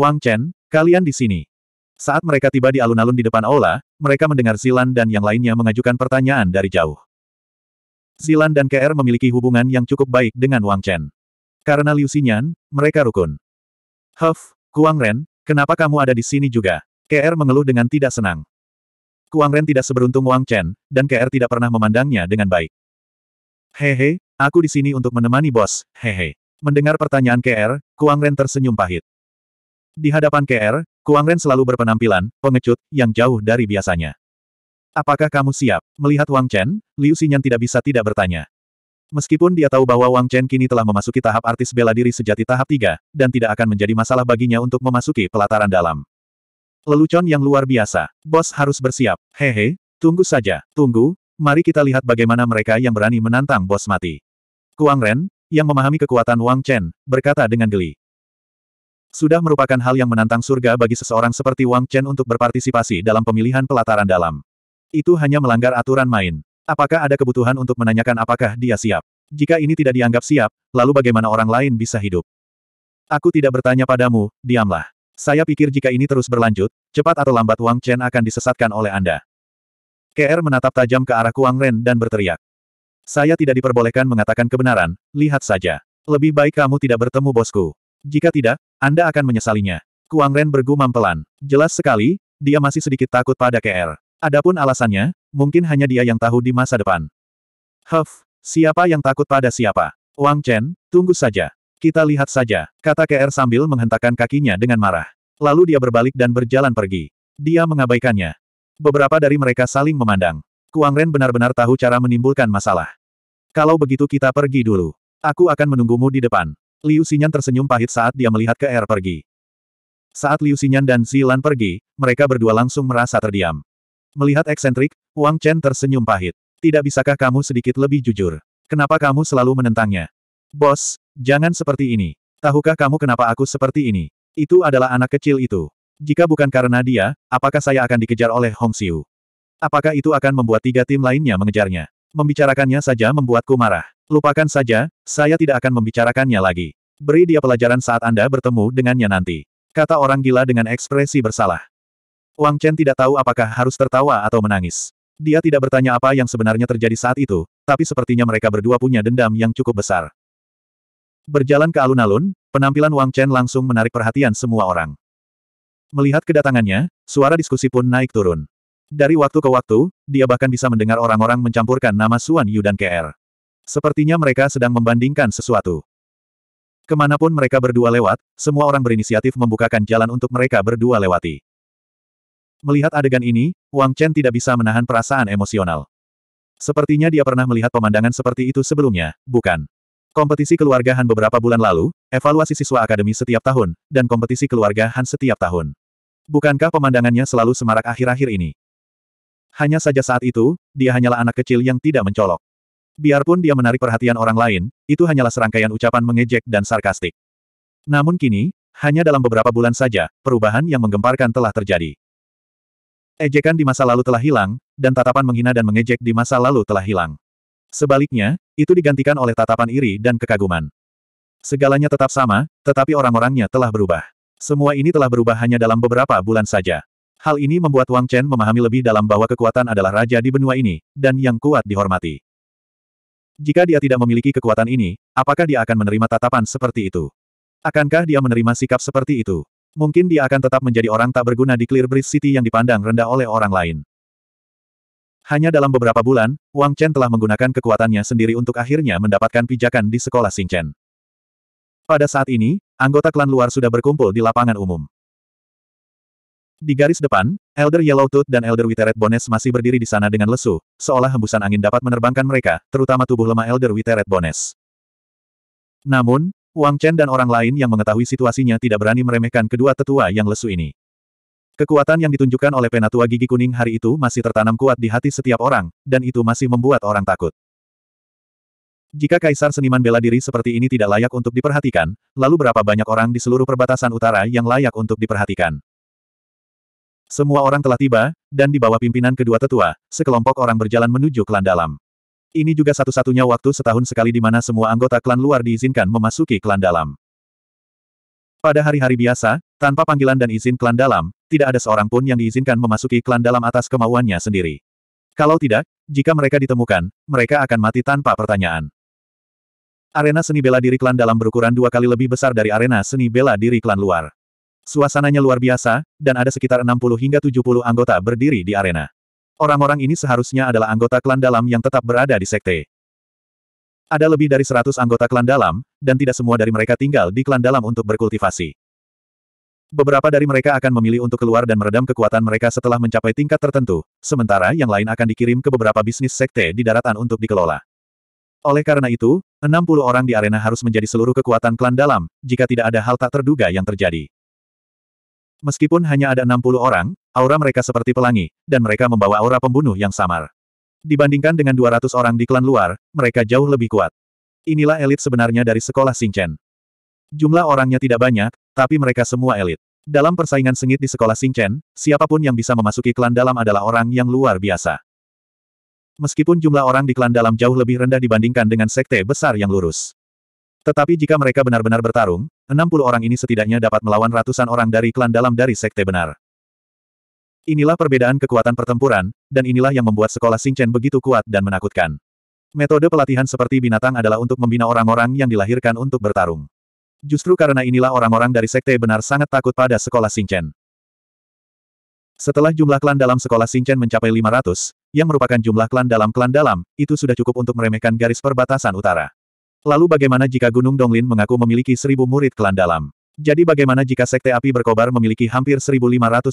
Wang Chen, kalian di sini. Saat mereka tiba di alun-alun di depan aula, mereka mendengar Zilan dan yang lainnya mengajukan pertanyaan dari jauh. Zilan dan KR memiliki hubungan yang cukup baik dengan Wang Chen. Karena Liu Xinyan, mereka rukun. Huff, Kuang Ren, kenapa kamu ada di sini juga? KR mengeluh dengan tidak senang. Kuang Ren tidak seberuntung Wang Chen, dan KR tidak pernah memandangnya dengan baik. Hehe, aku di sini untuk menemani bos, hehe. Mendengar pertanyaan KR, Kuang Ren tersenyum pahit. Di hadapan KR, Kuang Ren selalu berpenampilan, pengecut, yang jauh dari biasanya. Apakah kamu siap? Melihat Wang Chen, Liu Xinyan tidak bisa tidak bertanya. Meskipun dia tahu bahwa Wang Chen kini telah memasuki tahap artis bela diri sejati tahap 3, dan tidak akan menjadi masalah baginya untuk memasuki pelataran dalam. Lelucon yang luar biasa. Bos harus bersiap. Hehe, tunggu saja, tunggu, mari kita lihat bagaimana mereka yang berani menantang bos mati. Kuang Ren, yang memahami kekuatan Wang Chen, berkata dengan geli. Sudah merupakan hal yang menantang surga bagi seseorang seperti Wang Chen untuk berpartisipasi dalam pemilihan pelataran dalam. Itu hanya melanggar aturan main. Apakah ada kebutuhan untuk menanyakan apakah dia siap? Jika ini tidak dianggap siap, lalu bagaimana orang lain bisa hidup? Aku tidak bertanya padamu, diamlah. Saya pikir jika ini terus berlanjut, cepat atau lambat Wang Chen akan disesatkan oleh Anda. KR menatap tajam ke arah Kuang Ren dan berteriak. Saya tidak diperbolehkan mengatakan kebenaran, lihat saja. Lebih baik kamu tidak bertemu bosku. Jika tidak, Anda akan menyesalinya. Kuang Ren bergumam pelan. Jelas sekali, dia masih sedikit takut pada KR. Adapun alasannya, mungkin hanya dia yang tahu di masa depan. Huff, siapa yang takut pada siapa? Wang Chen, tunggu saja. Kita lihat saja, kata KR sambil menghentakkan kakinya dengan marah. Lalu dia berbalik dan berjalan pergi. Dia mengabaikannya. Beberapa dari mereka saling memandang. Kuang Ren benar-benar tahu cara menimbulkan masalah. Kalau begitu kita pergi dulu. Aku akan menunggumu di depan. Liu Xinyan tersenyum pahit saat dia melihat ke Er pergi. Saat Liu Xinyan dan Zilan pergi, mereka berdua langsung merasa terdiam. Melihat eksentrik, Wang Chen tersenyum pahit. Tidak bisakah kamu sedikit lebih jujur? Kenapa kamu selalu menentangnya? Bos, jangan seperti ini. Tahukah kamu kenapa aku seperti ini? Itu adalah anak kecil itu. Jika bukan karena dia, apakah saya akan dikejar oleh Hong Xiu? Apakah itu akan membuat tiga tim lainnya mengejarnya? Membicarakannya saja membuatku marah. Lupakan saja, saya tidak akan membicarakannya lagi. Beri dia pelajaran saat Anda bertemu dengannya nanti. Kata orang gila dengan ekspresi bersalah. Wang Chen tidak tahu apakah harus tertawa atau menangis. Dia tidak bertanya apa yang sebenarnya terjadi saat itu, tapi sepertinya mereka berdua punya dendam yang cukup besar. Berjalan ke alun-alun, penampilan Wang Chen langsung menarik perhatian semua orang. Melihat kedatangannya, suara diskusi pun naik turun. Dari waktu ke waktu, dia bahkan bisa mendengar orang-orang mencampurkan nama Suan Yu dan KR. Sepertinya mereka sedang membandingkan sesuatu. Kemanapun mereka berdua lewat, semua orang berinisiatif membukakan jalan untuk mereka berdua lewati. Melihat adegan ini, Wang Chen tidak bisa menahan perasaan emosional. Sepertinya dia pernah melihat pemandangan seperti itu sebelumnya, bukan? Kompetisi keluarga Han beberapa bulan lalu, evaluasi siswa akademi setiap tahun, dan kompetisi keluarga Han setiap tahun. Bukankah pemandangannya selalu semarak akhir-akhir ini? Hanya saja saat itu, dia hanyalah anak kecil yang tidak mencolok. Biarpun dia menarik perhatian orang lain, itu hanyalah serangkaian ucapan mengejek dan sarkastik. Namun kini, hanya dalam beberapa bulan saja, perubahan yang menggemparkan telah terjadi. Ejekan di masa lalu telah hilang, dan tatapan menghina dan mengejek di masa lalu telah hilang. Sebaliknya, itu digantikan oleh tatapan iri dan kekaguman. Segalanya tetap sama, tetapi orang-orangnya telah berubah. Semua ini telah berubah hanya dalam beberapa bulan saja. Hal ini membuat Wang Chen memahami lebih dalam bahwa kekuatan adalah raja di benua ini, dan yang kuat dihormati. Jika dia tidak memiliki kekuatan ini, apakah dia akan menerima tatapan seperti itu? Akankah dia menerima sikap seperti itu? Mungkin dia akan tetap menjadi orang tak berguna di Clear Breeze City yang dipandang rendah oleh orang lain. Hanya dalam beberapa bulan, Wang Chen telah menggunakan kekuatannya sendiri untuk akhirnya mendapatkan pijakan di sekolah Chen. Pada saat ini, anggota klan luar sudah berkumpul di lapangan umum. Di garis depan, Elder Yellowtooth dan Elder Witeret Bones masih berdiri di sana dengan lesu, seolah hembusan angin dapat menerbangkan mereka, terutama tubuh lemah Elder Witeret Bones. Namun, Wang Chen dan orang lain yang mengetahui situasinya tidak berani meremehkan kedua tetua yang lesu ini. Kekuatan yang ditunjukkan oleh penatua gigi kuning hari itu masih tertanam kuat di hati setiap orang, dan itu masih membuat orang takut. Jika kaisar seniman bela diri seperti ini tidak layak untuk diperhatikan, lalu berapa banyak orang di seluruh perbatasan utara yang layak untuk diperhatikan? Semua orang telah tiba, dan di bawah pimpinan kedua tetua, sekelompok orang berjalan menuju klan dalam. Ini juga satu-satunya waktu setahun sekali di mana semua anggota klan luar diizinkan memasuki klan dalam. Pada hari-hari biasa, tanpa panggilan dan izin klan dalam, tidak ada seorang pun yang diizinkan memasuki klan dalam atas kemauannya sendiri. Kalau tidak, jika mereka ditemukan, mereka akan mati tanpa pertanyaan. Arena seni bela diri klan dalam berukuran dua kali lebih besar dari arena seni bela diri klan luar. Suasananya luar biasa, dan ada sekitar 60 hingga 70 anggota berdiri di arena. Orang-orang ini seharusnya adalah anggota klan dalam yang tetap berada di sekte. Ada lebih dari 100 anggota klan dalam, dan tidak semua dari mereka tinggal di klan dalam untuk berkultivasi. Beberapa dari mereka akan memilih untuk keluar dan meredam kekuatan mereka setelah mencapai tingkat tertentu, sementara yang lain akan dikirim ke beberapa bisnis sekte di daratan untuk dikelola. Oleh karena itu, 60 orang di arena harus menjadi seluruh kekuatan klan dalam, jika tidak ada hal tak terduga yang terjadi. Meskipun hanya ada 60 orang, aura mereka seperti pelangi, dan mereka membawa aura pembunuh yang samar. Dibandingkan dengan 200 orang di klan luar, mereka jauh lebih kuat. Inilah elit sebenarnya dari sekolah Singchen. Jumlah orangnya tidak banyak, tapi mereka semua elit. Dalam persaingan sengit di sekolah Singchen, siapapun yang bisa memasuki klan dalam adalah orang yang luar biasa. Meskipun jumlah orang di klan dalam jauh lebih rendah dibandingkan dengan sekte besar yang lurus. Tetapi jika mereka benar-benar bertarung, 60 orang ini setidaknya dapat melawan ratusan orang dari klan dalam dari sekte benar. Inilah perbedaan kekuatan pertempuran, dan inilah yang membuat sekolah Chen begitu kuat dan menakutkan. Metode pelatihan seperti binatang adalah untuk membina orang-orang yang dilahirkan untuk bertarung. Justru karena inilah orang-orang dari sekte benar sangat takut pada sekolah Chen. Setelah jumlah klan dalam sekolah Chen mencapai 500, yang merupakan jumlah klan dalam klan dalam, itu sudah cukup untuk meremehkan garis perbatasan utara. Lalu bagaimana jika Gunung Donglin mengaku memiliki seribu murid klan dalam? Jadi bagaimana jika Sekte Api Berkobar memiliki hampir 1.500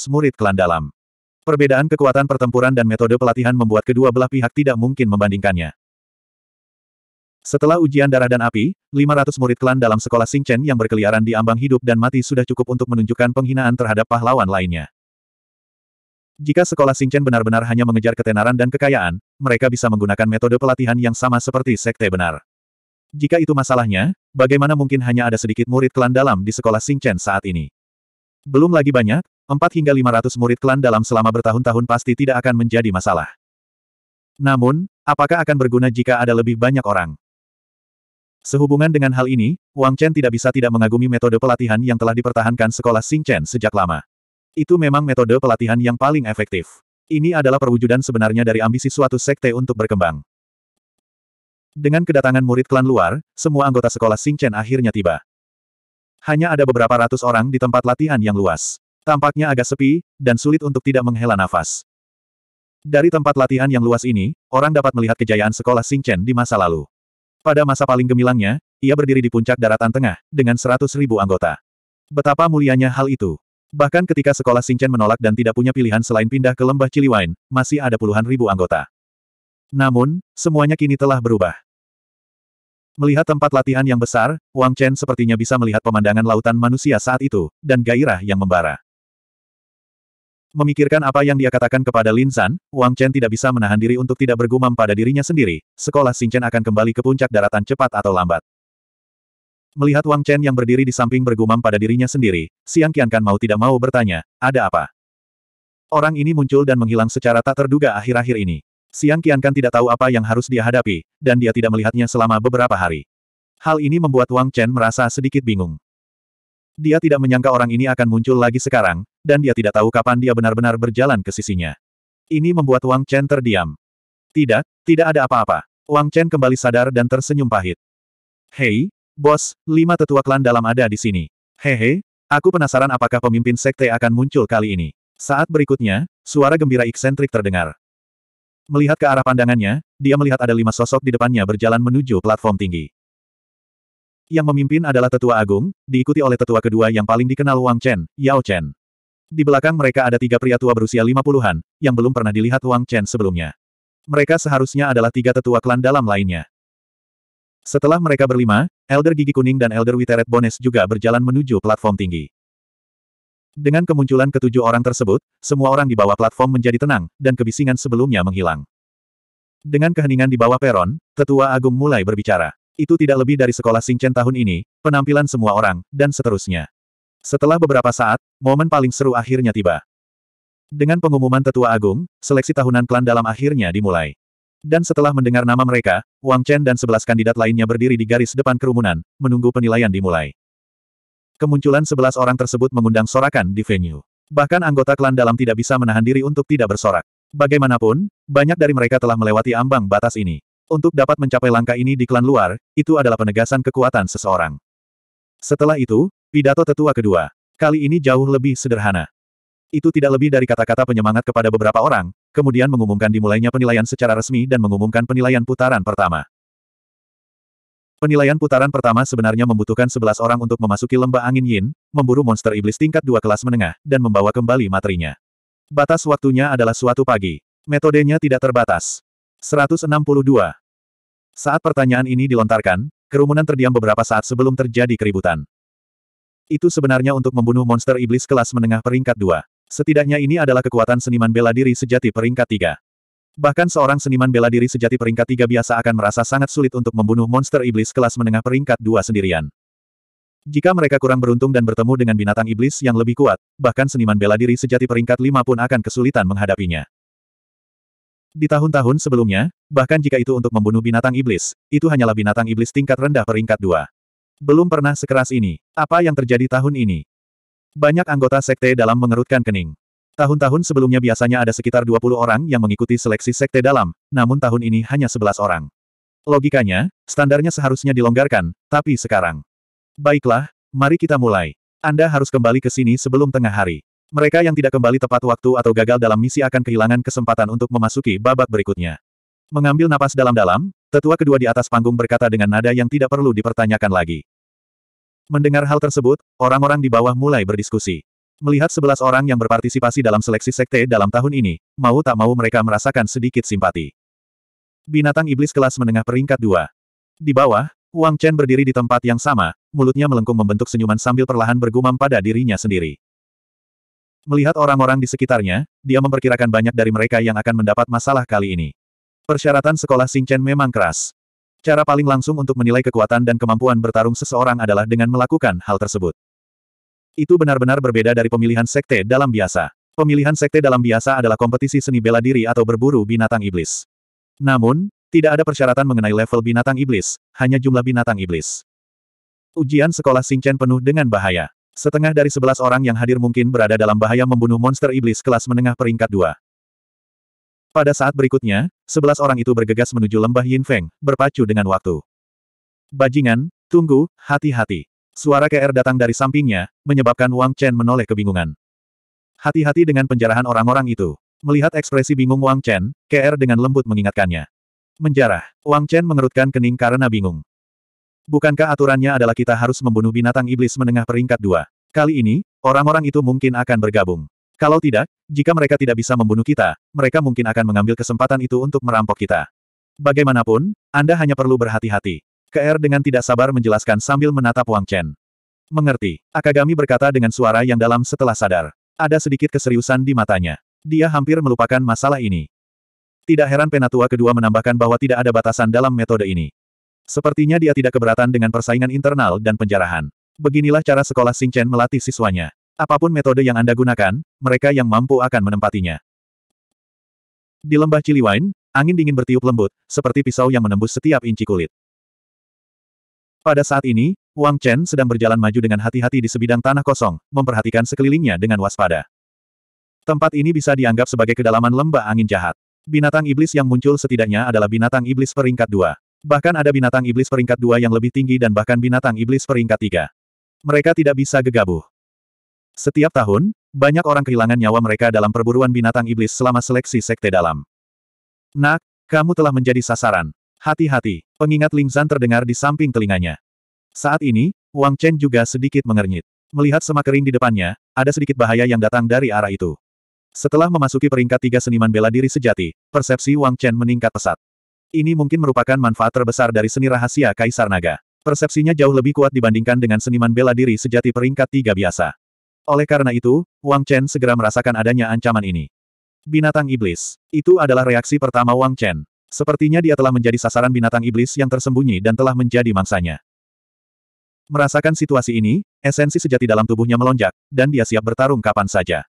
murid klan dalam? Perbedaan kekuatan pertempuran dan metode pelatihan membuat kedua belah pihak tidak mungkin membandingkannya. Setelah ujian darah dan api, 500 murid klan dalam sekolah Chen yang berkeliaran di ambang hidup dan mati sudah cukup untuk menunjukkan penghinaan terhadap pahlawan lainnya. Jika sekolah Chen benar-benar hanya mengejar ketenaran dan kekayaan, mereka bisa menggunakan metode pelatihan yang sama seperti sekte benar. Jika itu masalahnya, bagaimana mungkin hanya ada sedikit murid klan dalam di sekolah Sing Chen saat ini? Belum lagi banyak, 4 hingga 500 murid klan dalam selama bertahun-tahun pasti tidak akan menjadi masalah. Namun, apakah akan berguna jika ada lebih banyak orang? Sehubungan dengan hal ini, Wang Chen tidak bisa tidak mengagumi metode pelatihan yang telah dipertahankan sekolah Sing Chen sejak lama. Itu memang metode pelatihan yang paling efektif. Ini adalah perwujudan sebenarnya dari ambisi suatu sekte untuk berkembang. Dengan kedatangan murid klan luar, semua anggota sekolah Sing Chen akhirnya tiba. Hanya ada beberapa ratus orang di tempat latihan yang luas. Tampaknya agak sepi, dan sulit untuk tidak menghela nafas. Dari tempat latihan yang luas ini, orang dapat melihat kejayaan sekolah Sing Chen di masa lalu. Pada masa paling gemilangnya, ia berdiri di puncak daratan tengah, dengan seratus ribu anggota. Betapa mulianya hal itu. Bahkan ketika sekolah Sing Chen menolak dan tidak punya pilihan selain pindah ke lembah Ciliwain, masih ada puluhan ribu anggota. Namun, semuanya kini telah berubah. Melihat tempat latihan yang besar, Wang Chen sepertinya bisa melihat pemandangan lautan manusia saat itu, dan gairah yang membara. Memikirkan apa yang dia katakan kepada Lin San, Wang Chen tidak bisa menahan diri untuk tidak bergumam pada dirinya sendiri, sekolah Chen akan kembali ke puncak daratan cepat atau lambat. Melihat Wang Chen yang berdiri di samping bergumam pada dirinya sendiri, Siang Kan mau tidak mau bertanya, ada apa? Orang ini muncul dan menghilang secara tak terduga akhir-akhir ini. Xiang Qiankan tidak tahu apa yang harus dia hadapi, dan dia tidak melihatnya selama beberapa hari. Hal ini membuat Wang Chen merasa sedikit bingung. Dia tidak menyangka orang ini akan muncul lagi sekarang, dan dia tidak tahu kapan dia benar-benar berjalan ke sisinya. Ini membuat Wang Chen terdiam. Tidak, tidak ada apa-apa. Wang Chen kembali sadar dan tersenyum pahit. Hei, bos, lima tetua klan dalam ada di sini. Hehe, aku penasaran apakah pemimpin sekte akan muncul kali ini. Saat berikutnya, suara gembira eksentrik terdengar. Melihat ke arah pandangannya, dia melihat ada lima sosok di depannya berjalan menuju platform tinggi. Yang memimpin adalah tetua agung, diikuti oleh tetua kedua yang paling dikenal Wang Chen, Yao Chen. Di belakang mereka ada tiga pria tua berusia lima puluhan, yang belum pernah dilihat Wang Chen sebelumnya. Mereka seharusnya adalah tiga tetua klan dalam lainnya. Setelah mereka berlima, Elder Gigi Kuning dan Elder Witeret Bones juga berjalan menuju platform tinggi. Dengan kemunculan ketujuh orang tersebut, semua orang di bawah platform menjadi tenang, dan kebisingan sebelumnya menghilang. Dengan keheningan di bawah peron, tetua agung mulai berbicara. Itu tidak lebih dari sekolah Singchen tahun ini, penampilan semua orang, dan seterusnya. Setelah beberapa saat, momen paling seru akhirnya tiba. Dengan pengumuman tetua agung, seleksi tahunan klan dalam akhirnya dimulai. Dan setelah mendengar nama mereka, Wang Chen dan sebelas kandidat lainnya berdiri di garis depan kerumunan, menunggu penilaian dimulai. Kemunculan sebelas orang tersebut mengundang sorakan di venue. Bahkan anggota klan dalam tidak bisa menahan diri untuk tidak bersorak. Bagaimanapun, banyak dari mereka telah melewati ambang batas ini. Untuk dapat mencapai langkah ini di klan luar, itu adalah penegasan kekuatan seseorang. Setelah itu, pidato tetua kedua. Kali ini jauh lebih sederhana. Itu tidak lebih dari kata-kata penyemangat kepada beberapa orang, kemudian mengumumkan dimulainya penilaian secara resmi dan mengumumkan penilaian putaran pertama. Penilaian putaran pertama sebenarnya membutuhkan 11 orang untuk memasuki lembah angin Yin, memburu monster iblis tingkat dua kelas menengah, dan membawa kembali materinya. Batas waktunya adalah suatu pagi. Metodenya tidak terbatas. 162. Saat pertanyaan ini dilontarkan, kerumunan terdiam beberapa saat sebelum terjadi keributan. Itu sebenarnya untuk membunuh monster iblis kelas menengah peringkat dua. Setidaknya ini adalah kekuatan seniman bela diri sejati peringkat tiga. Bahkan seorang seniman bela diri sejati peringkat tiga biasa akan merasa sangat sulit untuk membunuh monster iblis kelas menengah peringkat dua sendirian. Jika mereka kurang beruntung dan bertemu dengan binatang iblis yang lebih kuat, bahkan seniman bela diri sejati peringkat lima pun akan kesulitan menghadapinya. Di tahun-tahun sebelumnya, bahkan jika itu untuk membunuh binatang iblis, itu hanyalah binatang iblis tingkat rendah peringkat dua. Belum pernah sekeras ini. Apa yang terjadi tahun ini? Banyak anggota sekte dalam mengerutkan kening. Tahun-tahun sebelumnya biasanya ada sekitar 20 orang yang mengikuti seleksi sekte dalam, namun tahun ini hanya 11 orang. Logikanya, standarnya seharusnya dilonggarkan, tapi sekarang. Baiklah, mari kita mulai. Anda harus kembali ke sini sebelum tengah hari. Mereka yang tidak kembali tepat waktu atau gagal dalam misi akan kehilangan kesempatan untuk memasuki babak berikutnya. Mengambil napas dalam-dalam, tetua kedua di atas panggung berkata dengan nada yang tidak perlu dipertanyakan lagi. Mendengar hal tersebut, orang-orang di bawah mulai berdiskusi. Melihat sebelas orang yang berpartisipasi dalam seleksi sekte dalam tahun ini, mau tak mau mereka merasakan sedikit simpati. Binatang iblis kelas menengah peringkat dua. Di bawah, Wang Chen berdiri di tempat yang sama, mulutnya melengkung membentuk senyuman sambil perlahan bergumam pada dirinya sendiri. Melihat orang-orang di sekitarnya, dia memperkirakan banyak dari mereka yang akan mendapat masalah kali ini. Persyaratan sekolah Chen memang keras. Cara paling langsung untuk menilai kekuatan dan kemampuan bertarung seseorang adalah dengan melakukan hal tersebut. Itu benar-benar berbeda dari pemilihan sekte dalam biasa. Pemilihan sekte dalam biasa adalah kompetisi seni bela diri atau berburu binatang iblis. Namun, tidak ada persyaratan mengenai level binatang iblis, hanya jumlah binatang iblis. Ujian sekolah Singchen penuh dengan bahaya. Setengah dari sebelas orang yang hadir mungkin berada dalam bahaya membunuh monster iblis kelas menengah peringkat dua. Pada saat berikutnya, sebelas orang itu bergegas menuju lembah Yin Feng, berpacu dengan waktu. Bajingan, tunggu, hati-hati. Suara KR datang dari sampingnya, menyebabkan Wang Chen menoleh kebingungan. Hati-hati dengan penjarahan orang-orang itu. Melihat ekspresi bingung Wang Chen, KR dengan lembut mengingatkannya. Menjarah. Wang Chen mengerutkan kening karena bingung. Bukankah aturannya adalah kita harus membunuh binatang iblis menengah peringkat dua? Kali ini, orang-orang itu mungkin akan bergabung. Kalau tidak, jika mereka tidak bisa membunuh kita, mereka mungkin akan mengambil kesempatan itu untuk merampok kita. Bagaimanapun, Anda hanya perlu berhati-hati. KR dengan tidak sabar menjelaskan sambil menatap Wang Chen. Mengerti, Akagami berkata dengan suara yang dalam setelah sadar. Ada sedikit keseriusan di matanya. Dia hampir melupakan masalah ini. Tidak heran penatua kedua menambahkan bahwa tidak ada batasan dalam metode ini. Sepertinya dia tidak keberatan dengan persaingan internal dan penjarahan. Beginilah cara sekolah Sing Chen melatih siswanya. Apapun metode yang Anda gunakan, mereka yang mampu akan menempatinya. Di lembah Ciliwain, angin dingin bertiup lembut, seperti pisau yang menembus setiap inci kulit. Pada saat ini, Wang Chen sedang berjalan maju dengan hati-hati di sebidang tanah kosong, memperhatikan sekelilingnya dengan waspada. Tempat ini bisa dianggap sebagai kedalaman lembah angin jahat. Binatang iblis yang muncul setidaknya adalah binatang iblis peringkat dua. Bahkan ada binatang iblis peringkat dua yang lebih tinggi dan bahkan binatang iblis peringkat tiga. Mereka tidak bisa gegabah. Setiap tahun, banyak orang kehilangan nyawa mereka dalam perburuan binatang iblis selama seleksi sekte dalam. Nak, kamu telah menjadi sasaran. Hati-hati, pengingat Zhan terdengar di samping telinganya. Saat ini, Wang Chen juga sedikit mengernyit. Melihat semak kering di depannya, ada sedikit bahaya yang datang dari arah itu. Setelah memasuki peringkat tiga seniman bela diri sejati, persepsi Wang Chen meningkat pesat. Ini mungkin merupakan manfaat terbesar dari seni rahasia Kaisar Naga. Persepsinya jauh lebih kuat dibandingkan dengan seniman bela diri sejati peringkat tiga biasa. Oleh karena itu, Wang Chen segera merasakan adanya ancaman ini. Binatang Iblis. Itu adalah reaksi pertama Wang Chen. Sepertinya dia telah menjadi sasaran binatang iblis yang tersembunyi dan telah menjadi mangsanya. Merasakan situasi ini, esensi sejati dalam tubuhnya melonjak, dan dia siap bertarung kapan saja.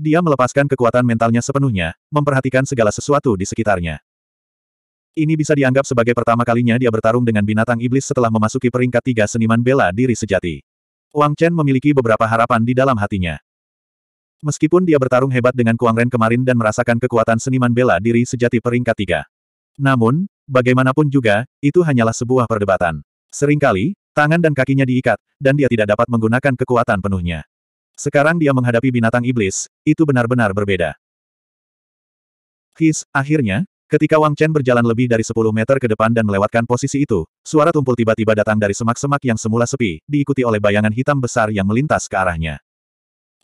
Dia melepaskan kekuatan mentalnya sepenuhnya, memperhatikan segala sesuatu di sekitarnya. Ini bisa dianggap sebagai pertama kalinya dia bertarung dengan binatang iblis setelah memasuki peringkat tiga seniman bela diri sejati. Wang Chen memiliki beberapa harapan di dalam hatinya. Meskipun dia bertarung hebat dengan Kuang Ren kemarin dan merasakan kekuatan seniman bela diri sejati peringkat tiga. Namun, bagaimanapun juga, itu hanyalah sebuah perdebatan. Seringkali, tangan dan kakinya diikat, dan dia tidak dapat menggunakan kekuatan penuhnya. Sekarang dia menghadapi binatang iblis, itu benar-benar berbeda. His, akhirnya, ketika Wang Chen berjalan lebih dari 10 meter ke depan dan melewatkan posisi itu, suara tumpul tiba-tiba datang dari semak-semak yang semula sepi, diikuti oleh bayangan hitam besar yang melintas ke arahnya.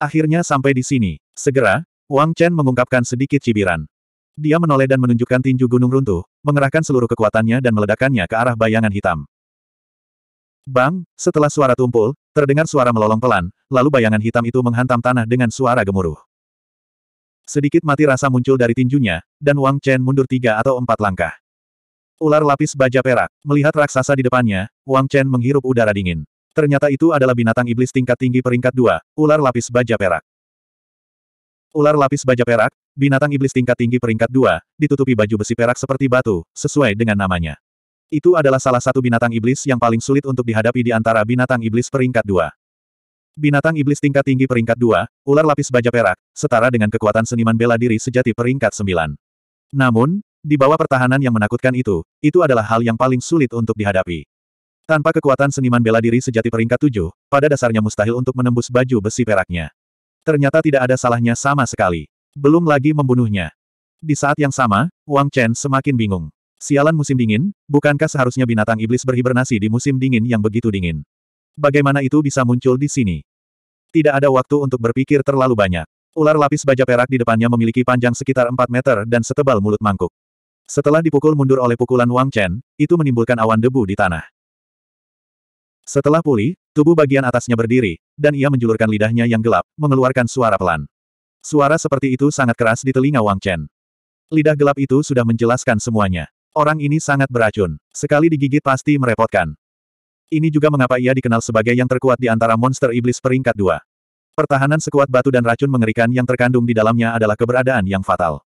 Akhirnya sampai di sini. Segera, Wang Chen mengungkapkan sedikit cibiran. Dia menoleh dan menunjukkan tinju gunung runtuh, mengerahkan seluruh kekuatannya dan meledakkannya ke arah bayangan hitam. Bang, setelah suara tumpul, terdengar suara melolong pelan, lalu bayangan hitam itu menghantam tanah dengan suara gemuruh. Sedikit mati rasa muncul dari tinjunya, dan Wang Chen mundur tiga atau empat langkah. Ular lapis baja perak. Melihat raksasa di depannya, Wang Chen menghirup udara dingin. Ternyata itu adalah binatang iblis tingkat tinggi peringkat dua, ular lapis baja perak. Ular lapis baja perak, binatang iblis tingkat tinggi peringkat dua, ditutupi baju besi perak seperti batu, sesuai dengan namanya. Itu adalah salah satu binatang iblis yang paling sulit untuk dihadapi di antara binatang iblis peringkat dua. Binatang iblis tingkat tinggi peringkat dua, ular lapis baja perak, setara dengan kekuatan seniman bela diri sejati peringkat sembilan. Namun, di bawah pertahanan yang menakutkan itu, itu adalah hal yang paling sulit untuk dihadapi. Tanpa kekuatan seniman bela diri sejati peringkat tujuh, pada dasarnya mustahil untuk menembus baju besi peraknya. Ternyata tidak ada salahnya sama sekali. Belum lagi membunuhnya. Di saat yang sama, Wang Chen semakin bingung. Sialan musim dingin, bukankah seharusnya binatang iblis berhibernasi di musim dingin yang begitu dingin? Bagaimana itu bisa muncul di sini? Tidak ada waktu untuk berpikir terlalu banyak. Ular lapis baja perak di depannya memiliki panjang sekitar 4 meter dan setebal mulut mangkuk. Setelah dipukul mundur oleh pukulan Wang Chen, itu menimbulkan awan debu di tanah. Setelah pulih, tubuh bagian atasnya berdiri, dan ia menjulurkan lidahnya yang gelap, mengeluarkan suara pelan. Suara seperti itu sangat keras di telinga Wang Chen. Lidah gelap itu sudah menjelaskan semuanya. Orang ini sangat beracun. Sekali digigit pasti merepotkan. Ini juga mengapa ia dikenal sebagai yang terkuat di antara monster iblis peringkat dua. Pertahanan sekuat batu dan racun mengerikan yang terkandung di dalamnya adalah keberadaan yang fatal.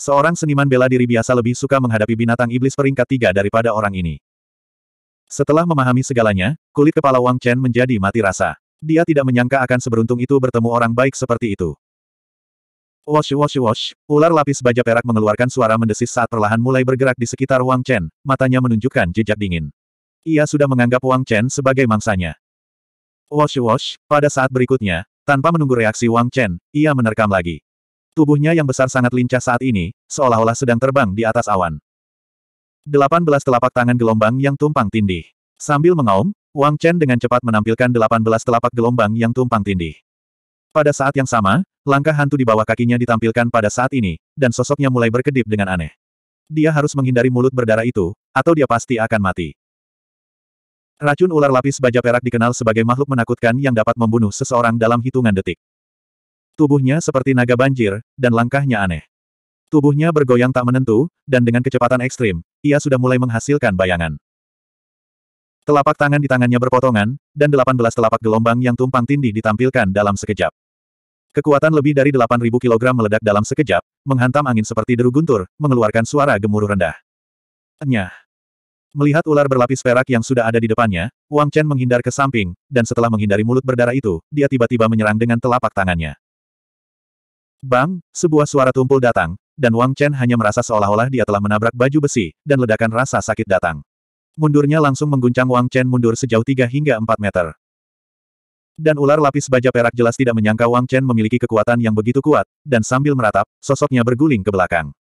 Seorang seniman bela diri biasa lebih suka menghadapi binatang iblis peringkat tiga daripada orang ini. Setelah memahami segalanya, kulit kepala Wang Chen menjadi mati rasa. Dia tidak menyangka akan seberuntung itu bertemu orang baik seperti itu. Wash wash wash, ular lapis baja perak mengeluarkan suara mendesis saat perlahan mulai bergerak di sekitar Wang Chen, matanya menunjukkan jejak dingin. Ia sudah menganggap Wang Chen sebagai mangsanya. Wash wash, pada saat berikutnya, tanpa menunggu reaksi Wang Chen, ia menerkam lagi. Tubuhnya yang besar sangat lincah saat ini, seolah-olah sedang terbang di atas awan. 18 telapak tangan gelombang yang tumpang tindih. Sambil mengaum, Wang Chen dengan cepat menampilkan 18 telapak gelombang yang tumpang tindih. Pada saat yang sama, langkah hantu di bawah kakinya ditampilkan pada saat ini, dan sosoknya mulai berkedip dengan aneh. Dia harus menghindari mulut berdarah itu, atau dia pasti akan mati. Racun ular lapis baja perak dikenal sebagai makhluk menakutkan yang dapat membunuh seseorang dalam hitungan detik. Tubuhnya seperti naga banjir, dan langkahnya aneh. Tubuhnya bergoyang tak menentu, dan dengan kecepatan ekstrim, ia sudah mulai menghasilkan bayangan. Telapak tangan di tangannya berpotongan, dan 18 telapak gelombang yang tumpang tindih ditampilkan dalam sekejap. Kekuatan lebih dari 8.000 kg meledak dalam sekejap, menghantam angin seperti deru guntur, mengeluarkan suara gemuruh rendah. Nyah. Melihat ular berlapis perak yang sudah ada di depannya, Wang Chen menghindar ke samping, dan setelah menghindari mulut berdarah itu, dia tiba-tiba menyerang dengan telapak tangannya. Bang, sebuah suara tumpul datang, dan Wang Chen hanya merasa seolah-olah dia telah menabrak baju besi, dan ledakan rasa sakit datang. Mundurnya langsung mengguncang Wang Chen mundur sejauh 3 hingga 4 meter. Dan ular lapis baja perak jelas tidak menyangka Wang Chen memiliki kekuatan yang begitu kuat, dan sambil meratap, sosoknya berguling ke belakang.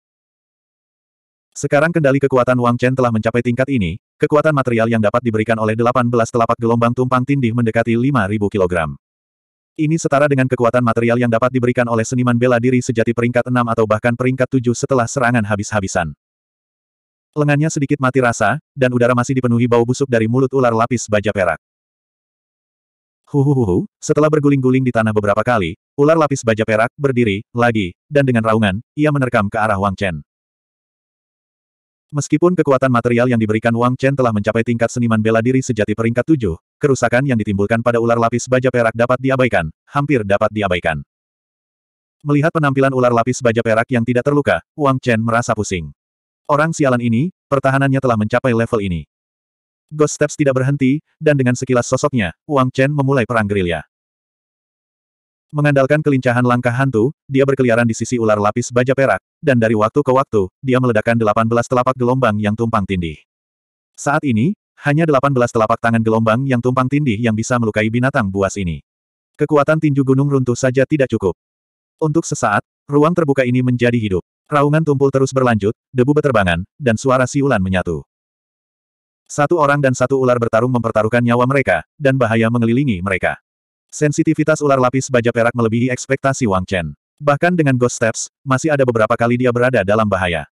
Sekarang kendali kekuatan Wang Chen telah mencapai tingkat ini, kekuatan material yang dapat diberikan oleh 18 telapak gelombang tumpang tindih mendekati 5.000 kilogram. Ini setara dengan kekuatan material yang dapat diberikan oleh seniman bela diri sejati peringkat 6 atau bahkan peringkat 7 setelah serangan habis-habisan. Lengannya sedikit mati rasa, dan udara masih dipenuhi bau busuk dari mulut ular lapis baja perak. Huhuhuhu, setelah berguling-guling di tanah beberapa kali, ular lapis baja perak berdiri, lagi, dan dengan raungan, ia menerkam ke arah Wang Chen. Meskipun kekuatan material yang diberikan Wang Chen telah mencapai tingkat seniman bela diri sejati peringkat 7, kerusakan yang ditimbulkan pada ular lapis baja perak dapat diabaikan, hampir dapat diabaikan. Melihat penampilan ular lapis baja perak yang tidak terluka, Wang Chen merasa pusing. Orang sialan ini, pertahanannya telah mencapai level ini. Ghost Steps tidak berhenti, dan dengan sekilas sosoknya, Wang Chen memulai perang gerilya. Mengandalkan kelincahan langkah hantu, dia berkeliaran di sisi ular lapis baja perak, dan dari waktu ke waktu, dia meledakkan 18 telapak gelombang yang tumpang tindih. Saat ini, hanya 18 telapak tangan gelombang yang tumpang tindih yang bisa melukai binatang buas ini. Kekuatan tinju gunung runtuh saja tidak cukup. Untuk sesaat, ruang terbuka ini menjadi hidup. Raungan tumpul terus berlanjut, debu beterbangan, dan suara siulan menyatu. Satu orang dan satu ular bertarung mempertaruhkan nyawa mereka, dan bahaya mengelilingi mereka. Sensitivitas ular lapis baja perak melebihi ekspektasi Wang Chen. Bahkan dengan Ghost Steps, masih ada beberapa kali dia berada dalam bahaya.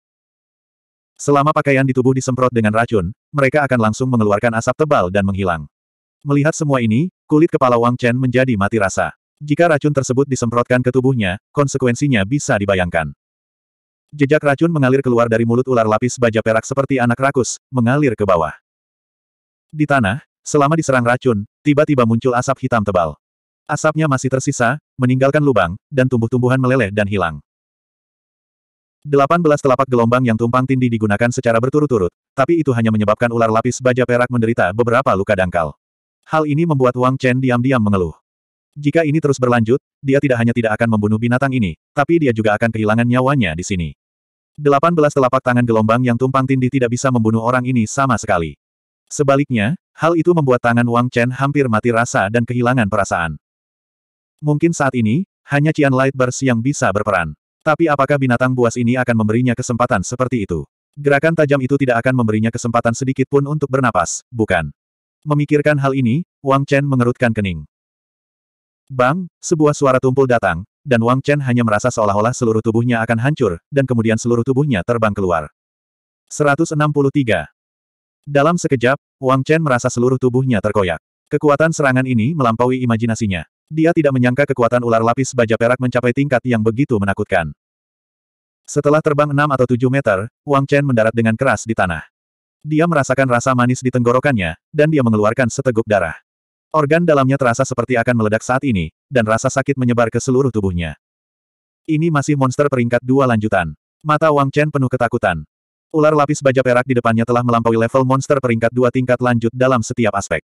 Selama pakaian di tubuh disemprot dengan racun, mereka akan langsung mengeluarkan asap tebal dan menghilang. Melihat semua ini, kulit kepala Wang Chen menjadi mati rasa. Jika racun tersebut disemprotkan ke tubuhnya, konsekuensinya bisa dibayangkan. Jejak racun mengalir keluar dari mulut ular lapis baja perak seperti anak rakus, mengalir ke bawah. Di tanah, selama diserang racun, tiba-tiba muncul asap hitam tebal. Asapnya masih tersisa, meninggalkan lubang, dan tumbuh-tumbuhan meleleh dan hilang. 18 telapak gelombang yang tumpang tindih digunakan secara berturut-turut, tapi itu hanya menyebabkan ular lapis baja perak menderita beberapa luka dangkal. Hal ini membuat Wang Chen diam-diam mengeluh. Jika ini terus berlanjut, dia tidak hanya tidak akan membunuh binatang ini, tapi dia juga akan kehilangan nyawanya di sini. 18 telapak tangan gelombang yang tumpang tindih tidak bisa membunuh orang ini sama sekali. Sebaliknya, hal itu membuat tangan Wang Chen hampir mati rasa dan kehilangan perasaan. Mungkin saat ini, hanya Cian Lightburst yang bisa berperan. Tapi apakah binatang buas ini akan memberinya kesempatan seperti itu? Gerakan tajam itu tidak akan memberinya kesempatan sedikit pun untuk bernapas, bukan? Memikirkan hal ini, Wang Chen mengerutkan kening. Bang, sebuah suara tumpul datang, dan Wang Chen hanya merasa seolah-olah seluruh tubuhnya akan hancur, dan kemudian seluruh tubuhnya terbang keluar. 163. Dalam sekejap, Wang Chen merasa seluruh tubuhnya terkoyak. Kekuatan serangan ini melampaui imajinasinya. Dia tidak menyangka kekuatan ular lapis baja perak mencapai tingkat yang begitu menakutkan. Setelah terbang enam atau tujuh meter, Wang Chen mendarat dengan keras di tanah. Dia merasakan rasa manis di tenggorokannya, dan dia mengeluarkan seteguk darah. Organ dalamnya terasa seperti akan meledak saat ini, dan rasa sakit menyebar ke seluruh tubuhnya. Ini masih monster peringkat dua lanjutan. Mata Wang Chen penuh ketakutan. Ular lapis baja perak di depannya telah melampaui level monster peringkat dua tingkat lanjut dalam setiap aspek.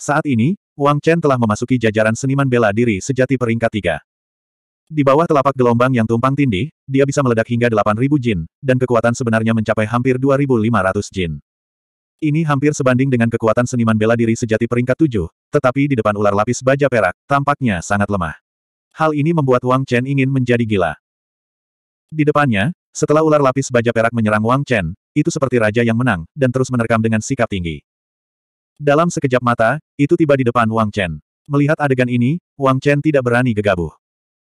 Saat ini, Wang Chen telah memasuki jajaran seniman bela diri sejati peringkat tiga. Di bawah telapak gelombang yang tumpang tindih, dia bisa meledak hingga 8.000 jin, dan kekuatan sebenarnya mencapai hampir 2.500 jin. Ini hampir sebanding dengan kekuatan seniman bela diri sejati peringkat tujuh, tetapi di depan ular lapis baja perak, tampaknya sangat lemah. Hal ini membuat Wang Chen ingin menjadi gila. Di depannya, setelah ular lapis baja perak menyerang Wang Chen, itu seperti raja yang menang, dan terus menerkam dengan sikap tinggi. Dalam sekejap mata, itu tiba di depan Wang Chen. Melihat adegan ini, Wang Chen tidak berani gegabah.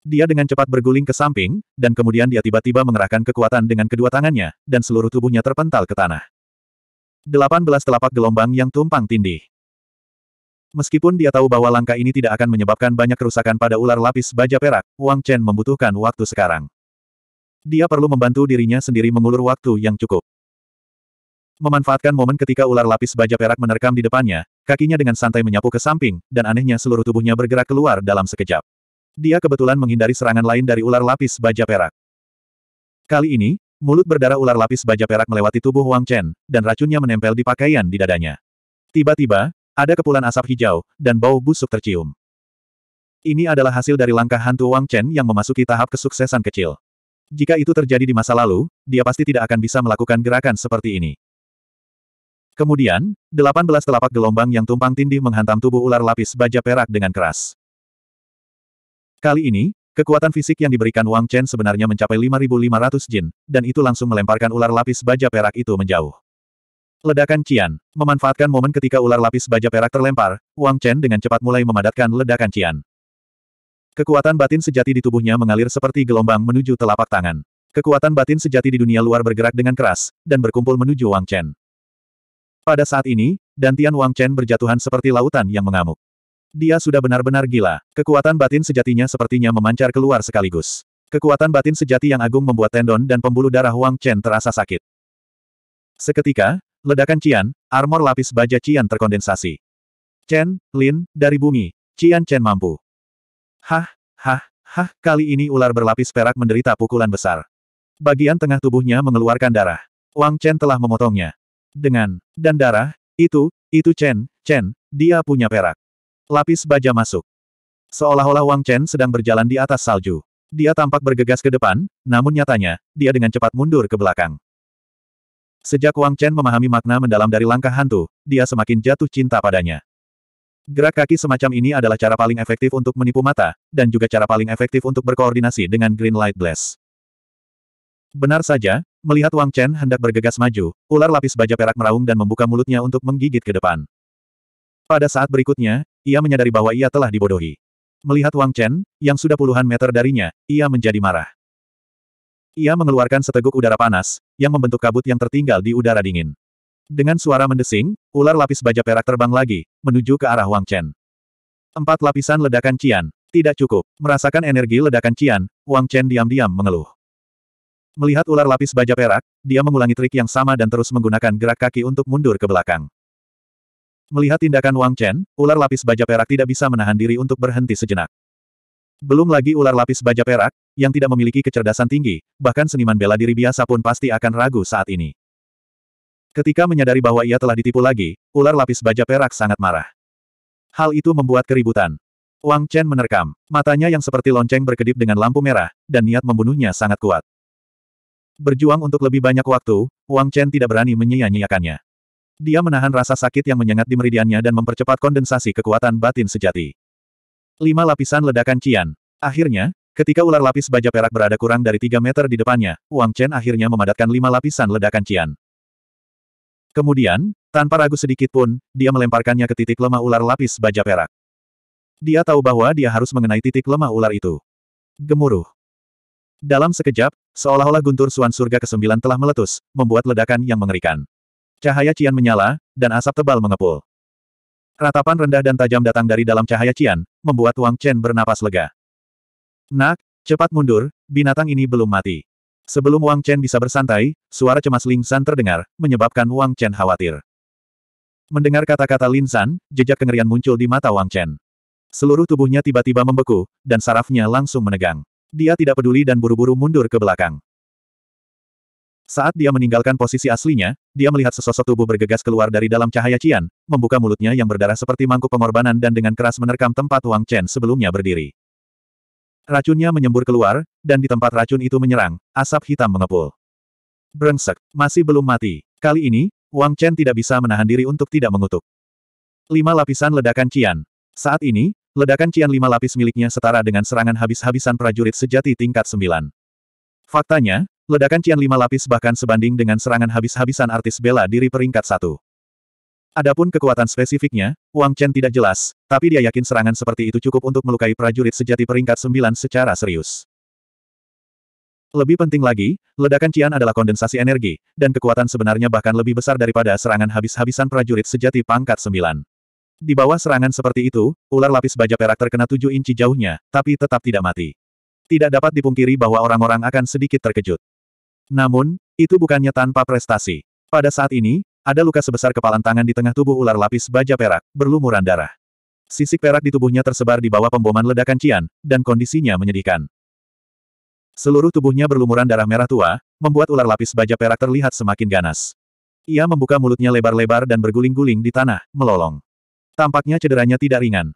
Dia dengan cepat berguling ke samping, dan kemudian dia tiba-tiba mengerahkan kekuatan dengan kedua tangannya, dan seluruh tubuhnya terpental ke tanah. 18 telapak gelombang yang tumpang tindih. Meskipun dia tahu bahwa langkah ini tidak akan menyebabkan banyak kerusakan pada ular lapis baja perak, Wang Chen membutuhkan waktu sekarang. Dia perlu membantu dirinya sendiri mengulur waktu yang cukup. Memanfaatkan momen ketika ular lapis baja perak menerkam di depannya, kakinya dengan santai menyapu ke samping, dan anehnya seluruh tubuhnya bergerak keluar dalam sekejap. Dia kebetulan menghindari serangan lain dari ular lapis baja perak. Kali ini, mulut berdarah ular lapis baja perak melewati tubuh Wang Chen, dan racunnya menempel di pakaian di dadanya. Tiba-tiba, ada kepulan asap hijau, dan bau busuk tercium. Ini adalah hasil dari langkah hantu Wang Chen yang memasuki tahap kesuksesan kecil. Jika itu terjadi di masa lalu, dia pasti tidak akan bisa melakukan gerakan seperti ini. Kemudian, delapan telapak gelombang yang tumpang tindih menghantam tubuh ular lapis baja perak dengan keras. Kali ini, kekuatan fisik yang diberikan Wang Chen sebenarnya mencapai 5.500 jin, dan itu langsung melemparkan ular lapis baja perak itu menjauh. Ledakan Cian. Memanfaatkan momen ketika ular lapis baja perak terlempar, Wang Chen dengan cepat mulai memadatkan ledakan Cian. Kekuatan batin sejati di tubuhnya mengalir seperti gelombang menuju telapak tangan. Kekuatan batin sejati di dunia luar bergerak dengan keras, dan berkumpul menuju Wang Chen. Pada saat ini, Dantian Wang Chen berjatuhan seperti lautan yang mengamuk. Dia sudah benar-benar gila. Kekuatan batin sejatinya sepertinya memancar keluar sekaligus. Kekuatan batin sejati yang agung membuat tendon dan pembuluh darah Wang Chen terasa sakit. Seketika, ledakan Cian, armor lapis baja Cian terkondensasi. Chen, Lin, dari bumi, Cian Chen mampu. Hah, hah, hah, kali ini ular berlapis perak menderita pukulan besar. Bagian tengah tubuhnya mengeluarkan darah. Wang Chen telah memotongnya. Dengan, dan darah, itu, itu Chen, Chen, dia punya perak. Lapis baja masuk. Seolah-olah Wang Chen sedang berjalan di atas salju. Dia tampak bergegas ke depan, namun nyatanya, dia dengan cepat mundur ke belakang. Sejak Wang Chen memahami makna mendalam dari langkah hantu, dia semakin jatuh cinta padanya. Gerak kaki semacam ini adalah cara paling efektif untuk menipu mata, dan juga cara paling efektif untuk berkoordinasi dengan Green Light Blast. Benar saja, melihat Wang Chen hendak bergegas maju, ular lapis baja perak meraung dan membuka mulutnya untuk menggigit ke depan. Pada saat berikutnya, ia menyadari bahwa ia telah dibodohi. Melihat Wang Chen, yang sudah puluhan meter darinya, ia menjadi marah. Ia mengeluarkan seteguk udara panas, yang membentuk kabut yang tertinggal di udara dingin. Dengan suara mendesing, ular lapis baja perak terbang lagi, menuju ke arah Wang Chen. Empat lapisan ledakan Cian, tidak cukup. Merasakan energi ledakan Cian, Wang Chen diam-diam mengeluh. Melihat ular lapis baja perak, dia mengulangi trik yang sama dan terus menggunakan gerak kaki untuk mundur ke belakang. Melihat tindakan Wang Chen, ular lapis baja perak tidak bisa menahan diri untuk berhenti sejenak. Belum lagi ular lapis baja perak, yang tidak memiliki kecerdasan tinggi, bahkan seniman bela diri biasa pun pasti akan ragu saat ini. Ketika menyadari bahwa ia telah ditipu lagi, ular lapis baja perak sangat marah. Hal itu membuat keributan. Wang Chen menerkam, matanya yang seperti lonceng berkedip dengan lampu merah, dan niat membunuhnya sangat kuat. Berjuang untuk lebih banyak waktu, Wang Chen tidak berani menyia-nyiakannya. Dia menahan rasa sakit yang menyengat di meridiannya dan mempercepat kondensasi kekuatan batin sejati. Lima lapisan ledakan Cian. Akhirnya, ketika ular lapis baja perak berada kurang dari tiga meter di depannya, Wang Chen akhirnya memadatkan lima lapisan ledakan Cian. Kemudian, tanpa ragu sedikit pun, dia melemparkannya ke titik lemah ular lapis baja perak. Dia tahu bahwa dia harus mengenai titik lemah ular itu. Gemuruh. Dalam sekejap, seolah-olah guntur suan surga ke-9 telah meletus, membuat ledakan yang mengerikan. Cahaya Cian menyala, dan asap tebal mengepul. Ratapan rendah dan tajam datang dari dalam cahaya Cian, membuat Wang Chen bernapas lega. Nak, cepat mundur, binatang ini belum mati. Sebelum Wang Chen bisa bersantai, suara cemas Ling San terdengar, menyebabkan Wang Chen khawatir. Mendengar kata-kata Lin San, jejak kengerian muncul di mata Wang Chen. Seluruh tubuhnya tiba-tiba membeku, dan sarafnya langsung menegang. Dia tidak peduli dan buru-buru mundur ke belakang. Saat dia meninggalkan posisi aslinya, dia melihat sesosok tubuh bergegas keluar dari dalam cahaya Cian, membuka mulutnya yang berdarah seperti mangkuk pengorbanan dan dengan keras menerkam tempat Wang Chen sebelumnya berdiri. Racunnya menyembur keluar, dan di tempat racun itu menyerang, asap hitam mengepul. Brengsek, masih belum mati. Kali ini, Wang Chen tidak bisa menahan diri untuk tidak mengutuk. Lima lapisan ledakan Cian. Saat ini, Ledakan Cian lima lapis miliknya setara dengan serangan habis-habisan prajurit sejati tingkat sembilan. Faktanya, ledakan Cian lima lapis bahkan sebanding dengan serangan habis-habisan artis bela diri peringkat satu. Adapun kekuatan spesifiknya, Wang Chen tidak jelas, tapi dia yakin serangan seperti itu cukup untuk melukai prajurit sejati peringkat sembilan secara serius. Lebih penting lagi, ledakan Cian adalah kondensasi energi, dan kekuatan sebenarnya bahkan lebih besar daripada serangan habis-habisan prajurit sejati pangkat sembilan. Di bawah serangan seperti itu, ular lapis baja perak terkena tujuh inci jauhnya, tapi tetap tidak mati. Tidak dapat dipungkiri bahwa orang-orang akan sedikit terkejut. Namun, itu bukannya tanpa prestasi. Pada saat ini, ada luka sebesar kepalan tangan di tengah tubuh ular lapis baja perak, berlumuran darah. Sisik perak di tubuhnya tersebar di bawah pemboman ledakan Cian, dan kondisinya menyedihkan. Seluruh tubuhnya berlumuran darah merah tua, membuat ular lapis baja perak terlihat semakin ganas. Ia membuka mulutnya lebar-lebar dan berguling-guling di tanah, melolong. Tampaknya cederanya tidak ringan.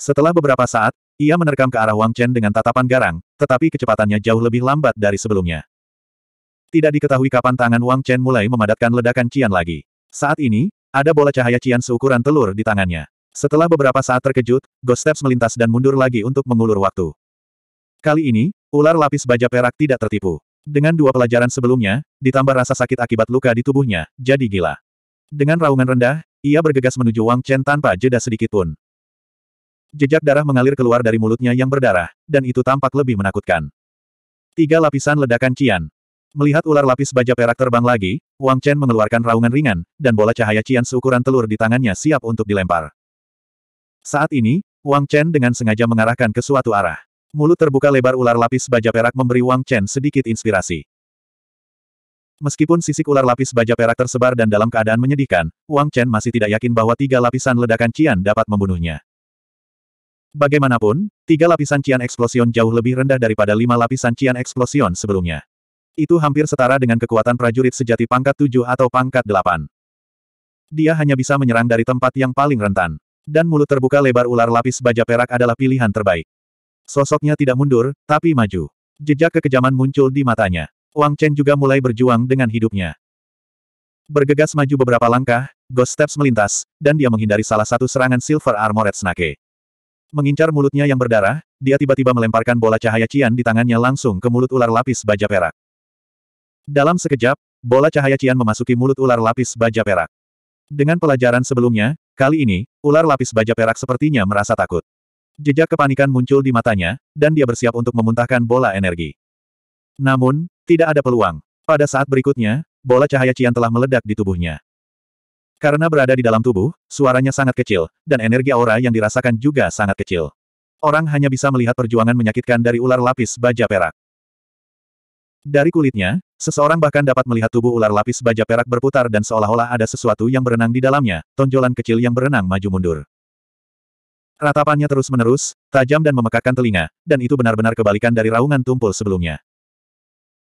Setelah beberapa saat, ia menerkam ke arah Wang Chen dengan tatapan garang, tetapi kecepatannya jauh lebih lambat dari sebelumnya. Tidak diketahui kapan tangan Wang Chen mulai memadatkan ledakan Cian lagi. Saat ini, ada bola cahaya Cian seukuran telur di tangannya. Setelah beberapa saat terkejut, Ghost Steps melintas dan mundur lagi untuk mengulur waktu. Kali ini, ular lapis baja perak tidak tertipu. Dengan dua pelajaran sebelumnya, ditambah rasa sakit akibat luka di tubuhnya, jadi gila. Dengan raungan rendah, ia bergegas menuju Wang Chen tanpa jeda sedikitpun. Jejak darah mengalir keluar dari mulutnya yang berdarah, dan itu tampak lebih menakutkan. Tiga lapisan ledakan Cian. Melihat ular lapis baja perak terbang lagi, Wang Chen mengeluarkan raungan ringan, dan bola cahaya Cian seukuran telur di tangannya siap untuk dilempar. Saat ini, Wang Chen dengan sengaja mengarahkan ke suatu arah. Mulut terbuka lebar ular lapis baja perak memberi Wang Chen sedikit inspirasi. Meskipun sisik ular lapis baja perak tersebar dan dalam keadaan menyedihkan, Wang Chen masih tidak yakin bahwa tiga lapisan ledakan Cian dapat membunuhnya. Bagaimanapun, tiga lapisan Cian Explosion jauh lebih rendah daripada lima lapisan Cian Explosion sebelumnya. Itu hampir setara dengan kekuatan prajurit sejati pangkat tujuh atau pangkat delapan. Dia hanya bisa menyerang dari tempat yang paling rentan. Dan mulut terbuka lebar ular lapis baja perak adalah pilihan terbaik. Sosoknya tidak mundur, tapi maju. Jejak kekejaman muncul di matanya. Wang Chen juga mulai berjuang dengan hidupnya. Bergegas maju beberapa langkah, Ghost Steps melintas, dan dia menghindari salah satu serangan Silver Armored Snake. Mengincar mulutnya yang berdarah, dia tiba-tiba melemparkan bola cahaya Cian di tangannya langsung ke mulut ular lapis baja perak. Dalam sekejap, bola cahaya Cian memasuki mulut ular lapis baja perak. Dengan pelajaran sebelumnya, kali ini, ular lapis baja perak sepertinya merasa takut. Jejak kepanikan muncul di matanya, dan dia bersiap untuk memuntahkan bola energi. Namun, tidak ada peluang. Pada saat berikutnya, bola cahaya Cian telah meledak di tubuhnya. Karena berada di dalam tubuh, suaranya sangat kecil, dan energi aura yang dirasakan juga sangat kecil. Orang hanya bisa melihat perjuangan menyakitkan dari ular lapis baja perak. Dari kulitnya, seseorang bahkan dapat melihat tubuh ular lapis baja perak berputar dan seolah-olah ada sesuatu yang berenang di dalamnya, tonjolan kecil yang berenang maju-mundur. Ratapannya terus-menerus, tajam dan memekakkan telinga, dan itu benar-benar kebalikan dari raungan tumpul sebelumnya.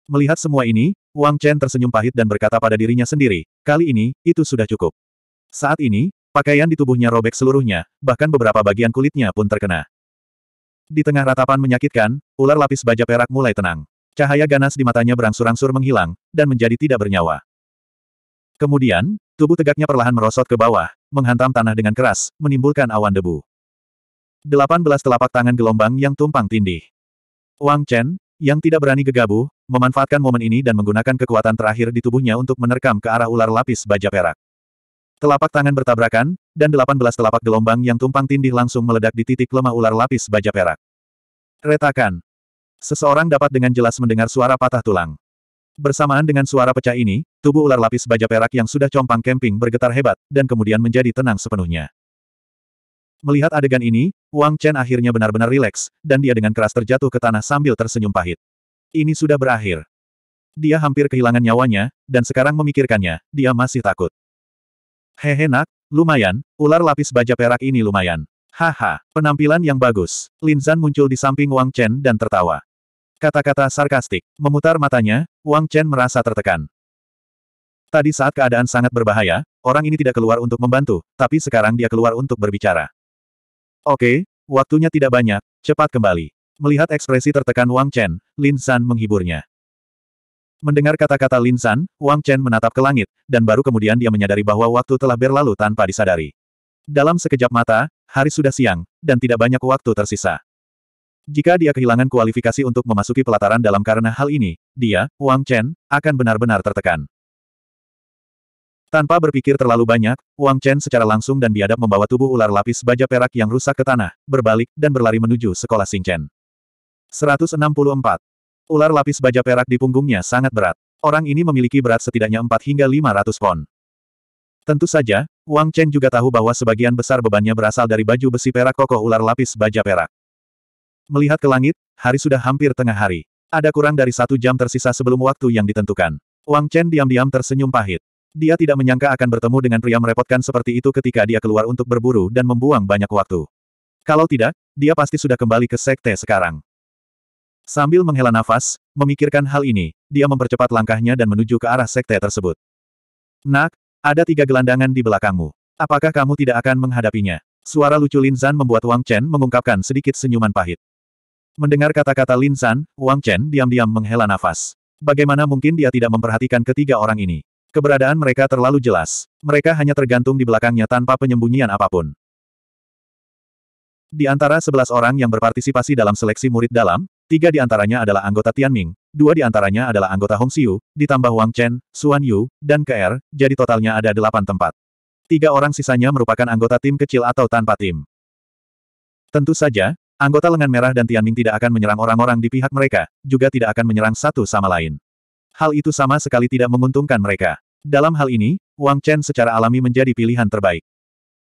Melihat semua ini, Wang Chen tersenyum pahit dan berkata pada dirinya sendiri, kali ini, itu sudah cukup. Saat ini, pakaian di tubuhnya robek seluruhnya, bahkan beberapa bagian kulitnya pun terkena. Di tengah ratapan menyakitkan, ular lapis baja perak mulai tenang. Cahaya ganas di matanya berangsur-angsur menghilang, dan menjadi tidak bernyawa. Kemudian, tubuh tegaknya perlahan merosot ke bawah, menghantam tanah dengan keras, menimbulkan awan debu. 18 telapak tangan gelombang yang tumpang tindih. Wang Chen, yang tidak berani gegabah, memanfaatkan momen ini dan menggunakan kekuatan terakhir di tubuhnya untuk menerkam ke arah ular lapis baja perak. Telapak tangan bertabrakan, dan 18 telapak gelombang yang tumpang tindih langsung meledak di titik lemah ular lapis baja perak. Retakan. Seseorang dapat dengan jelas mendengar suara patah tulang. Bersamaan dengan suara pecah ini, tubuh ular lapis baja perak yang sudah compang camping bergetar hebat, dan kemudian menjadi tenang sepenuhnya. Melihat adegan ini, Wang Chen akhirnya benar-benar rileks, dan dia dengan keras terjatuh ke tanah sambil tersenyum pahit. Ini sudah berakhir. Dia hampir kehilangan nyawanya, dan sekarang memikirkannya, dia masih takut. Hehe nak, lumayan, ular lapis baja perak ini lumayan. Haha, penampilan yang bagus. Lin Zan muncul di samping Wang Chen dan tertawa. Kata-kata sarkastik, memutar matanya, Wang Chen merasa tertekan. Tadi saat keadaan sangat berbahaya, orang ini tidak keluar untuk membantu, tapi sekarang dia keluar untuk berbicara. Oke, waktunya tidak banyak, cepat kembali. Melihat ekspresi tertekan Wang Chen, Lin San menghiburnya. Mendengar kata-kata Lin San, Wang Chen menatap ke langit, dan baru kemudian dia menyadari bahwa waktu telah berlalu tanpa disadari. Dalam sekejap mata, hari sudah siang, dan tidak banyak waktu tersisa. Jika dia kehilangan kualifikasi untuk memasuki pelataran dalam karena hal ini, dia, Wang Chen, akan benar-benar tertekan. Tanpa berpikir terlalu banyak, Wang Chen secara langsung dan biadab membawa tubuh ular lapis baja perak yang rusak ke tanah, berbalik, dan berlari menuju sekolah Xing Chen. 164. Ular lapis baja perak di punggungnya sangat berat. Orang ini memiliki berat setidaknya 4 hingga 500 pon. Tentu saja, Wang Chen juga tahu bahwa sebagian besar bebannya berasal dari baju besi perak kokoh ular lapis baja perak. Melihat ke langit, hari sudah hampir tengah hari. Ada kurang dari satu jam tersisa sebelum waktu yang ditentukan. Wang Chen diam-diam tersenyum pahit. Dia tidak menyangka akan bertemu dengan pria merepotkan seperti itu ketika dia keluar untuk berburu dan membuang banyak waktu. Kalau tidak, dia pasti sudah kembali ke sekte sekarang. Sambil menghela nafas, memikirkan hal ini, dia mempercepat langkahnya dan menuju ke arah sekte tersebut. Nak, ada tiga gelandangan di belakangmu. Apakah kamu tidak akan menghadapinya? Suara lucu Lin Zan membuat Wang Chen mengungkapkan sedikit senyuman pahit. Mendengar kata-kata Lin Zan, Wang Chen diam-diam menghela nafas. Bagaimana mungkin dia tidak memperhatikan ketiga orang ini? Keberadaan mereka terlalu jelas. Mereka hanya tergantung di belakangnya tanpa penyembunyian apapun. Di antara sebelas orang yang berpartisipasi dalam seleksi murid dalam, Tiga di antaranya adalah anggota Tianming, dua di antaranya adalah anggota Hong Xiu, ditambah Wang Chen, Xuan Yu, dan KR, er, jadi totalnya ada delapan tempat. Tiga orang sisanya merupakan anggota tim kecil atau tanpa tim. Tentu saja, anggota lengan merah dan Tianming tidak akan menyerang orang-orang di pihak mereka, juga tidak akan menyerang satu sama lain. Hal itu sama sekali tidak menguntungkan mereka. Dalam hal ini, Wang Chen secara alami menjadi pilihan terbaik.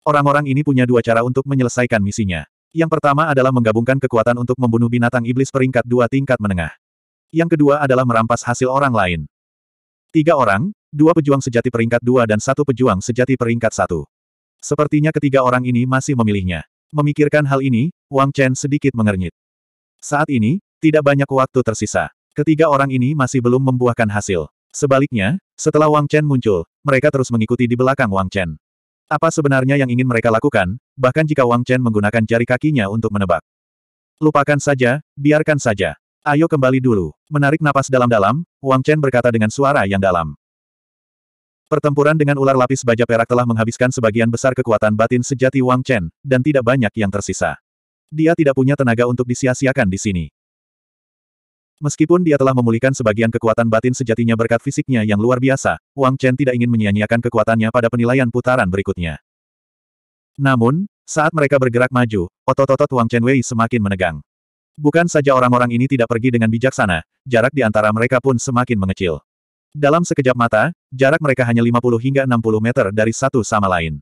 Orang-orang ini punya dua cara untuk menyelesaikan misinya. Yang pertama adalah menggabungkan kekuatan untuk membunuh binatang iblis peringkat dua tingkat menengah. Yang kedua adalah merampas hasil orang lain. Tiga orang, dua pejuang sejati peringkat dua dan satu pejuang sejati peringkat satu. Sepertinya ketiga orang ini masih memilihnya. Memikirkan hal ini, Wang Chen sedikit mengernyit. Saat ini, tidak banyak waktu tersisa. Ketiga orang ini masih belum membuahkan hasil. Sebaliknya, setelah Wang Chen muncul, mereka terus mengikuti di belakang Wang Chen. Apa sebenarnya yang ingin mereka lakukan, bahkan jika Wang Chen menggunakan jari kakinya untuk menebak. Lupakan saja, biarkan saja. Ayo kembali dulu. Menarik napas dalam-dalam, Wang Chen berkata dengan suara yang dalam. Pertempuran dengan ular lapis baja perak telah menghabiskan sebagian besar kekuatan batin sejati Wang Chen, dan tidak banyak yang tersisa. Dia tidak punya tenaga untuk disia-siakan di sini. Meskipun dia telah memulihkan sebagian kekuatan batin sejatinya berkat fisiknya yang luar biasa, Wang Chen tidak ingin menyia-nyiakan kekuatannya pada penilaian putaran berikutnya. Namun, saat mereka bergerak maju, otot-otot Wang Chen Wei semakin menegang. Bukan saja orang-orang ini tidak pergi dengan bijaksana, jarak di antara mereka pun semakin mengecil. Dalam sekejap mata, jarak mereka hanya 50 hingga 60 meter dari satu sama lain.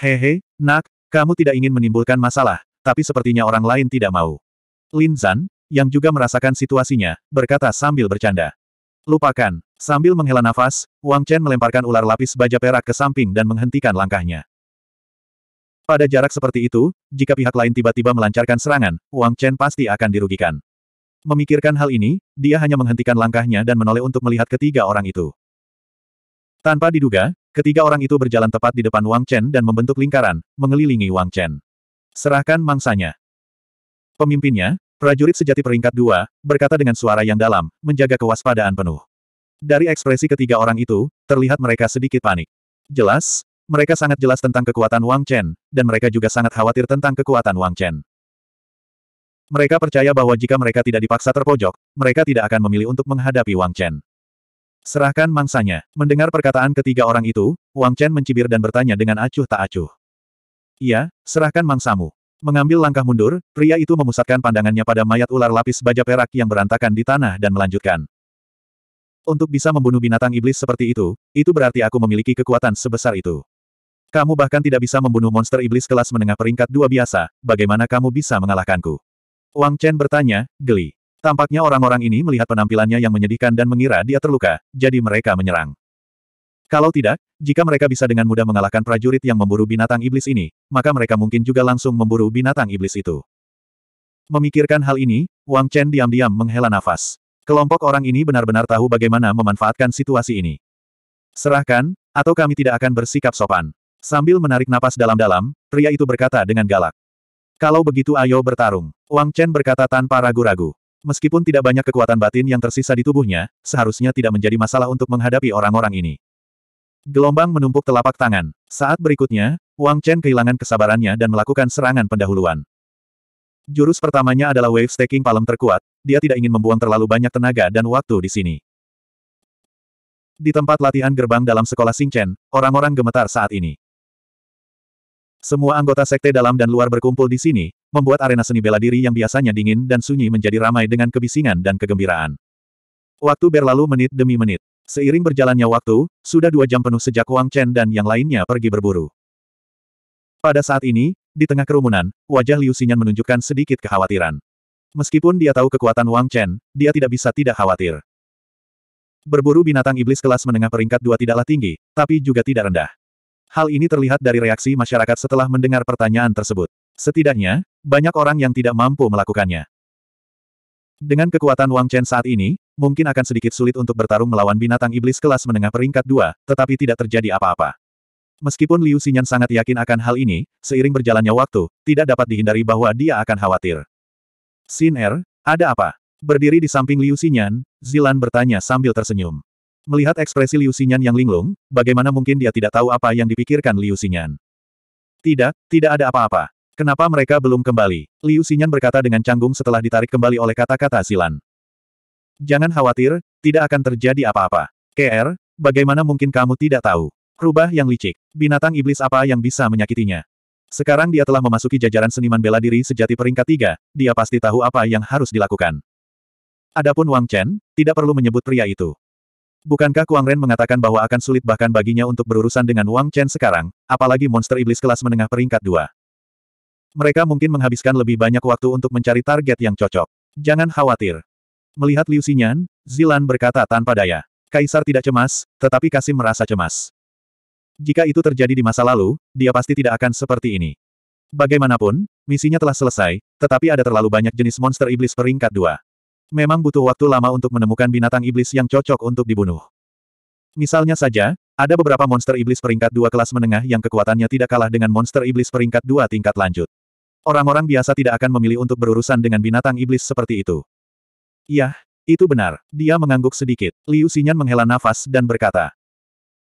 Hehe, nak, kamu tidak ingin menimbulkan masalah, tapi sepertinya orang lain tidak mau. Lin Zan, yang juga merasakan situasinya, berkata sambil bercanda. Lupakan. Sambil menghela nafas, Wang Chen melemparkan ular lapis baja perak ke samping dan menghentikan langkahnya. Pada jarak seperti itu, jika pihak lain tiba-tiba melancarkan serangan, Wang Chen pasti akan dirugikan. Memikirkan hal ini, dia hanya menghentikan langkahnya dan menoleh untuk melihat ketiga orang itu. Tanpa diduga, ketiga orang itu berjalan tepat di depan Wang Chen dan membentuk lingkaran, mengelilingi Wang Chen. Serahkan mangsanya. Pemimpinnya, Prajurit sejati peringkat dua, berkata dengan suara yang dalam, menjaga kewaspadaan penuh. Dari ekspresi ketiga orang itu, terlihat mereka sedikit panik. Jelas, mereka sangat jelas tentang kekuatan Wang Chen, dan mereka juga sangat khawatir tentang kekuatan Wang Chen. Mereka percaya bahwa jika mereka tidak dipaksa terpojok, mereka tidak akan memilih untuk menghadapi Wang Chen. Serahkan mangsanya. Mendengar perkataan ketiga orang itu, Wang Chen mencibir dan bertanya dengan acuh tak acuh. Iya, serahkan mangsamu. Mengambil langkah mundur, pria itu memusatkan pandangannya pada mayat ular lapis baja perak yang berantakan di tanah dan melanjutkan. Untuk bisa membunuh binatang iblis seperti itu, itu berarti aku memiliki kekuatan sebesar itu. Kamu bahkan tidak bisa membunuh monster iblis kelas menengah peringkat dua biasa, bagaimana kamu bisa mengalahkanku? Wang Chen bertanya, geli. Tampaknya orang-orang ini melihat penampilannya yang menyedihkan dan mengira dia terluka, jadi mereka menyerang. Kalau tidak, jika mereka bisa dengan mudah mengalahkan prajurit yang memburu binatang iblis ini, maka mereka mungkin juga langsung memburu binatang iblis itu. Memikirkan hal ini, Wang Chen diam-diam menghela nafas. Kelompok orang ini benar-benar tahu bagaimana memanfaatkan situasi ini. Serahkan, atau kami tidak akan bersikap sopan. Sambil menarik napas dalam-dalam, pria itu berkata dengan galak. Kalau begitu ayo bertarung. Wang Chen berkata tanpa ragu-ragu. Meskipun tidak banyak kekuatan batin yang tersisa di tubuhnya, seharusnya tidak menjadi masalah untuk menghadapi orang-orang ini. Gelombang menumpuk telapak tangan. Saat berikutnya, Wang Chen kehilangan kesabarannya dan melakukan serangan pendahuluan. Jurus pertamanya adalah Wave Staking Palem terkuat, dia tidak ingin membuang terlalu banyak tenaga dan waktu di sini. Di tempat latihan gerbang dalam sekolah Sing Chen, orang-orang gemetar saat ini. Semua anggota sekte dalam dan luar berkumpul di sini, membuat arena seni bela diri yang biasanya dingin dan sunyi menjadi ramai dengan kebisingan dan kegembiraan. Waktu berlalu menit demi menit. Seiring berjalannya waktu, sudah dua jam penuh sejak Wang Chen dan yang lainnya pergi berburu. Pada saat ini, di tengah kerumunan, wajah Liu Xinyan menunjukkan sedikit kekhawatiran. Meskipun dia tahu kekuatan Wang Chen, dia tidak bisa tidak khawatir. Berburu binatang iblis kelas menengah peringkat dua tidaklah tinggi, tapi juga tidak rendah. Hal ini terlihat dari reaksi masyarakat setelah mendengar pertanyaan tersebut. Setidaknya, banyak orang yang tidak mampu melakukannya. Dengan kekuatan Wang Chen saat ini, mungkin akan sedikit sulit untuk bertarung melawan binatang iblis kelas menengah peringkat dua, tetapi tidak terjadi apa-apa. Meskipun Liu Xinyan sangat yakin akan hal ini, seiring berjalannya waktu, tidak dapat dihindari bahwa dia akan khawatir. Xin Er, ada apa? Berdiri di samping Liu Xinyan, Zilan bertanya sambil tersenyum. Melihat ekspresi Liu Xinyan yang linglung, bagaimana mungkin dia tidak tahu apa yang dipikirkan Liu Xinyan? Tidak, tidak ada apa-apa. Kenapa mereka belum kembali? Liu Xinyan berkata dengan canggung setelah ditarik kembali oleh kata-kata Silan. Jangan khawatir, tidak akan terjadi apa-apa. KR, bagaimana mungkin kamu tidak tahu? Rubah yang licik. Binatang iblis apa yang bisa menyakitinya? Sekarang dia telah memasuki jajaran seniman bela diri sejati peringkat tiga, dia pasti tahu apa yang harus dilakukan. Adapun Wang Chen, tidak perlu menyebut pria itu. Bukankah Kuang Ren mengatakan bahwa akan sulit bahkan baginya untuk berurusan dengan Wang Chen sekarang, apalagi monster iblis kelas menengah peringkat dua? Mereka mungkin menghabiskan lebih banyak waktu untuk mencari target yang cocok. Jangan khawatir. Melihat Liu Xinyan, Zilan berkata tanpa daya. Kaisar tidak cemas, tetapi Kasim merasa cemas. Jika itu terjadi di masa lalu, dia pasti tidak akan seperti ini. Bagaimanapun, misinya telah selesai, tetapi ada terlalu banyak jenis monster iblis peringkat dua. Memang butuh waktu lama untuk menemukan binatang iblis yang cocok untuk dibunuh. Misalnya saja, ada beberapa monster iblis peringkat dua kelas menengah yang kekuatannya tidak kalah dengan monster iblis peringkat dua tingkat lanjut. Orang-orang biasa tidak akan memilih untuk berurusan dengan binatang iblis seperti itu. Iya, itu benar. Dia mengangguk sedikit. Liu Xinyan menghela nafas dan berkata.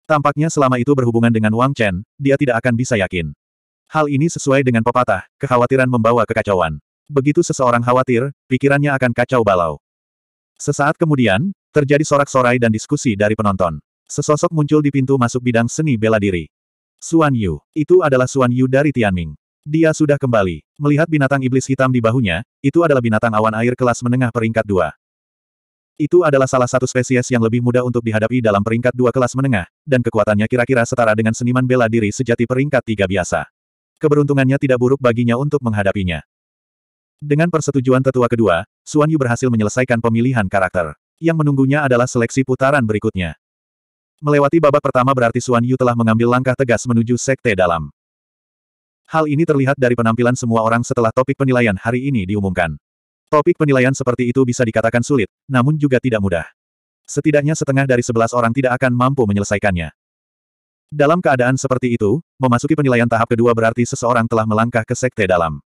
Tampaknya selama itu berhubungan dengan Wang Chen, dia tidak akan bisa yakin. Hal ini sesuai dengan pepatah, kekhawatiran membawa kekacauan. Begitu seseorang khawatir, pikirannya akan kacau balau. Sesaat kemudian, terjadi sorak-sorai dan diskusi dari penonton. Sesosok muncul di pintu masuk bidang seni bela diri. Suan Yu. Itu adalah Suan Yu dari Tianming. Dia sudah kembali. Melihat binatang iblis hitam di bahunya, itu adalah binatang awan air kelas menengah peringkat dua. Itu adalah salah satu spesies yang lebih mudah untuk dihadapi dalam peringkat dua kelas menengah, dan kekuatannya kira-kira setara dengan seniman bela diri sejati peringkat tiga biasa. Keberuntungannya tidak buruk baginya untuk menghadapinya. Dengan persetujuan tetua kedua, Suan Yu berhasil menyelesaikan pemilihan karakter. Yang menunggunya adalah seleksi putaran berikutnya. Melewati babak pertama berarti Suan Yu telah mengambil langkah tegas menuju sekte dalam. Hal ini terlihat dari penampilan semua orang setelah topik penilaian hari ini diumumkan. Topik penilaian seperti itu bisa dikatakan sulit, namun juga tidak mudah. Setidaknya setengah dari sebelas orang tidak akan mampu menyelesaikannya. Dalam keadaan seperti itu, memasuki penilaian tahap kedua berarti seseorang telah melangkah ke sekte dalam.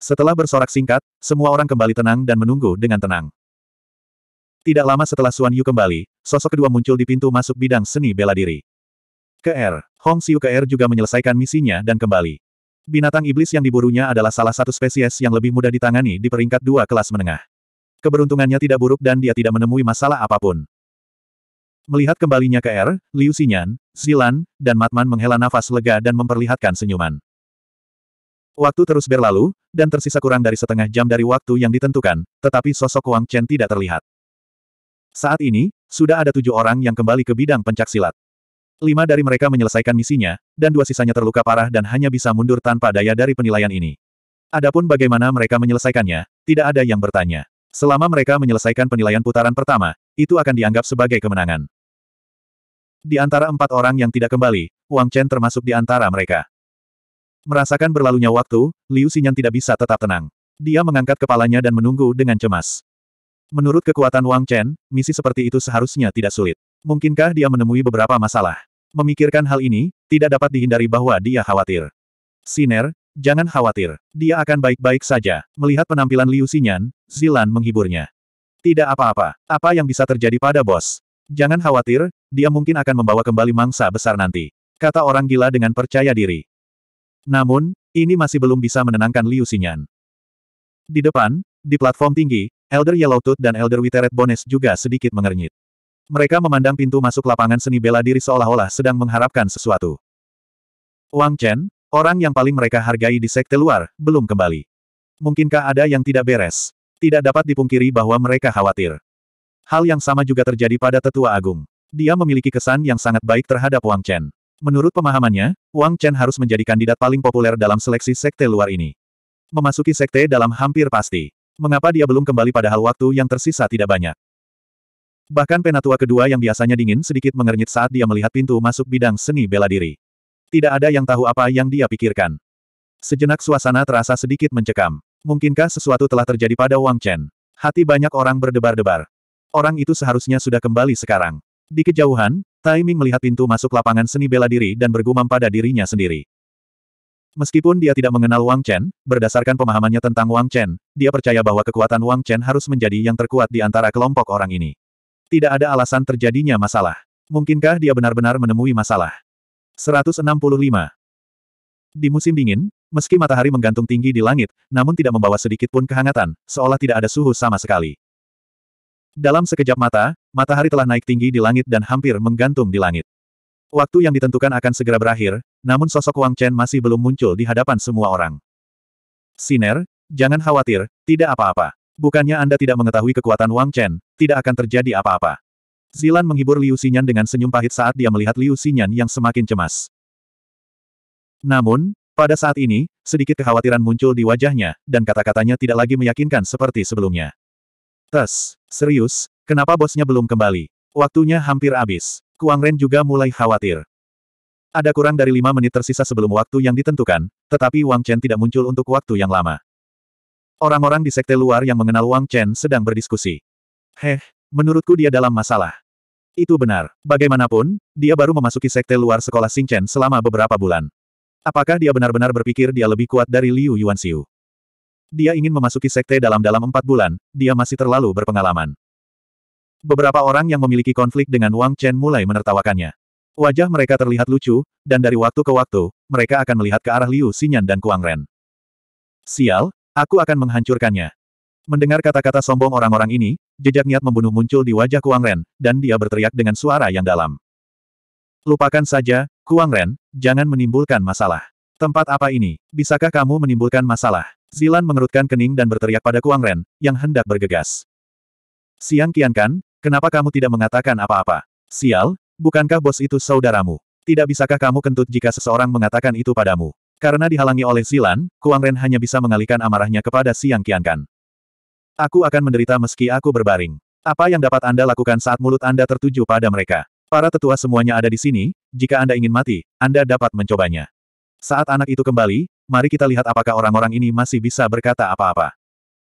Setelah bersorak singkat, semua orang kembali tenang dan menunggu dengan tenang. Tidak lama setelah Suan Yu kembali, sosok kedua muncul di pintu masuk bidang seni bela diri. KR. Hong Xiu Ke'er juga menyelesaikan misinya dan kembali. Binatang iblis yang diburunya adalah salah satu spesies yang lebih mudah ditangani di peringkat dua kelas menengah. Keberuntungannya tidak buruk dan dia tidak menemui masalah apapun. Melihat kembalinya ke R, er, Liu Xinyan, Zilan, dan Matman menghela nafas lega dan memperlihatkan senyuman. Waktu terus berlalu, dan tersisa kurang dari setengah jam dari waktu yang ditentukan, tetapi sosok Wang Chen tidak terlihat. Saat ini, sudah ada tujuh orang yang kembali ke bidang pencaksilat. Lima dari mereka menyelesaikan misinya, dan dua sisanya terluka parah dan hanya bisa mundur tanpa daya dari penilaian ini. Adapun bagaimana mereka menyelesaikannya, tidak ada yang bertanya. Selama mereka menyelesaikan penilaian putaran pertama, itu akan dianggap sebagai kemenangan. Di antara empat orang yang tidak kembali, Wang Chen termasuk di antara mereka. Merasakan berlalunya waktu, Liu Xinyan tidak bisa tetap tenang. Dia mengangkat kepalanya dan menunggu dengan cemas. Menurut kekuatan Wang Chen, misi seperti itu seharusnya tidak sulit. Mungkinkah dia menemui beberapa masalah? Memikirkan hal ini, tidak dapat dihindari bahwa dia khawatir. Siner, jangan khawatir. Dia akan baik-baik saja. Melihat penampilan Liu Xinyan, Zilan menghiburnya. Tidak apa-apa. Apa yang bisa terjadi pada bos? Jangan khawatir, dia mungkin akan membawa kembali mangsa besar nanti. Kata orang gila dengan percaya diri. Namun, ini masih belum bisa menenangkan Liu Xinyan. Di depan, di platform tinggi, Elder Yellowtooth dan Elder Withered Bones juga sedikit mengernyit. Mereka memandang pintu masuk lapangan seni bela diri seolah-olah sedang mengharapkan sesuatu. Wang Chen, orang yang paling mereka hargai di sekte luar, belum kembali. Mungkinkah ada yang tidak beres? Tidak dapat dipungkiri bahwa mereka khawatir. Hal yang sama juga terjadi pada tetua agung. Dia memiliki kesan yang sangat baik terhadap Wang Chen. Menurut pemahamannya, Wang Chen harus menjadi kandidat paling populer dalam seleksi sekte luar ini. Memasuki sekte dalam hampir pasti. Mengapa dia belum kembali padahal waktu yang tersisa tidak banyak? Bahkan penatua kedua yang biasanya dingin sedikit mengernyit saat dia melihat pintu masuk bidang seni bela diri. Tidak ada yang tahu apa yang dia pikirkan. Sejenak suasana terasa sedikit mencekam. Mungkinkah sesuatu telah terjadi pada Wang Chen? Hati banyak orang berdebar-debar. Orang itu seharusnya sudah kembali sekarang. Di kejauhan, Tai Ming melihat pintu masuk lapangan seni bela diri dan bergumam pada dirinya sendiri. Meskipun dia tidak mengenal Wang Chen, berdasarkan pemahamannya tentang Wang Chen, dia percaya bahwa kekuatan Wang Chen harus menjadi yang terkuat di antara kelompok orang ini tidak ada alasan terjadinya masalah. Mungkinkah dia benar-benar menemui masalah? 165. Di musim dingin, meski matahari menggantung tinggi di langit, namun tidak membawa sedikit pun kehangatan, seolah tidak ada suhu sama sekali. Dalam sekejap mata, matahari telah naik tinggi di langit dan hampir menggantung di langit. Waktu yang ditentukan akan segera berakhir, namun sosok Wang Chen masih belum muncul di hadapan semua orang. Siner, jangan khawatir, tidak apa-apa. Bukannya Anda tidak mengetahui kekuatan Wang Chen, tidak akan terjadi apa-apa. Zilan menghibur Liu Xinyan dengan senyum pahit saat dia melihat Liu Xinyan yang semakin cemas. Namun, pada saat ini, sedikit kekhawatiran muncul di wajahnya, dan kata-katanya tidak lagi meyakinkan seperti sebelumnya. Tes, serius, kenapa bosnya belum kembali? Waktunya hampir habis. Kuang Ren juga mulai khawatir. Ada kurang dari lima menit tersisa sebelum waktu yang ditentukan, tetapi Wang Chen tidak muncul untuk waktu yang lama. Orang-orang di sekte luar yang mengenal Wang Chen sedang berdiskusi. Heh, menurutku dia dalam masalah. Itu benar. Bagaimanapun, dia baru memasuki sekte luar sekolah Chen selama beberapa bulan. Apakah dia benar-benar berpikir dia lebih kuat dari Liu Yuanxiu? Dia ingin memasuki sekte dalam-dalam empat bulan, dia masih terlalu berpengalaman. Beberapa orang yang memiliki konflik dengan Wang Chen mulai menertawakannya. Wajah mereka terlihat lucu, dan dari waktu ke waktu, mereka akan melihat ke arah Liu Xinyan dan Kuang Ren. Sial, Aku akan menghancurkannya. Mendengar kata-kata sombong orang-orang ini, jejak niat membunuh muncul di wajah Kuang Ren, dan dia berteriak dengan suara yang dalam. Lupakan saja, Kuang Ren, jangan menimbulkan masalah. Tempat apa ini? Bisakah kamu menimbulkan masalah? Zilan mengerutkan kening dan berteriak pada Kuang Ren, yang hendak bergegas. Siang Kian Kan, kenapa kamu tidak mengatakan apa-apa? Sial, bukankah bos itu saudaramu? Tidak bisakah kamu kentut jika seseorang mengatakan itu padamu? Karena dihalangi oleh Zilan, Kuang Ren hanya bisa mengalihkan amarahnya kepada Siang Qiankan. Aku akan menderita meski aku berbaring. Apa yang dapat Anda lakukan saat mulut Anda tertuju pada mereka? Para tetua semuanya ada di sini, jika Anda ingin mati, Anda dapat mencobanya. Saat anak itu kembali, mari kita lihat apakah orang-orang ini masih bisa berkata apa-apa.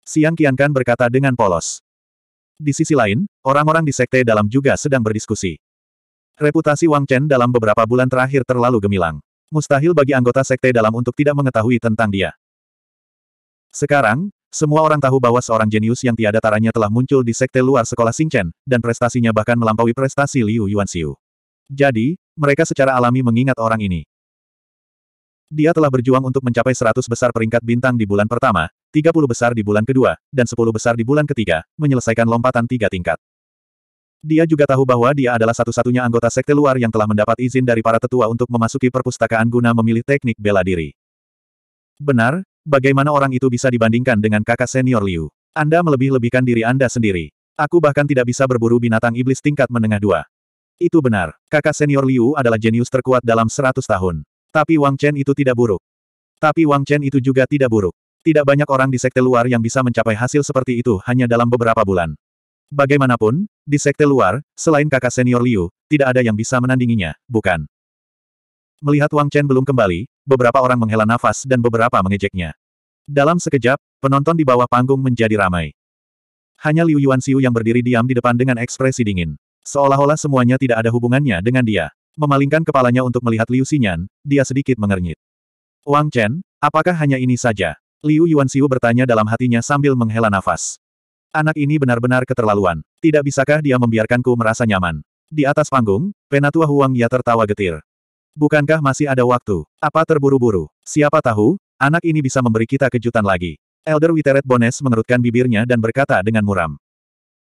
Siang Qiankan berkata dengan polos. Di sisi lain, orang-orang di sekte dalam juga sedang berdiskusi. Reputasi Wang Chen dalam beberapa bulan terakhir terlalu gemilang mustahil bagi anggota sekte dalam untuk tidak mengetahui tentang dia. Sekarang, semua orang tahu bahwa seorang jenius yang tiada taranya telah muncul di sekte luar sekolah Singchen, dan prestasinya bahkan melampaui prestasi Liu Yuanxiu. Jadi, mereka secara alami mengingat orang ini. Dia telah berjuang untuk mencapai 100 besar peringkat bintang di bulan pertama, 30 besar di bulan kedua, dan 10 besar di bulan ketiga, menyelesaikan lompatan tiga tingkat. Dia juga tahu bahwa dia adalah satu-satunya anggota sekte luar yang telah mendapat izin dari para tetua untuk memasuki perpustakaan guna memilih teknik bela diri. Benar, bagaimana orang itu bisa dibandingkan dengan kakak senior Liu? Anda melebih-lebihkan diri Anda sendiri. Aku bahkan tidak bisa berburu binatang iblis tingkat menengah dua. Itu benar, kakak senior Liu adalah jenius terkuat dalam seratus tahun. Tapi Wang Chen itu tidak buruk. Tapi Wang Chen itu juga tidak buruk. Tidak banyak orang di sekte luar yang bisa mencapai hasil seperti itu hanya dalam beberapa bulan. Bagaimanapun, di sekte luar, selain kakak senior Liu, tidak ada yang bisa menandinginya, bukan? Melihat Wang Chen belum kembali, beberapa orang menghela nafas dan beberapa mengejeknya. Dalam sekejap, penonton di bawah panggung menjadi ramai. Hanya Liu Yuan Xiu yang berdiri diam di depan dengan ekspresi dingin. Seolah-olah semuanya tidak ada hubungannya dengan dia. Memalingkan kepalanya untuk melihat Liu Xinyan, dia sedikit mengernyit. Wang Chen, apakah hanya ini saja? Liu Yuan Xiu bertanya dalam hatinya sambil menghela nafas. Anak ini benar-benar keterlaluan. Tidak bisakah dia membiarkanku merasa nyaman? Di atas panggung, penatua Huang Ya tertawa getir. Bukankah masih ada waktu? Apa terburu-buru? Siapa tahu, anak ini bisa memberi kita kejutan lagi. Elder Witeret Bones mengerutkan bibirnya dan berkata dengan muram.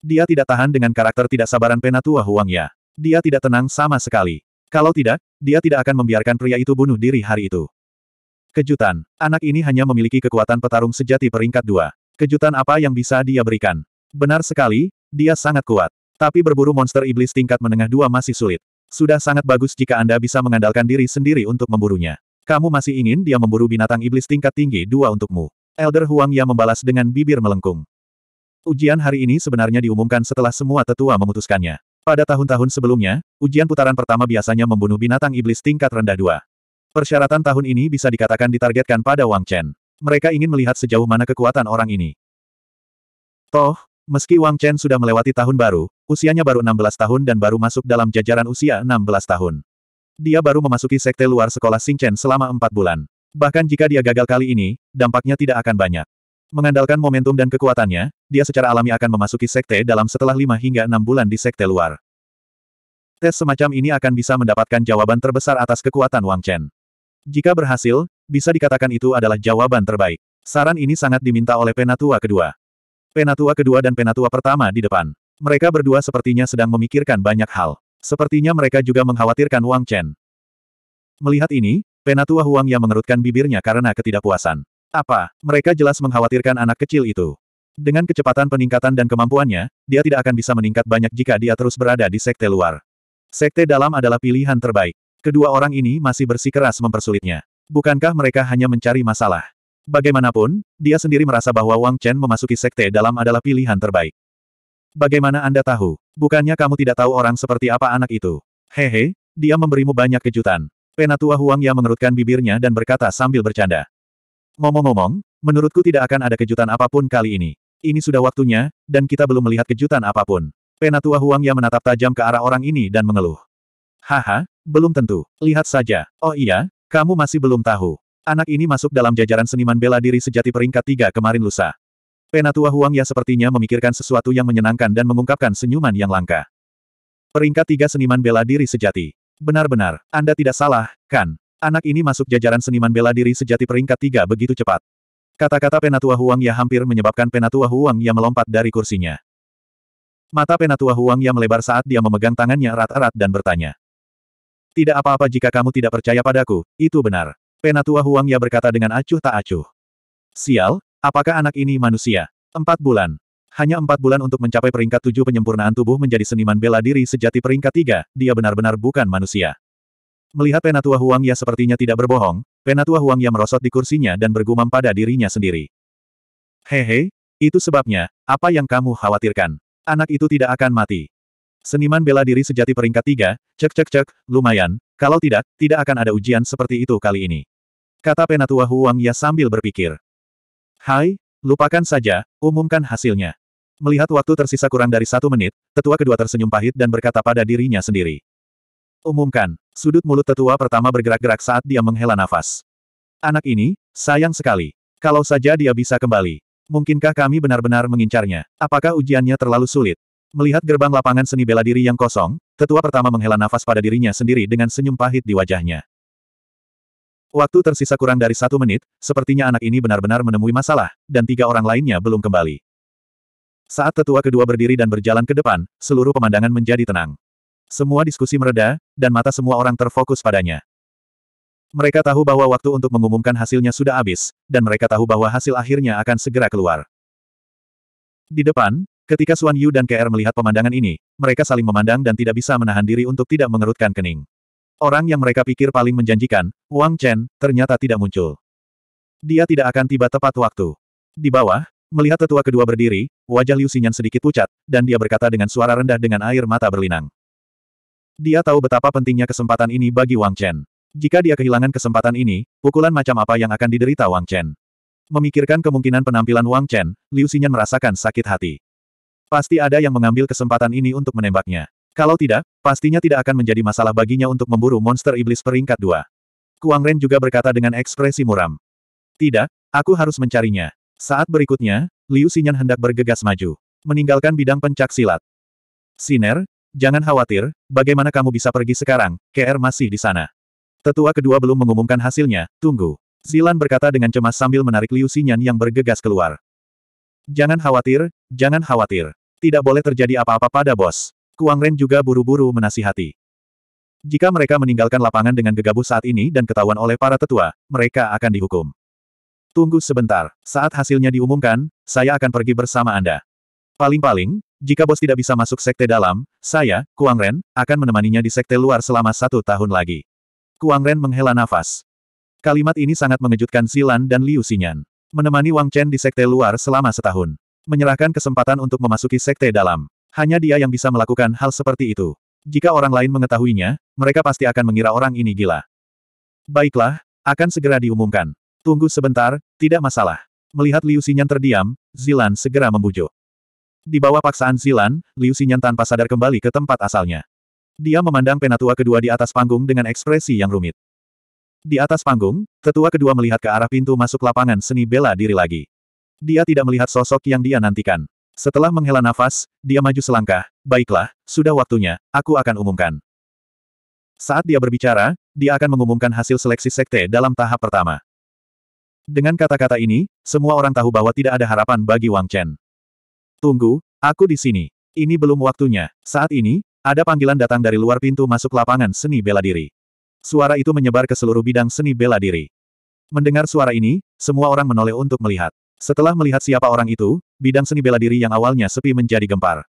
Dia tidak tahan dengan karakter tidak sabaran penatua Huang Ya. Dia tidak tenang sama sekali. Kalau tidak, dia tidak akan membiarkan pria itu bunuh diri hari itu. Kejutan, anak ini hanya memiliki kekuatan petarung sejati peringkat dua. Kejutan apa yang bisa dia berikan? Benar sekali, dia sangat kuat. Tapi berburu monster iblis tingkat menengah dua masih sulit. Sudah sangat bagus jika Anda bisa mengandalkan diri sendiri untuk memburunya. Kamu masih ingin dia memburu binatang iblis tingkat tinggi dua untukmu. Elder Huang Ya membalas dengan bibir melengkung. Ujian hari ini sebenarnya diumumkan setelah semua tetua memutuskannya. Pada tahun-tahun sebelumnya, ujian putaran pertama biasanya membunuh binatang iblis tingkat rendah dua. Persyaratan tahun ini bisa dikatakan ditargetkan pada Wang Chen. Mereka ingin melihat sejauh mana kekuatan orang ini. Toh, meski Wang Chen sudah melewati tahun baru, usianya baru 16 tahun dan baru masuk dalam jajaran usia 16 tahun. Dia baru memasuki sekte luar sekolah Chen selama empat bulan. Bahkan jika dia gagal kali ini, dampaknya tidak akan banyak. Mengandalkan momentum dan kekuatannya, dia secara alami akan memasuki sekte dalam setelah 5 hingga 6 bulan di sekte luar. Tes semacam ini akan bisa mendapatkan jawaban terbesar atas kekuatan Wang Chen. Jika berhasil, bisa dikatakan itu adalah jawaban terbaik. Saran ini sangat diminta oleh penatua kedua. Penatua kedua dan penatua pertama di depan. Mereka berdua sepertinya sedang memikirkan banyak hal. Sepertinya mereka juga mengkhawatirkan Wang Chen. Melihat ini, penatua Huang yang mengerutkan bibirnya karena ketidakpuasan. Apa, mereka jelas mengkhawatirkan anak kecil itu. Dengan kecepatan peningkatan dan kemampuannya, dia tidak akan bisa meningkat banyak jika dia terus berada di sekte luar. Sekte dalam adalah pilihan terbaik. Kedua orang ini masih bersikeras mempersulitnya. Bukankah mereka hanya mencari masalah? Bagaimanapun, dia sendiri merasa bahwa Wang Chen memasuki sekte dalam adalah pilihan terbaik. Bagaimana Anda tahu? Bukannya kamu tidak tahu orang seperti apa anak itu? Hehe, dia memberimu banyak kejutan. Penatua Huang Ya mengerutkan bibirnya dan berkata sambil bercanda. Ngomong-ngomong, menurutku tidak akan ada kejutan apapun kali ini. Ini sudah waktunya, dan kita belum melihat kejutan apapun. Penatua Huang Ya menatap tajam ke arah orang ini dan mengeluh. Haha, belum tentu. Lihat saja. Oh iya, kamu masih belum tahu. Anak ini masuk dalam jajaran seniman bela diri sejati peringkat tiga kemarin lusa. Penatua Huang Ya sepertinya memikirkan sesuatu yang menyenangkan dan mengungkapkan senyuman yang langka. Peringkat tiga seniman bela diri sejati. Benar-benar, Anda tidak salah, kan? Anak ini masuk jajaran seniman bela diri sejati peringkat tiga begitu cepat. Kata-kata Penatua Huang Ya hampir menyebabkan Penatua Huang Ya melompat dari kursinya. Mata Penatua Huang Ya melebar saat dia memegang tangannya erat-erat dan bertanya. Tidak apa-apa jika kamu tidak percaya padaku, itu benar. Penatua Huang Ya berkata dengan acuh tak acuh. Sial, apakah anak ini manusia? Empat bulan. Hanya empat bulan untuk mencapai peringkat tujuh penyempurnaan tubuh menjadi seniman bela diri sejati peringkat tiga, dia benar-benar bukan manusia. Melihat Penatua Huang Ya sepertinya tidak berbohong, Penatua Huang Ya merosot di kursinya dan bergumam pada dirinya sendiri. Hehe, itu sebabnya, apa yang kamu khawatirkan? Anak itu tidak akan mati. Seniman bela diri sejati peringkat tiga, cek cek cek, lumayan, kalau tidak, tidak akan ada ujian seperti itu kali ini. Kata Penatua Huang Ya sambil berpikir. Hai, lupakan saja, umumkan hasilnya. Melihat waktu tersisa kurang dari satu menit, tetua kedua tersenyum pahit dan berkata pada dirinya sendiri. Umumkan, sudut mulut tetua pertama bergerak-gerak saat dia menghela nafas. Anak ini, sayang sekali. Kalau saja dia bisa kembali. Mungkinkah kami benar-benar mengincarnya? Apakah ujiannya terlalu sulit? Melihat gerbang lapangan seni bela diri yang kosong, tetua pertama menghela nafas pada dirinya sendiri dengan senyum pahit di wajahnya. Waktu tersisa kurang dari satu menit, sepertinya anak ini benar-benar menemui masalah, dan tiga orang lainnya belum kembali. Saat tetua kedua berdiri dan berjalan ke depan, seluruh pemandangan menjadi tenang. Semua diskusi mereda, dan mata semua orang terfokus padanya. Mereka tahu bahwa waktu untuk mengumumkan hasilnya sudah habis, dan mereka tahu bahwa hasil akhirnya akan segera keluar. Di depan, Ketika Suan Yu dan KR melihat pemandangan ini, mereka saling memandang dan tidak bisa menahan diri untuk tidak mengerutkan kening. Orang yang mereka pikir paling menjanjikan, Wang Chen, ternyata tidak muncul. Dia tidak akan tiba tepat waktu. Di bawah, melihat tetua kedua berdiri, wajah Liu Xinyan sedikit pucat, dan dia berkata dengan suara rendah dengan air mata berlinang. Dia tahu betapa pentingnya kesempatan ini bagi Wang Chen. Jika dia kehilangan kesempatan ini, pukulan macam apa yang akan diderita Wang Chen? Memikirkan kemungkinan penampilan Wang Chen, Liu Xinyan merasakan sakit hati. Pasti ada yang mengambil kesempatan ini untuk menembaknya. Kalau tidak, pastinya tidak akan menjadi masalah baginya untuk memburu monster iblis peringkat dua. Kuang Ren juga berkata dengan ekspresi muram. Tidak, aku harus mencarinya. Saat berikutnya, Liu Xinyan hendak bergegas maju. Meninggalkan bidang pencak silat. Siner, jangan khawatir, bagaimana kamu bisa pergi sekarang, KR masih di sana. Tetua kedua belum mengumumkan hasilnya, tunggu. Zilan berkata dengan cemas sambil menarik Liu Xinyan yang bergegas keluar. Jangan khawatir, jangan khawatir. Tidak boleh terjadi apa-apa pada bos. Kuang Ren juga buru-buru menasihati. Jika mereka meninggalkan lapangan dengan gegabah saat ini dan ketahuan oleh para tetua, mereka akan dihukum. Tunggu sebentar, saat hasilnya diumumkan, saya akan pergi bersama Anda. Paling-paling, jika bos tidak bisa masuk sekte dalam, saya, Kuang Ren, akan menemaninya di sekte luar selama satu tahun lagi. Kuang Ren menghela nafas. Kalimat ini sangat mengejutkan Silan dan Liu Xinyan menemani Wang Chen di sekte luar selama setahun. Menyerahkan kesempatan untuk memasuki sekte dalam. Hanya dia yang bisa melakukan hal seperti itu. Jika orang lain mengetahuinya, mereka pasti akan mengira orang ini gila. Baiklah, akan segera diumumkan. Tunggu sebentar, tidak masalah. Melihat Liu Xinyan terdiam, Zilan segera membujuk. Di bawah paksaan Zilan, Liu Xinyan tanpa sadar kembali ke tempat asalnya. Dia memandang penatua kedua di atas panggung dengan ekspresi yang rumit. Di atas panggung, tetua kedua melihat ke arah pintu masuk lapangan seni bela diri lagi. Dia tidak melihat sosok yang dia nantikan. Setelah menghela nafas, dia maju selangkah, baiklah, sudah waktunya, aku akan umumkan. Saat dia berbicara, dia akan mengumumkan hasil seleksi sekte dalam tahap pertama. Dengan kata-kata ini, semua orang tahu bahwa tidak ada harapan bagi Wang Chen. Tunggu, aku di sini. Ini belum waktunya. Saat ini, ada panggilan datang dari luar pintu masuk lapangan seni bela diri. Suara itu menyebar ke seluruh bidang seni bela diri. Mendengar suara ini, semua orang menoleh untuk melihat. Setelah melihat siapa orang itu, bidang seni bela diri yang awalnya sepi menjadi gempar.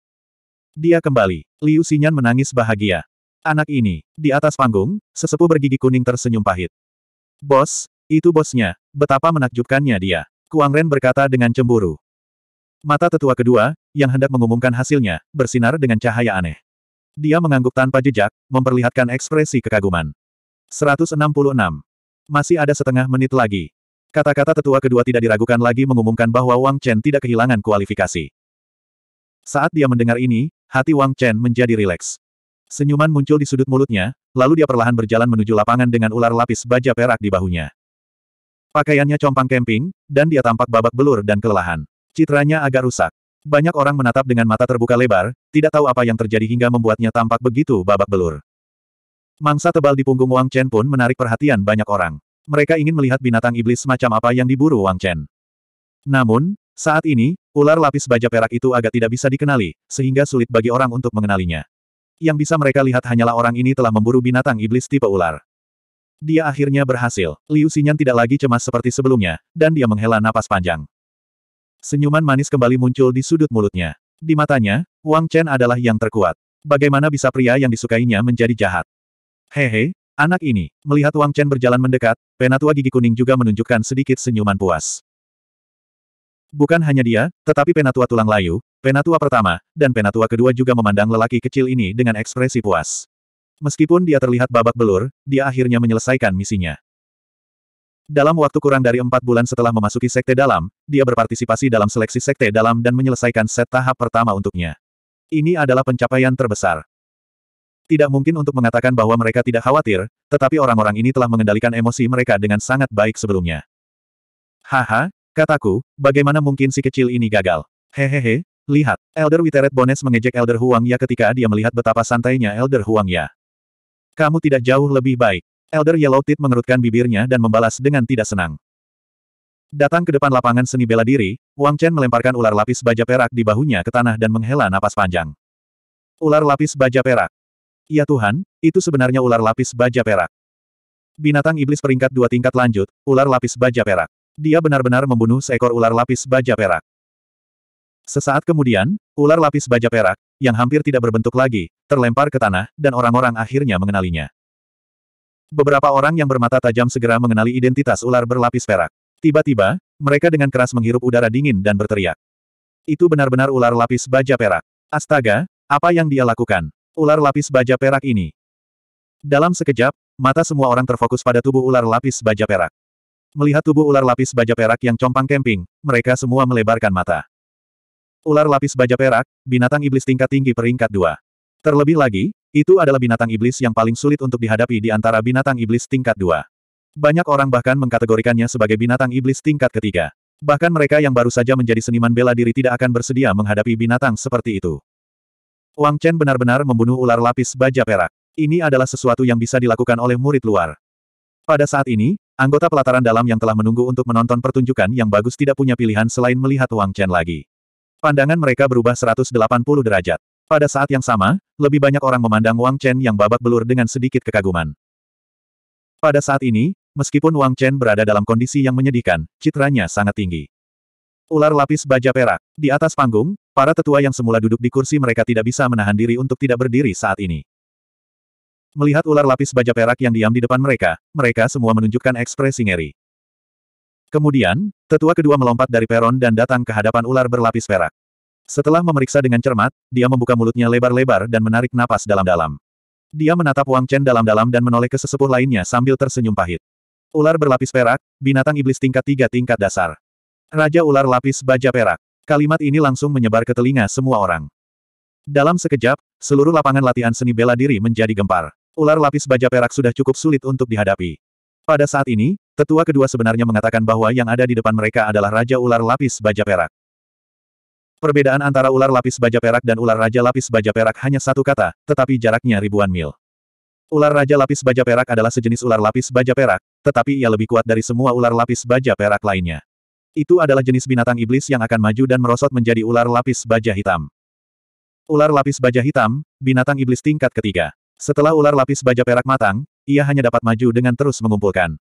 Dia kembali. Liu Xinyan menangis bahagia. Anak ini, di atas panggung, sesepuh bergigi kuning tersenyum pahit. Bos, itu bosnya, betapa menakjubkannya dia. Kuang Ren berkata dengan cemburu. Mata tetua kedua, yang hendak mengumumkan hasilnya, bersinar dengan cahaya aneh. Dia mengangguk tanpa jejak, memperlihatkan ekspresi kekaguman. 166. Masih ada setengah menit lagi. Kata-kata tetua kedua tidak diragukan lagi mengumumkan bahwa Wang Chen tidak kehilangan kualifikasi. Saat dia mendengar ini, hati Wang Chen menjadi rileks. Senyuman muncul di sudut mulutnya, lalu dia perlahan berjalan menuju lapangan dengan ular lapis baja perak di bahunya. Pakaiannya compang kemping, dan dia tampak babak belur dan kelelahan. Citranya agak rusak. Banyak orang menatap dengan mata terbuka lebar, tidak tahu apa yang terjadi hingga membuatnya tampak begitu babak belur. Mangsa tebal di punggung Wang Chen pun menarik perhatian banyak orang. Mereka ingin melihat binatang iblis macam apa yang diburu Wang Chen. Namun, saat ini, ular lapis baja perak itu agak tidak bisa dikenali, sehingga sulit bagi orang untuk mengenalinya. Yang bisa mereka lihat hanyalah orang ini telah memburu binatang iblis tipe ular. Dia akhirnya berhasil. Liu Xinyan tidak lagi cemas seperti sebelumnya, dan dia menghela napas panjang. Senyuman manis kembali muncul di sudut mulutnya. Di matanya, Wang Chen adalah yang terkuat. Bagaimana bisa pria yang disukainya menjadi jahat? Hehe, anak ini. Melihat Wang Chen berjalan mendekat, penatua gigi kuning juga menunjukkan sedikit senyuman puas. Bukan hanya dia, tetapi penatua tulang layu, penatua pertama, dan penatua kedua juga memandang lelaki kecil ini dengan ekspresi puas. Meskipun dia terlihat babak belur, dia akhirnya menyelesaikan misinya. Dalam waktu kurang dari empat bulan setelah memasuki sekte dalam, dia berpartisipasi dalam seleksi sekte dalam dan menyelesaikan set tahap pertama untuknya. Ini adalah pencapaian terbesar. Tidak mungkin untuk mengatakan bahwa mereka tidak khawatir, tetapi orang-orang ini telah mengendalikan emosi mereka dengan sangat baik sebelumnya. Haha, kataku, bagaimana mungkin si kecil ini gagal? Hehehe, lihat, Elder Witeret Bones mengejek Elder Huang Ya ketika dia melihat betapa santainya Elder Huang Ya. Kamu tidak jauh lebih baik. Elder Yellow Tit mengerutkan bibirnya dan membalas dengan tidak senang. Datang ke depan lapangan seni bela diri, Wang Chen melemparkan ular lapis baja perak di bahunya ke tanah dan menghela napas panjang. Ular lapis baja perak. Ya Tuhan, itu sebenarnya ular lapis baja perak. Binatang iblis peringkat dua tingkat lanjut, ular lapis baja perak. Dia benar-benar membunuh seekor ular lapis baja perak. Sesaat kemudian, ular lapis baja perak, yang hampir tidak berbentuk lagi, terlempar ke tanah, dan orang-orang akhirnya mengenalinya. Beberapa orang yang bermata tajam segera mengenali identitas ular berlapis perak. Tiba-tiba, mereka dengan keras menghirup udara dingin dan berteriak. Itu benar-benar ular lapis baja perak. Astaga, apa yang dia lakukan? ular lapis baja perak ini. Dalam sekejap, mata semua orang terfokus pada tubuh ular lapis baja perak. Melihat tubuh ular lapis baja perak yang compang kemping, mereka semua melebarkan mata. Ular lapis baja perak, binatang iblis tingkat tinggi peringkat dua. Terlebih lagi, itu adalah binatang iblis yang paling sulit untuk dihadapi di antara binatang iblis tingkat dua. Banyak orang bahkan mengkategorikannya sebagai binatang iblis tingkat ketiga. Bahkan mereka yang baru saja menjadi seniman bela diri tidak akan bersedia menghadapi binatang seperti itu. Wang Chen benar-benar membunuh ular lapis baja perak. Ini adalah sesuatu yang bisa dilakukan oleh murid luar. Pada saat ini, anggota pelataran dalam yang telah menunggu untuk menonton pertunjukan yang bagus tidak punya pilihan selain melihat Wang Chen lagi. Pandangan mereka berubah 180 derajat. Pada saat yang sama, lebih banyak orang memandang Wang Chen yang babak belur dengan sedikit kekaguman. Pada saat ini, meskipun Wang Chen berada dalam kondisi yang menyedihkan, citranya sangat tinggi. Ular lapis baja perak. Di atas panggung, para tetua yang semula duduk di kursi mereka tidak bisa menahan diri untuk tidak berdiri saat ini. Melihat ular lapis baja perak yang diam di depan mereka, mereka semua menunjukkan ekspresi ngeri. Kemudian, tetua kedua melompat dari peron dan datang ke hadapan ular berlapis perak. Setelah memeriksa dengan cermat, dia membuka mulutnya lebar-lebar dan menarik napas dalam-dalam. Dia menatap Wang Chen dalam-dalam dan menoleh ke sesepuh lainnya sambil tersenyum pahit. Ular berlapis perak, binatang iblis tingkat tiga tingkat dasar. Raja ular lapis baja perak. Kalimat ini langsung menyebar ke telinga semua orang. Dalam sekejap, seluruh lapangan latihan seni bela diri menjadi gempar. Ular lapis baja perak sudah cukup sulit untuk dihadapi. Pada saat ini, tetua kedua sebenarnya mengatakan bahwa yang ada di depan mereka adalah Raja ular lapis baja perak. Perbedaan antara ular lapis baja perak dan ular raja lapis baja perak hanya satu kata, tetapi jaraknya ribuan mil. Ular raja lapis baja perak adalah sejenis ular lapis baja perak, tetapi ia lebih kuat dari semua ular lapis baja perak lainnya. Itu adalah jenis binatang iblis yang akan maju dan merosot menjadi ular lapis baja hitam. Ular lapis baja hitam, binatang iblis tingkat ketiga. Setelah ular lapis baja perak matang, ia hanya dapat maju dengan terus mengumpulkan.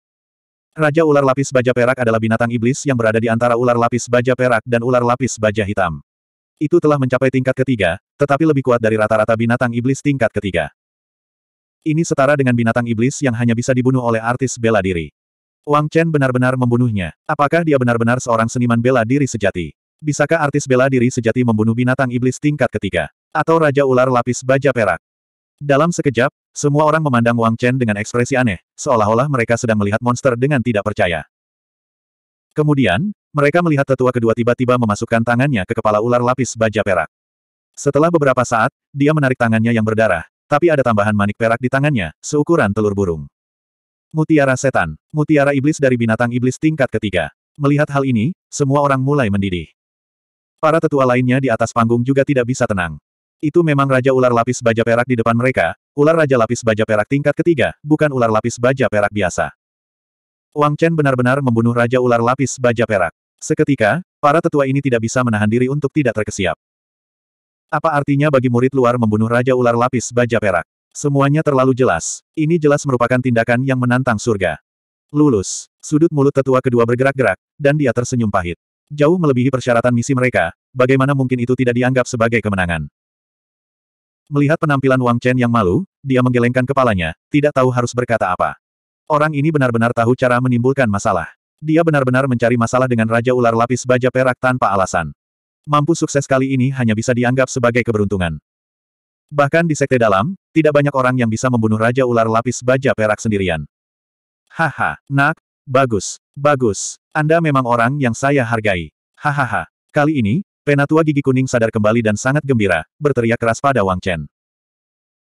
Raja ular lapis baja perak adalah binatang iblis yang berada di antara ular lapis baja perak dan ular lapis baja hitam. Itu telah mencapai tingkat ketiga, tetapi lebih kuat dari rata-rata binatang iblis tingkat ketiga. Ini setara dengan binatang iblis yang hanya bisa dibunuh oleh artis bela diri. Wang Chen benar-benar membunuhnya. Apakah dia benar-benar seorang seniman bela diri sejati? Bisakah artis bela diri sejati membunuh binatang iblis tingkat ketiga? Atau Raja Ular Lapis Baja Perak? Dalam sekejap, semua orang memandang Wang Chen dengan ekspresi aneh, seolah-olah mereka sedang melihat monster dengan tidak percaya. Kemudian, mereka melihat tetua kedua tiba-tiba memasukkan tangannya ke kepala ular lapis baja perak. Setelah beberapa saat, dia menarik tangannya yang berdarah, tapi ada tambahan manik perak di tangannya, seukuran telur burung. Mutiara Setan, Mutiara Iblis dari binatang iblis tingkat ketiga. Melihat hal ini, semua orang mulai mendidih. Para tetua lainnya di atas panggung juga tidak bisa tenang. Itu memang Raja Ular Lapis Baja Perak di depan mereka, ular Raja Lapis Baja Perak tingkat ketiga, bukan ular lapis baja perak biasa. Wang Chen benar-benar membunuh Raja Ular Lapis Baja Perak. Seketika, para tetua ini tidak bisa menahan diri untuk tidak terkesiap. Apa artinya bagi murid luar membunuh Raja Ular Lapis Baja Perak? Semuanya terlalu jelas. Ini jelas merupakan tindakan yang menantang surga. Lulus. Sudut mulut tetua kedua bergerak-gerak, dan dia tersenyum pahit. Jauh melebihi persyaratan misi mereka, bagaimana mungkin itu tidak dianggap sebagai kemenangan. Melihat penampilan Wang Chen yang malu, dia menggelengkan kepalanya, tidak tahu harus berkata apa. Orang ini benar-benar tahu cara menimbulkan masalah. Dia benar-benar mencari masalah dengan Raja Ular Lapis Baja Perak tanpa alasan. Mampu sukses kali ini hanya bisa dianggap sebagai keberuntungan. Bahkan di sekte dalam, tidak banyak orang yang bisa membunuh Raja Ular Lapis Baja Perak sendirian. Haha, nak, bagus, bagus. Anda memang orang yang saya hargai. Hahaha. Kali ini, Penatua Gigi Kuning sadar kembali dan sangat gembira, berteriak keras pada Wang Chen.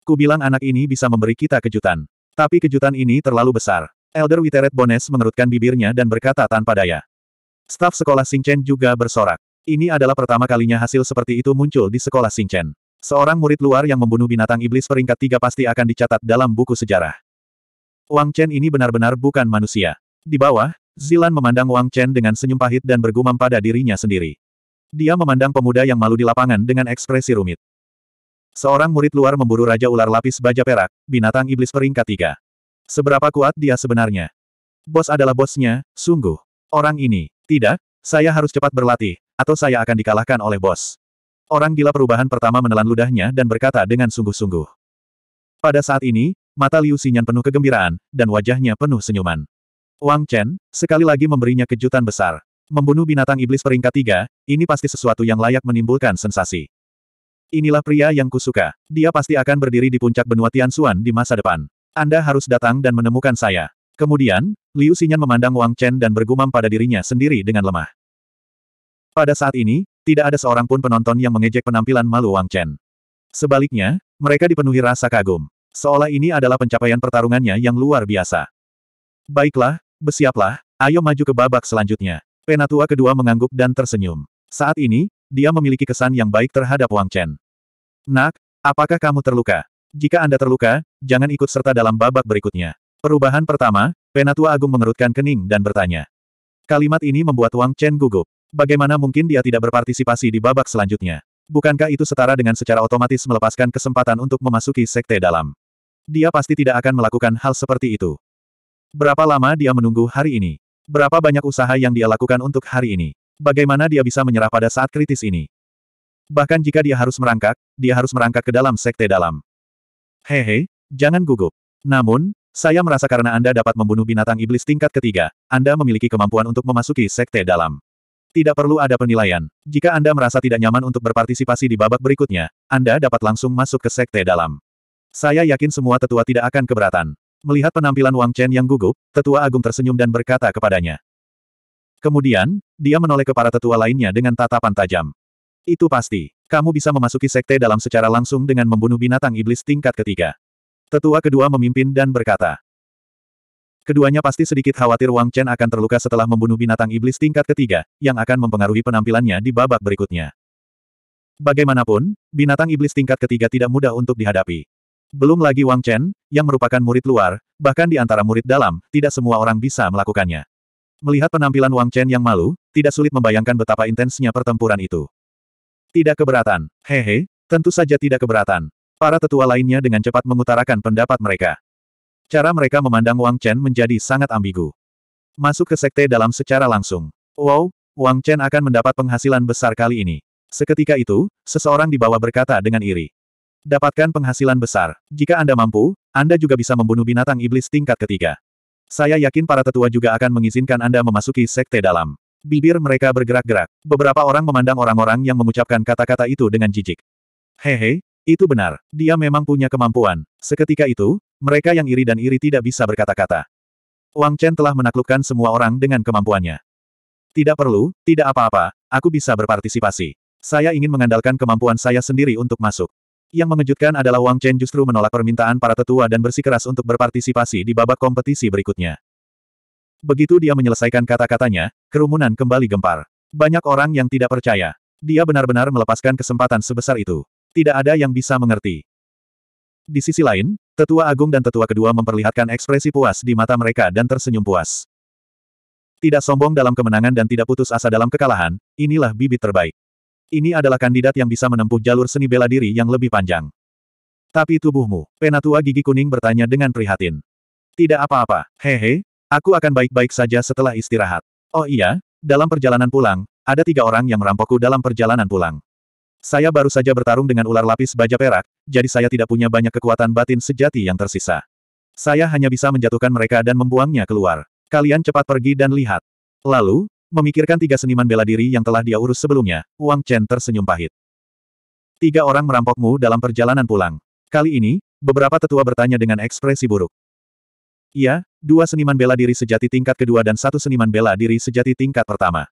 Kubilang anak ini bisa memberi kita kejutan. Tapi kejutan ini terlalu besar. Elder Witeret Bones mengerutkan bibirnya dan berkata tanpa daya. Staf sekolah Sing Chen juga bersorak. Ini adalah pertama kalinya hasil seperti itu muncul di sekolah Sing Chen. Seorang murid luar yang membunuh binatang iblis peringkat tiga pasti akan dicatat dalam buku sejarah. Wang Chen ini benar-benar bukan manusia. Di bawah, Zilan memandang Wang Chen dengan senyum pahit dan bergumam pada dirinya sendiri. Dia memandang pemuda yang malu di lapangan dengan ekspresi rumit. Seorang murid luar memburu Raja Ular Lapis Baja Perak, binatang iblis peringkat tiga. Seberapa kuat dia sebenarnya? Bos adalah bosnya, sungguh. Orang ini, tidak, saya harus cepat berlatih, atau saya akan dikalahkan oleh bos. Orang gila perubahan pertama menelan ludahnya dan berkata dengan sungguh-sungguh. Pada saat ini, mata Liu Xinyan penuh kegembiraan, dan wajahnya penuh senyuman. Wang Chen, sekali lagi memberinya kejutan besar. Membunuh binatang iblis peringkat tiga, ini pasti sesuatu yang layak menimbulkan sensasi. Inilah pria yang kusuka. Dia pasti akan berdiri di puncak benua Tianxuan di masa depan. Anda harus datang dan menemukan saya. Kemudian, Liu Xinyan memandang Wang Chen dan bergumam pada dirinya sendiri dengan lemah. Pada saat ini, tidak ada seorang pun penonton yang mengejek penampilan malu Wang Chen. Sebaliknya, mereka dipenuhi rasa kagum. Seolah ini adalah pencapaian pertarungannya yang luar biasa. Baiklah, bersiaplah, ayo maju ke babak selanjutnya. Penatua kedua mengangguk dan tersenyum. Saat ini, dia memiliki kesan yang baik terhadap Wang Chen. Nak, apakah kamu terluka? Jika Anda terluka, jangan ikut serta dalam babak berikutnya. Perubahan pertama, Penatua Agung mengerutkan kening dan bertanya. Kalimat ini membuat Wang Chen gugup. Bagaimana mungkin dia tidak berpartisipasi di babak selanjutnya? Bukankah itu setara dengan secara otomatis melepaskan kesempatan untuk memasuki sekte dalam? Dia pasti tidak akan melakukan hal seperti itu. Berapa lama dia menunggu hari ini? Berapa banyak usaha yang dia lakukan untuk hari ini? Bagaimana dia bisa menyerah pada saat kritis ini? Bahkan jika dia harus merangkak, dia harus merangkak ke dalam sekte dalam. Hehe, jangan gugup. Namun, saya merasa karena Anda dapat membunuh binatang iblis tingkat ketiga, Anda memiliki kemampuan untuk memasuki sekte dalam. Tidak perlu ada penilaian. Jika Anda merasa tidak nyaman untuk berpartisipasi di babak berikutnya, Anda dapat langsung masuk ke sekte dalam. Saya yakin semua tetua tidak akan keberatan. Melihat penampilan Wang Chen yang gugup, tetua agung tersenyum dan berkata kepadanya. Kemudian, dia menoleh ke para tetua lainnya dengan tatapan tajam. Itu pasti. Kamu bisa memasuki sekte dalam secara langsung dengan membunuh binatang iblis tingkat ketiga. Tetua kedua memimpin dan berkata. Keduanya pasti sedikit khawatir Wang Chen akan terluka setelah membunuh binatang iblis tingkat ketiga, yang akan mempengaruhi penampilannya di babak berikutnya. Bagaimanapun, binatang iblis tingkat ketiga tidak mudah untuk dihadapi. Belum lagi Wang Chen, yang merupakan murid luar, bahkan di antara murid dalam, tidak semua orang bisa melakukannya. Melihat penampilan Wang Chen yang malu, tidak sulit membayangkan betapa intensnya pertempuran itu. Tidak keberatan. Hehe, tentu saja tidak keberatan. Para tetua lainnya dengan cepat mengutarakan pendapat mereka. Cara mereka memandang Wang Chen menjadi sangat ambigu. Masuk ke sekte dalam secara langsung. Wow, Wang Chen akan mendapat penghasilan besar kali ini. Seketika itu, seseorang di bawah berkata dengan iri. Dapatkan penghasilan besar. Jika Anda mampu, Anda juga bisa membunuh binatang iblis tingkat ketiga. Saya yakin para tetua juga akan mengizinkan Anda memasuki sekte dalam. Bibir mereka bergerak-gerak. Beberapa orang memandang orang-orang yang mengucapkan kata-kata itu dengan jijik. Hehe, itu benar. Dia memang punya kemampuan. Seketika itu, mereka yang iri dan iri tidak bisa berkata-kata. Wang Chen telah menaklukkan semua orang dengan kemampuannya. Tidak perlu, tidak apa-apa, aku bisa berpartisipasi. Saya ingin mengandalkan kemampuan saya sendiri untuk masuk. Yang mengejutkan adalah Wang Chen justru menolak permintaan para tetua dan bersikeras untuk berpartisipasi di babak kompetisi berikutnya. Begitu dia menyelesaikan kata-katanya, kerumunan kembali gempar. Banyak orang yang tidak percaya. Dia benar-benar melepaskan kesempatan sebesar itu. Tidak ada yang bisa mengerti. Di sisi lain, Tetua Agung dan Tetua Kedua memperlihatkan ekspresi puas di mata mereka dan tersenyum puas. Tidak sombong dalam kemenangan dan tidak putus asa dalam kekalahan, inilah bibit terbaik. Ini adalah kandidat yang bisa menempuh jalur seni bela diri yang lebih panjang. Tapi tubuhmu, penatua gigi kuning bertanya dengan prihatin. Tidak apa-apa, hehe, aku akan baik-baik saja setelah istirahat. Oh iya, dalam perjalanan pulang, ada tiga orang yang merampokku dalam perjalanan pulang. Saya baru saja bertarung dengan ular lapis baja perak, jadi saya tidak punya banyak kekuatan batin sejati yang tersisa. Saya hanya bisa menjatuhkan mereka dan membuangnya keluar. Kalian cepat pergi dan lihat. Lalu, memikirkan tiga seniman bela diri yang telah dia urus sebelumnya, Wang Chen tersenyum pahit. Tiga orang merampokmu dalam perjalanan pulang. Kali ini, beberapa tetua bertanya dengan ekspresi buruk. Iya, dua seniman bela diri sejati tingkat kedua dan satu seniman bela diri sejati tingkat pertama.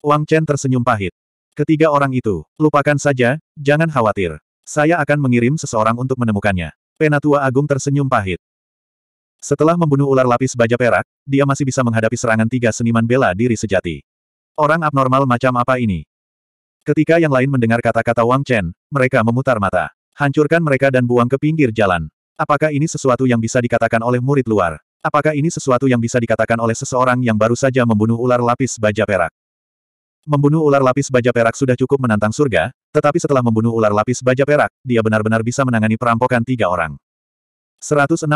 Wang Chen tersenyum pahit. Ketiga orang itu, lupakan saja, jangan khawatir. Saya akan mengirim seseorang untuk menemukannya. Penatua Agung tersenyum pahit. Setelah membunuh ular lapis baja perak, dia masih bisa menghadapi serangan tiga seniman bela diri sejati. Orang abnormal macam apa ini? Ketika yang lain mendengar kata-kata Wang Chen, mereka memutar mata. Hancurkan mereka dan buang ke pinggir jalan. Apakah ini sesuatu yang bisa dikatakan oleh murid luar? Apakah ini sesuatu yang bisa dikatakan oleh seseorang yang baru saja membunuh ular lapis baja perak? Membunuh ular lapis baja perak sudah cukup menantang surga, tetapi setelah membunuh ular lapis baja perak, dia benar-benar bisa menangani perampokan tiga orang. 167.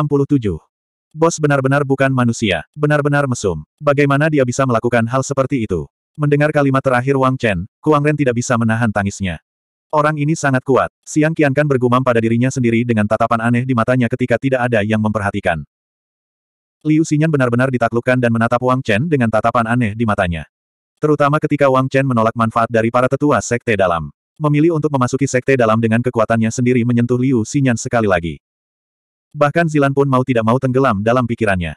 Bos benar-benar bukan manusia, benar-benar mesum. Bagaimana dia bisa melakukan hal seperti itu? Mendengar kalimat terakhir Wang Chen, Kuang Ren tidak bisa menahan tangisnya. Orang ini sangat kuat. Siang kan bergumam pada dirinya sendiri dengan tatapan aneh di matanya ketika tidak ada yang memperhatikan. Liu Xinyan benar-benar ditaklukkan dan menatap Wang Chen dengan tatapan aneh di matanya. Terutama ketika Wang Chen menolak manfaat dari para tetua sekte dalam. Memilih untuk memasuki sekte dalam dengan kekuatannya sendiri menyentuh Liu Xinyan sekali lagi. Bahkan Zilan pun mau tidak mau tenggelam dalam pikirannya.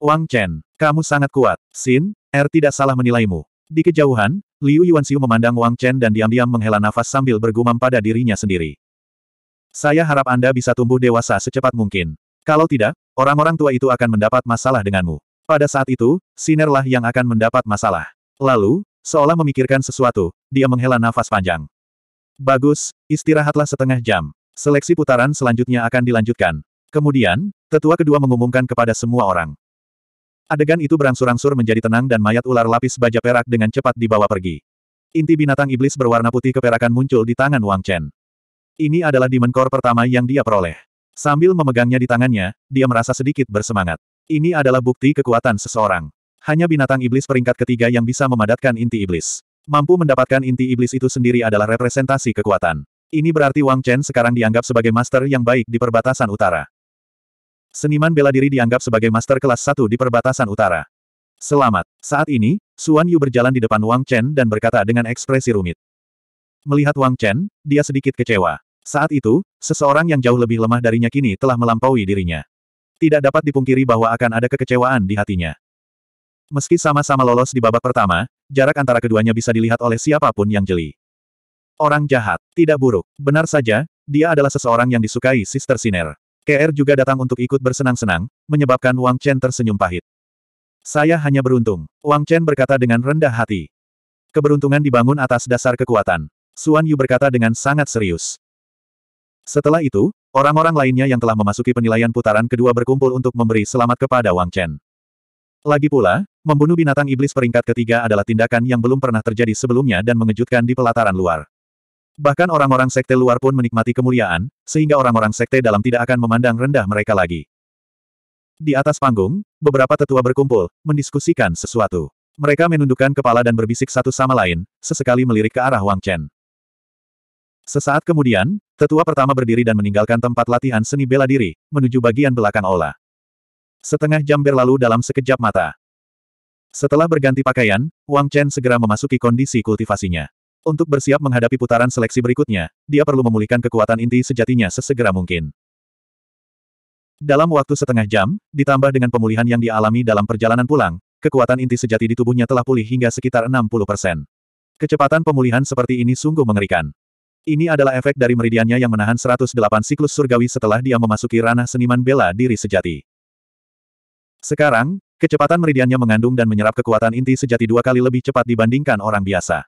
Wang Chen, kamu sangat kuat. Xin, Er tidak salah menilaimu. Di kejauhan, Liu Yuanxiu memandang Wang Chen dan diam-diam menghela nafas sambil bergumam pada dirinya sendiri. Saya harap Anda bisa tumbuh dewasa secepat mungkin. Kalau tidak, orang-orang tua itu akan mendapat masalah denganmu. Pada saat itu, Sinerlah yang akan mendapat masalah. Lalu, seolah memikirkan sesuatu, dia menghela nafas panjang. Bagus, istirahatlah setengah jam. Seleksi putaran selanjutnya akan dilanjutkan. Kemudian, tetua kedua mengumumkan kepada semua orang. Adegan itu berangsur-angsur menjadi tenang dan mayat ular lapis baja perak dengan cepat dibawa pergi. Inti binatang iblis berwarna putih keperakan muncul di tangan Wang Chen. Ini adalah dimen core pertama yang dia peroleh. Sambil memegangnya di tangannya, dia merasa sedikit bersemangat. Ini adalah bukti kekuatan seseorang. Hanya binatang iblis peringkat ketiga yang bisa memadatkan inti iblis. Mampu mendapatkan inti iblis itu sendiri adalah representasi kekuatan. Ini berarti Wang Chen sekarang dianggap sebagai master yang baik di perbatasan utara. Seniman bela diri dianggap sebagai master kelas satu di perbatasan utara. Selamat. Saat ini, Suan Yu berjalan di depan Wang Chen dan berkata dengan ekspresi rumit. Melihat Wang Chen, dia sedikit kecewa. Saat itu, seseorang yang jauh lebih lemah darinya kini telah melampaui dirinya. Tidak dapat dipungkiri bahwa akan ada kekecewaan di hatinya. Meski sama-sama lolos di babak pertama, jarak antara keduanya bisa dilihat oleh siapapun yang jeli. Orang jahat, tidak buruk. Benar saja, dia adalah seseorang yang disukai Sister Siner. KR juga datang untuk ikut bersenang-senang, menyebabkan Wang Chen tersenyum pahit. Saya hanya beruntung, Wang Chen berkata dengan rendah hati. Keberuntungan dibangun atas dasar kekuatan. Suan Yu berkata dengan sangat serius. Setelah itu, orang-orang lainnya yang telah memasuki penilaian putaran kedua berkumpul untuk memberi selamat kepada Wang Chen. Lagi pula, membunuh binatang iblis peringkat ketiga adalah tindakan yang belum pernah terjadi sebelumnya dan mengejutkan di pelataran luar. Bahkan orang-orang sekte luar pun menikmati kemuliaan, sehingga orang-orang sekte dalam tidak akan memandang rendah mereka lagi. Di atas panggung, beberapa tetua berkumpul, mendiskusikan sesuatu. Mereka menundukkan kepala dan berbisik satu sama lain, sesekali melirik ke arah Wang Chen. Sesaat kemudian, tetua pertama berdiri dan meninggalkan tempat latihan seni bela diri, menuju bagian belakang olah. Setengah jam berlalu dalam sekejap mata. Setelah berganti pakaian, Wang Chen segera memasuki kondisi kultivasinya. Untuk bersiap menghadapi putaran seleksi berikutnya, dia perlu memulihkan kekuatan inti sejatinya sesegera mungkin. Dalam waktu setengah jam, ditambah dengan pemulihan yang dialami dalam perjalanan pulang, kekuatan inti sejati di tubuhnya telah pulih hingga sekitar 60%. Kecepatan pemulihan seperti ini sungguh mengerikan. Ini adalah efek dari meridiannya yang menahan 108 siklus surgawi setelah dia memasuki ranah seniman bela diri sejati. Sekarang, kecepatan meridiannya mengandung dan menyerap kekuatan inti sejati dua kali lebih cepat dibandingkan orang biasa.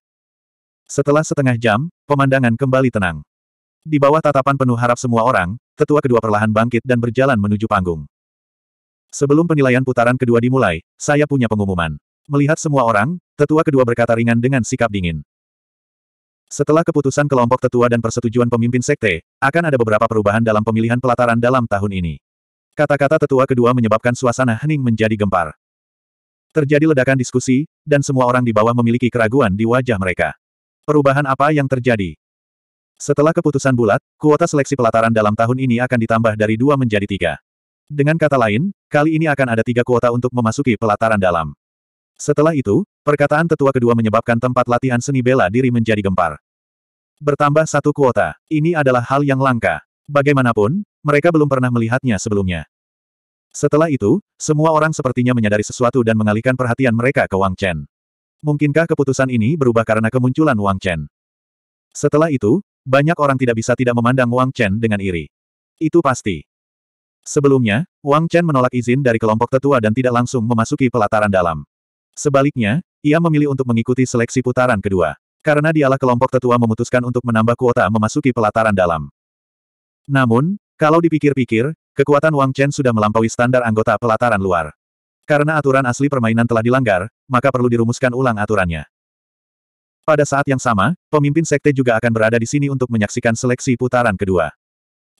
Setelah setengah jam, pemandangan kembali tenang. Di bawah tatapan penuh harap semua orang, tetua kedua perlahan bangkit dan berjalan menuju panggung. Sebelum penilaian putaran kedua dimulai, saya punya pengumuman. Melihat semua orang, tetua kedua berkata ringan dengan sikap dingin. Setelah keputusan kelompok tetua dan persetujuan pemimpin sekte, akan ada beberapa perubahan dalam pemilihan pelataran dalam tahun ini. Kata-kata tetua kedua menyebabkan suasana hening menjadi gempar. Terjadi ledakan diskusi, dan semua orang di bawah memiliki keraguan di wajah mereka. Perubahan apa yang terjadi? Setelah keputusan bulat, kuota seleksi pelataran dalam tahun ini akan ditambah dari dua menjadi tiga. Dengan kata lain, kali ini akan ada tiga kuota untuk memasuki pelataran dalam. Setelah itu, perkataan tetua kedua menyebabkan tempat latihan seni bela diri menjadi gempar. Bertambah satu kuota, ini adalah hal yang langka. Bagaimanapun, mereka belum pernah melihatnya sebelumnya. Setelah itu, semua orang sepertinya menyadari sesuatu dan mengalihkan perhatian mereka ke Wang Chen. Mungkinkah keputusan ini berubah karena kemunculan Wang Chen? Setelah itu, banyak orang tidak bisa tidak memandang Wang Chen dengan iri. Itu pasti. Sebelumnya, Wang Chen menolak izin dari kelompok tetua dan tidak langsung memasuki pelataran dalam. Sebaliknya, ia memilih untuk mengikuti seleksi putaran kedua. Karena dialah kelompok tetua memutuskan untuk menambah kuota memasuki pelataran dalam. Namun, kalau dipikir-pikir, kekuatan Wang Chen sudah melampaui standar anggota pelataran luar. Karena aturan asli permainan telah dilanggar, maka perlu dirumuskan ulang aturannya. Pada saat yang sama, pemimpin sekte juga akan berada di sini untuk menyaksikan seleksi putaran kedua.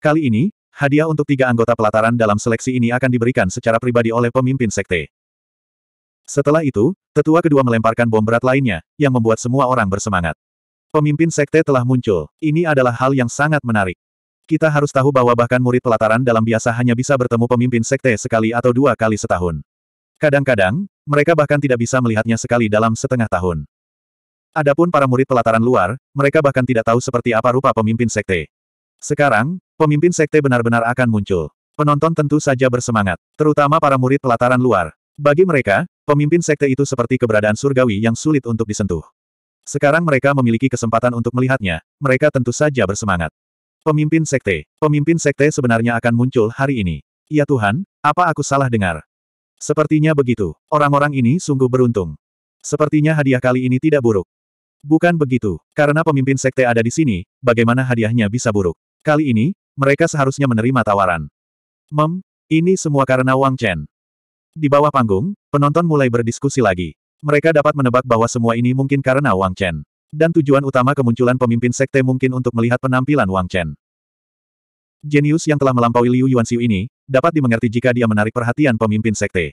Kali ini, hadiah untuk tiga anggota pelataran dalam seleksi ini akan diberikan secara pribadi oleh pemimpin sekte. Setelah itu, tetua kedua melemparkan bom berat lainnya, yang membuat semua orang bersemangat. Pemimpin sekte telah muncul. Ini adalah hal yang sangat menarik. Kita harus tahu bahwa bahkan murid pelataran dalam biasa hanya bisa bertemu pemimpin sekte sekali atau dua kali setahun. Kadang-kadang, mereka bahkan tidak bisa melihatnya sekali dalam setengah tahun. Adapun para murid pelataran luar, mereka bahkan tidak tahu seperti apa rupa pemimpin sekte. Sekarang, pemimpin sekte benar-benar akan muncul. Penonton tentu saja bersemangat, terutama para murid pelataran luar. Bagi mereka, pemimpin sekte itu seperti keberadaan surgawi yang sulit untuk disentuh. Sekarang mereka memiliki kesempatan untuk melihatnya, mereka tentu saja bersemangat. Pemimpin sekte. Pemimpin sekte sebenarnya akan muncul hari ini. Ya Tuhan, apa aku salah dengar? Sepertinya begitu. Orang-orang ini sungguh beruntung. Sepertinya hadiah kali ini tidak buruk. Bukan begitu. Karena pemimpin sekte ada di sini, bagaimana hadiahnya bisa buruk? Kali ini, mereka seharusnya menerima tawaran. Mem, ini semua karena Wang Chen. Di bawah panggung, penonton mulai berdiskusi lagi. Mereka dapat menebak bahwa semua ini mungkin karena Wang Chen dan tujuan utama kemunculan pemimpin sekte mungkin untuk melihat penampilan Wang Chen. Jenius yang telah melampaui Liu Yuanxiu ini, dapat dimengerti jika dia menarik perhatian pemimpin sekte.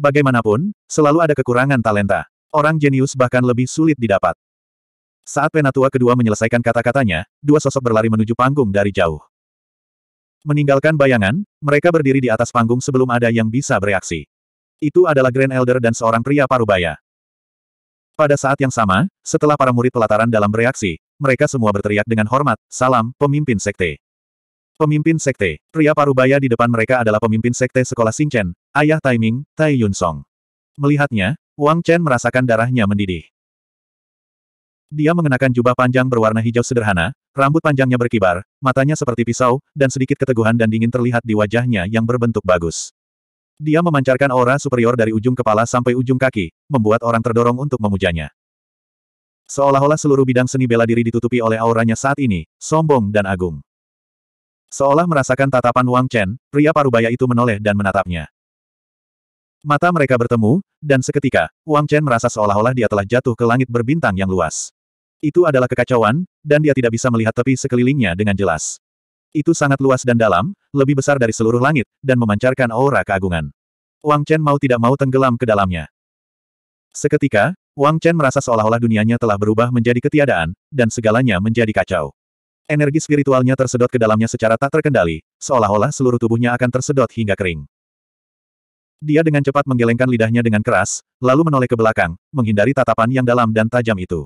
Bagaimanapun, selalu ada kekurangan talenta. Orang jenius bahkan lebih sulit didapat. Saat penatua kedua menyelesaikan kata-katanya, dua sosok berlari menuju panggung dari jauh. Meninggalkan bayangan, mereka berdiri di atas panggung sebelum ada yang bisa bereaksi. Itu adalah Grand Elder dan seorang pria parubaya. Pada saat yang sama, setelah para murid pelataran dalam bereaksi, mereka semua berteriak dengan hormat, salam, pemimpin sekte. Pemimpin sekte, pria parubaya di depan mereka adalah pemimpin sekte sekolah Xingchen, ayah Taiming, Tai Yun Song. Melihatnya, Wang Chen merasakan darahnya mendidih. Dia mengenakan jubah panjang berwarna hijau sederhana, rambut panjangnya berkibar, matanya seperti pisau, dan sedikit keteguhan dan dingin terlihat di wajahnya yang berbentuk bagus. Dia memancarkan aura superior dari ujung kepala sampai ujung kaki, membuat orang terdorong untuk memujanya. Seolah-olah seluruh bidang seni bela diri ditutupi oleh auranya saat ini, sombong dan agung. Seolah merasakan tatapan Wang Chen, pria parubaya itu menoleh dan menatapnya. Mata mereka bertemu, dan seketika, Wang Chen merasa seolah-olah dia telah jatuh ke langit berbintang yang luas. Itu adalah kekacauan, dan dia tidak bisa melihat tepi sekelilingnya dengan jelas. Itu sangat luas dan dalam, lebih besar dari seluruh langit, dan memancarkan aura keagungan. Wang Chen mau tidak mau tenggelam ke dalamnya. Seketika, Wang Chen merasa seolah-olah dunianya telah berubah menjadi ketiadaan, dan segalanya menjadi kacau. Energi spiritualnya tersedot ke dalamnya secara tak terkendali, seolah-olah seluruh tubuhnya akan tersedot hingga kering. Dia dengan cepat menggelengkan lidahnya dengan keras, lalu menoleh ke belakang, menghindari tatapan yang dalam dan tajam itu.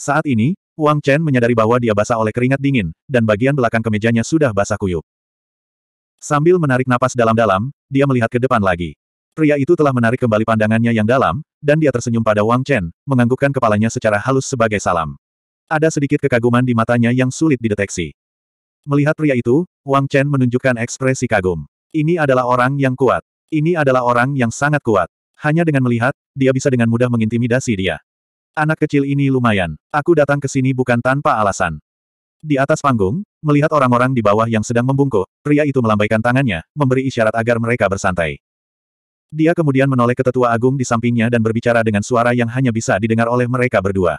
Saat ini, Wang Chen menyadari bahwa dia basah oleh keringat dingin, dan bagian belakang kemejanya sudah basah kuyup. Sambil menarik napas dalam-dalam, dia melihat ke depan lagi. Pria itu telah menarik kembali pandangannya yang dalam, dan dia tersenyum pada Wang Chen, menganggukkan kepalanya secara halus sebagai salam. Ada sedikit kekaguman di matanya yang sulit dideteksi. Melihat pria itu, Wang Chen menunjukkan ekspresi kagum. Ini adalah orang yang kuat. Ini adalah orang yang sangat kuat. Hanya dengan melihat, dia bisa dengan mudah mengintimidasi dia. Anak kecil ini lumayan. Aku datang ke sini bukan tanpa alasan. Di atas panggung, melihat orang-orang di bawah yang sedang membungkuk, pria itu melambaikan tangannya, memberi isyarat agar mereka bersantai. Dia kemudian menoleh ke tetua agung di sampingnya dan berbicara dengan suara yang hanya bisa didengar oleh mereka berdua.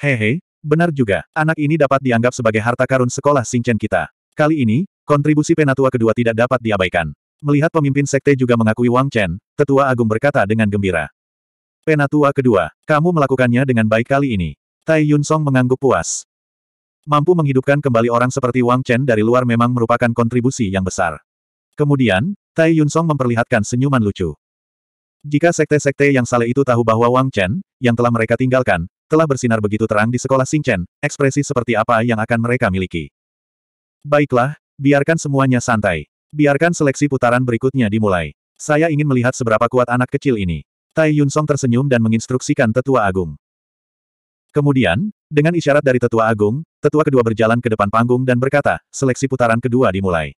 Hehe, benar juga, anak ini dapat dianggap sebagai harta karun sekolah Singchen kita. Kali ini, kontribusi penatua kedua tidak dapat diabaikan. Melihat pemimpin sekte juga mengakui Wang Chen, tetua agung berkata dengan gembira. Penatua kedua, kamu melakukannya dengan baik kali ini. Tai Yun Song mengangguk puas. Mampu menghidupkan kembali orang seperti Wang Chen dari luar memang merupakan kontribusi yang besar. Kemudian, Tai Yun Song memperlihatkan senyuman lucu. Jika sekte-sekte yang saleh itu tahu bahwa Wang Chen, yang telah mereka tinggalkan, telah bersinar begitu terang di sekolah Xing Chen, ekspresi seperti apa yang akan mereka miliki. Baiklah, biarkan semuanya santai. Biarkan seleksi putaran berikutnya dimulai. Saya ingin melihat seberapa kuat anak kecil ini. Tai Yun Song tersenyum dan menginstruksikan tetua agung. Kemudian, dengan isyarat dari tetua agung, tetua kedua berjalan ke depan panggung dan berkata, seleksi putaran kedua dimulai.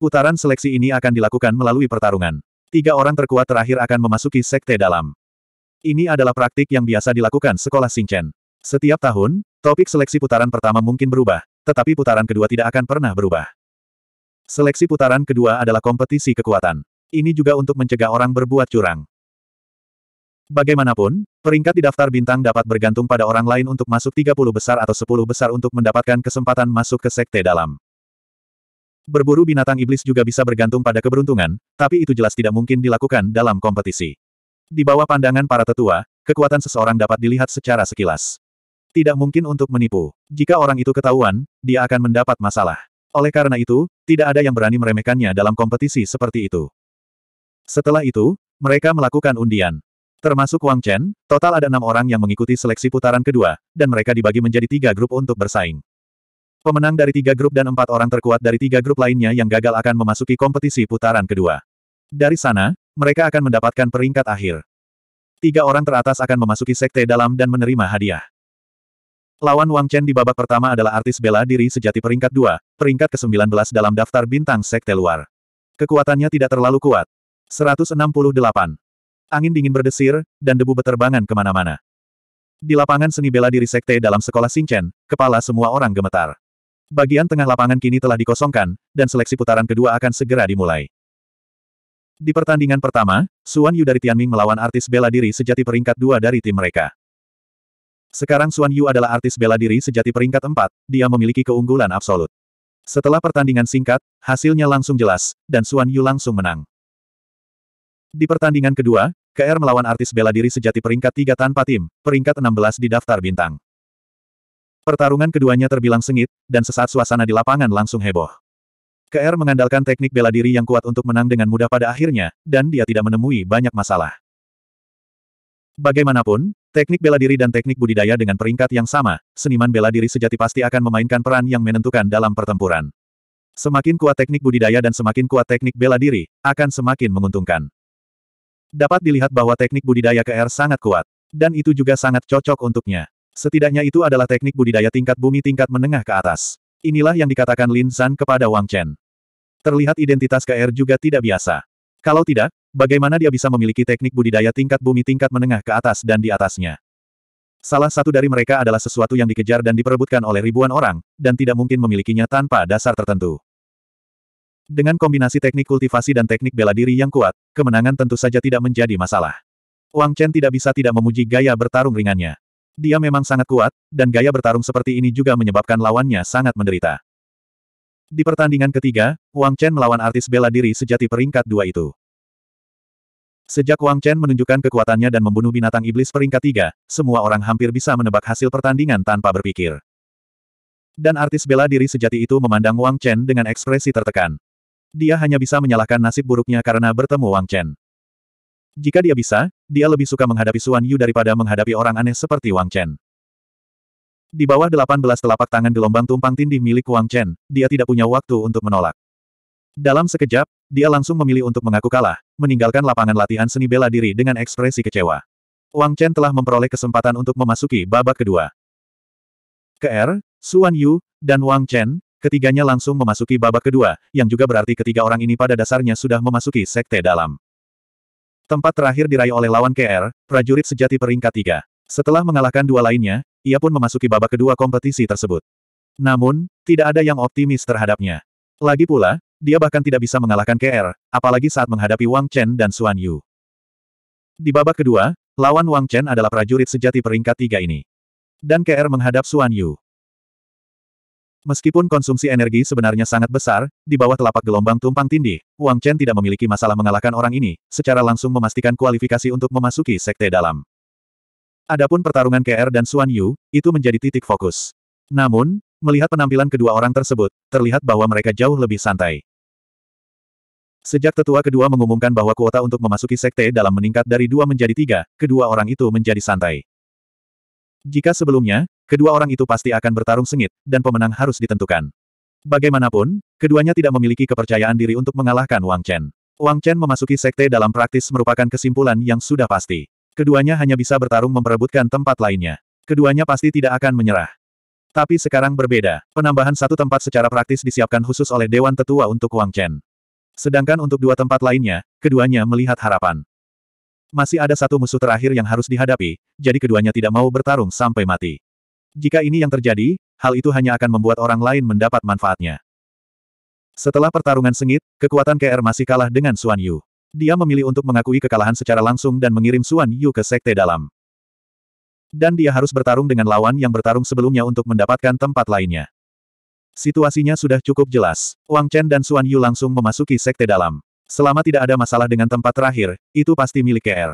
Putaran seleksi ini akan dilakukan melalui pertarungan. Tiga orang terkuat terakhir akan memasuki sekte dalam. Ini adalah praktik yang biasa dilakukan sekolah Singchen. Setiap tahun, topik seleksi putaran pertama mungkin berubah, tetapi putaran kedua tidak akan pernah berubah. Seleksi putaran kedua adalah kompetisi kekuatan. Ini juga untuk mencegah orang berbuat curang. Bagaimanapun, peringkat di daftar bintang dapat bergantung pada orang lain untuk masuk 30 besar atau 10 besar untuk mendapatkan kesempatan masuk ke sekte dalam. Berburu binatang iblis juga bisa bergantung pada keberuntungan, tapi itu jelas tidak mungkin dilakukan dalam kompetisi. Di bawah pandangan para tetua, kekuatan seseorang dapat dilihat secara sekilas. Tidak mungkin untuk menipu. Jika orang itu ketahuan, dia akan mendapat masalah. Oleh karena itu, tidak ada yang berani meremehkannya dalam kompetisi seperti itu. Setelah itu, mereka melakukan undian. Termasuk Wang Chen, total ada enam orang yang mengikuti seleksi putaran kedua, dan mereka dibagi menjadi tiga grup untuk bersaing. Pemenang dari tiga grup dan empat orang terkuat dari tiga grup lainnya yang gagal akan memasuki kompetisi putaran kedua. Dari sana, mereka akan mendapatkan peringkat akhir. Tiga orang teratas akan memasuki sekte dalam dan menerima hadiah. Lawan Wang Chen di babak pertama adalah artis bela diri sejati peringkat dua, peringkat ke-19 dalam daftar bintang sekte luar. Kekuatannya tidak terlalu kuat. 168. Angin dingin berdesir, dan debu beterbangan kemana-mana. Di lapangan seni bela diri sekte dalam sekolah Singchen, kepala semua orang gemetar. Bagian tengah lapangan kini telah dikosongkan, dan seleksi putaran kedua akan segera dimulai. Di pertandingan pertama, Suan Yu dari Tianming melawan artis bela diri sejati peringkat dua dari tim mereka. Sekarang Suan Yu adalah artis bela diri sejati peringkat empat, dia memiliki keunggulan absolut. Setelah pertandingan singkat, hasilnya langsung jelas, dan Suan Yu langsung menang. Di pertandingan kedua, KR melawan artis bela diri sejati peringkat 3 tanpa tim, peringkat 16 di daftar bintang. Pertarungan keduanya terbilang sengit, dan sesaat suasana di lapangan langsung heboh. KR mengandalkan teknik bela diri yang kuat untuk menang dengan mudah pada akhirnya, dan dia tidak menemui banyak masalah. Bagaimanapun, teknik bela diri dan teknik budidaya dengan peringkat yang sama, seniman bela diri sejati pasti akan memainkan peran yang menentukan dalam pertempuran. Semakin kuat teknik budidaya dan semakin kuat teknik bela diri, akan semakin menguntungkan. Dapat dilihat bahwa teknik budidaya KR sangat kuat. Dan itu juga sangat cocok untuknya. Setidaknya itu adalah teknik budidaya tingkat bumi tingkat menengah ke atas. Inilah yang dikatakan Lin San kepada Wang Chen. Terlihat identitas KR juga tidak biasa. Kalau tidak, bagaimana dia bisa memiliki teknik budidaya tingkat bumi tingkat menengah ke atas dan di atasnya? Salah satu dari mereka adalah sesuatu yang dikejar dan diperebutkan oleh ribuan orang, dan tidak mungkin memilikinya tanpa dasar tertentu. Dengan kombinasi teknik kultivasi dan teknik bela diri yang kuat, kemenangan tentu saja tidak menjadi masalah. Wang Chen tidak bisa tidak memuji gaya bertarung ringannya. Dia memang sangat kuat, dan gaya bertarung seperti ini juga menyebabkan lawannya sangat menderita. Di pertandingan ketiga, Wang Chen melawan artis bela diri sejati peringkat dua itu. Sejak Wang Chen menunjukkan kekuatannya dan membunuh binatang iblis peringkat tiga, semua orang hampir bisa menebak hasil pertandingan tanpa berpikir. Dan artis bela diri sejati itu memandang Wang Chen dengan ekspresi tertekan. Dia hanya bisa menyalahkan nasib buruknya karena bertemu Wang Chen. Jika dia bisa, dia lebih suka menghadapi Suan Yu daripada menghadapi orang aneh seperti Wang Chen. Di bawah 18 telapak tangan gelombang tumpang tindih milik Wang Chen, dia tidak punya waktu untuk menolak. Dalam sekejap, dia langsung memilih untuk mengaku kalah, meninggalkan lapangan latihan seni bela diri dengan ekspresi kecewa. Wang Chen telah memperoleh kesempatan untuk memasuki babak kedua. R, Suan Yu, dan Wang Chen, Ketiganya langsung memasuki babak kedua, yang juga berarti ketiga orang ini pada dasarnya sudah memasuki sekte dalam. Tempat terakhir diraih oleh lawan KR, prajurit sejati peringkat tiga. Setelah mengalahkan dua lainnya, ia pun memasuki babak kedua kompetisi tersebut. Namun, tidak ada yang optimis terhadapnya. Lagi pula, dia bahkan tidak bisa mengalahkan KR, apalagi saat menghadapi Wang Chen dan Xuan Yu. Di babak kedua, lawan Wang Chen adalah prajurit sejati peringkat tiga ini. Dan KR menghadap Xuan Yu. Meskipun konsumsi energi sebenarnya sangat besar, di bawah telapak gelombang tumpang tindih, Wang Chen tidak memiliki masalah mengalahkan orang ini, secara langsung memastikan kualifikasi untuk memasuki sekte dalam. Adapun pertarungan KR dan Xuan Yu, itu menjadi titik fokus. Namun, melihat penampilan kedua orang tersebut, terlihat bahwa mereka jauh lebih santai. Sejak tetua kedua mengumumkan bahwa kuota untuk memasuki sekte dalam meningkat dari dua menjadi tiga, kedua orang itu menjadi santai. Jika sebelumnya, kedua orang itu pasti akan bertarung sengit, dan pemenang harus ditentukan. Bagaimanapun, keduanya tidak memiliki kepercayaan diri untuk mengalahkan Wang Chen. Wang Chen memasuki sekte dalam praktis merupakan kesimpulan yang sudah pasti. Keduanya hanya bisa bertarung memperebutkan tempat lainnya. Keduanya pasti tidak akan menyerah. Tapi sekarang berbeda, penambahan satu tempat secara praktis disiapkan khusus oleh Dewan Tetua untuk Wang Chen. Sedangkan untuk dua tempat lainnya, keduanya melihat harapan. Masih ada satu musuh terakhir yang harus dihadapi, jadi keduanya tidak mau bertarung sampai mati. Jika ini yang terjadi, hal itu hanya akan membuat orang lain mendapat manfaatnya. Setelah pertarungan sengit, kekuatan KR masih kalah dengan Xuan Yu. Dia memilih untuk mengakui kekalahan secara langsung dan mengirim Xuan Yu ke sekte dalam. Dan dia harus bertarung dengan lawan yang bertarung sebelumnya untuk mendapatkan tempat lainnya. Situasinya sudah cukup jelas. Wang Chen dan Xuan Yu langsung memasuki sekte dalam. Selama tidak ada masalah dengan tempat terakhir, itu pasti milik KR.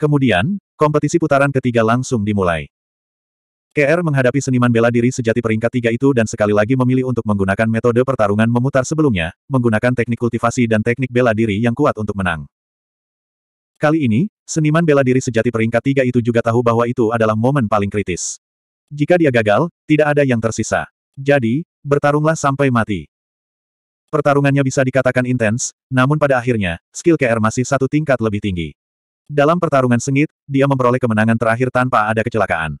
Kemudian, kompetisi putaran ketiga langsung dimulai. Kr menghadapi seniman bela diri sejati peringkat tiga itu dan sekali lagi memilih untuk menggunakan metode pertarungan memutar sebelumnya, menggunakan teknik kultivasi dan teknik bela diri yang kuat untuk menang. Kali ini, seniman bela diri sejati peringkat tiga itu juga tahu bahwa itu adalah momen paling kritis. Jika dia gagal, tidak ada yang tersisa. Jadi, bertarunglah sampai mati. Pertarungannya bisa dikatakan intens, namun pada akhirnya, skill KR masih satu tingkat lebih tinggi. Dalam pertarungan sengit, dia memperoleh kemenangan terakhir tanpa ada kecelakaan.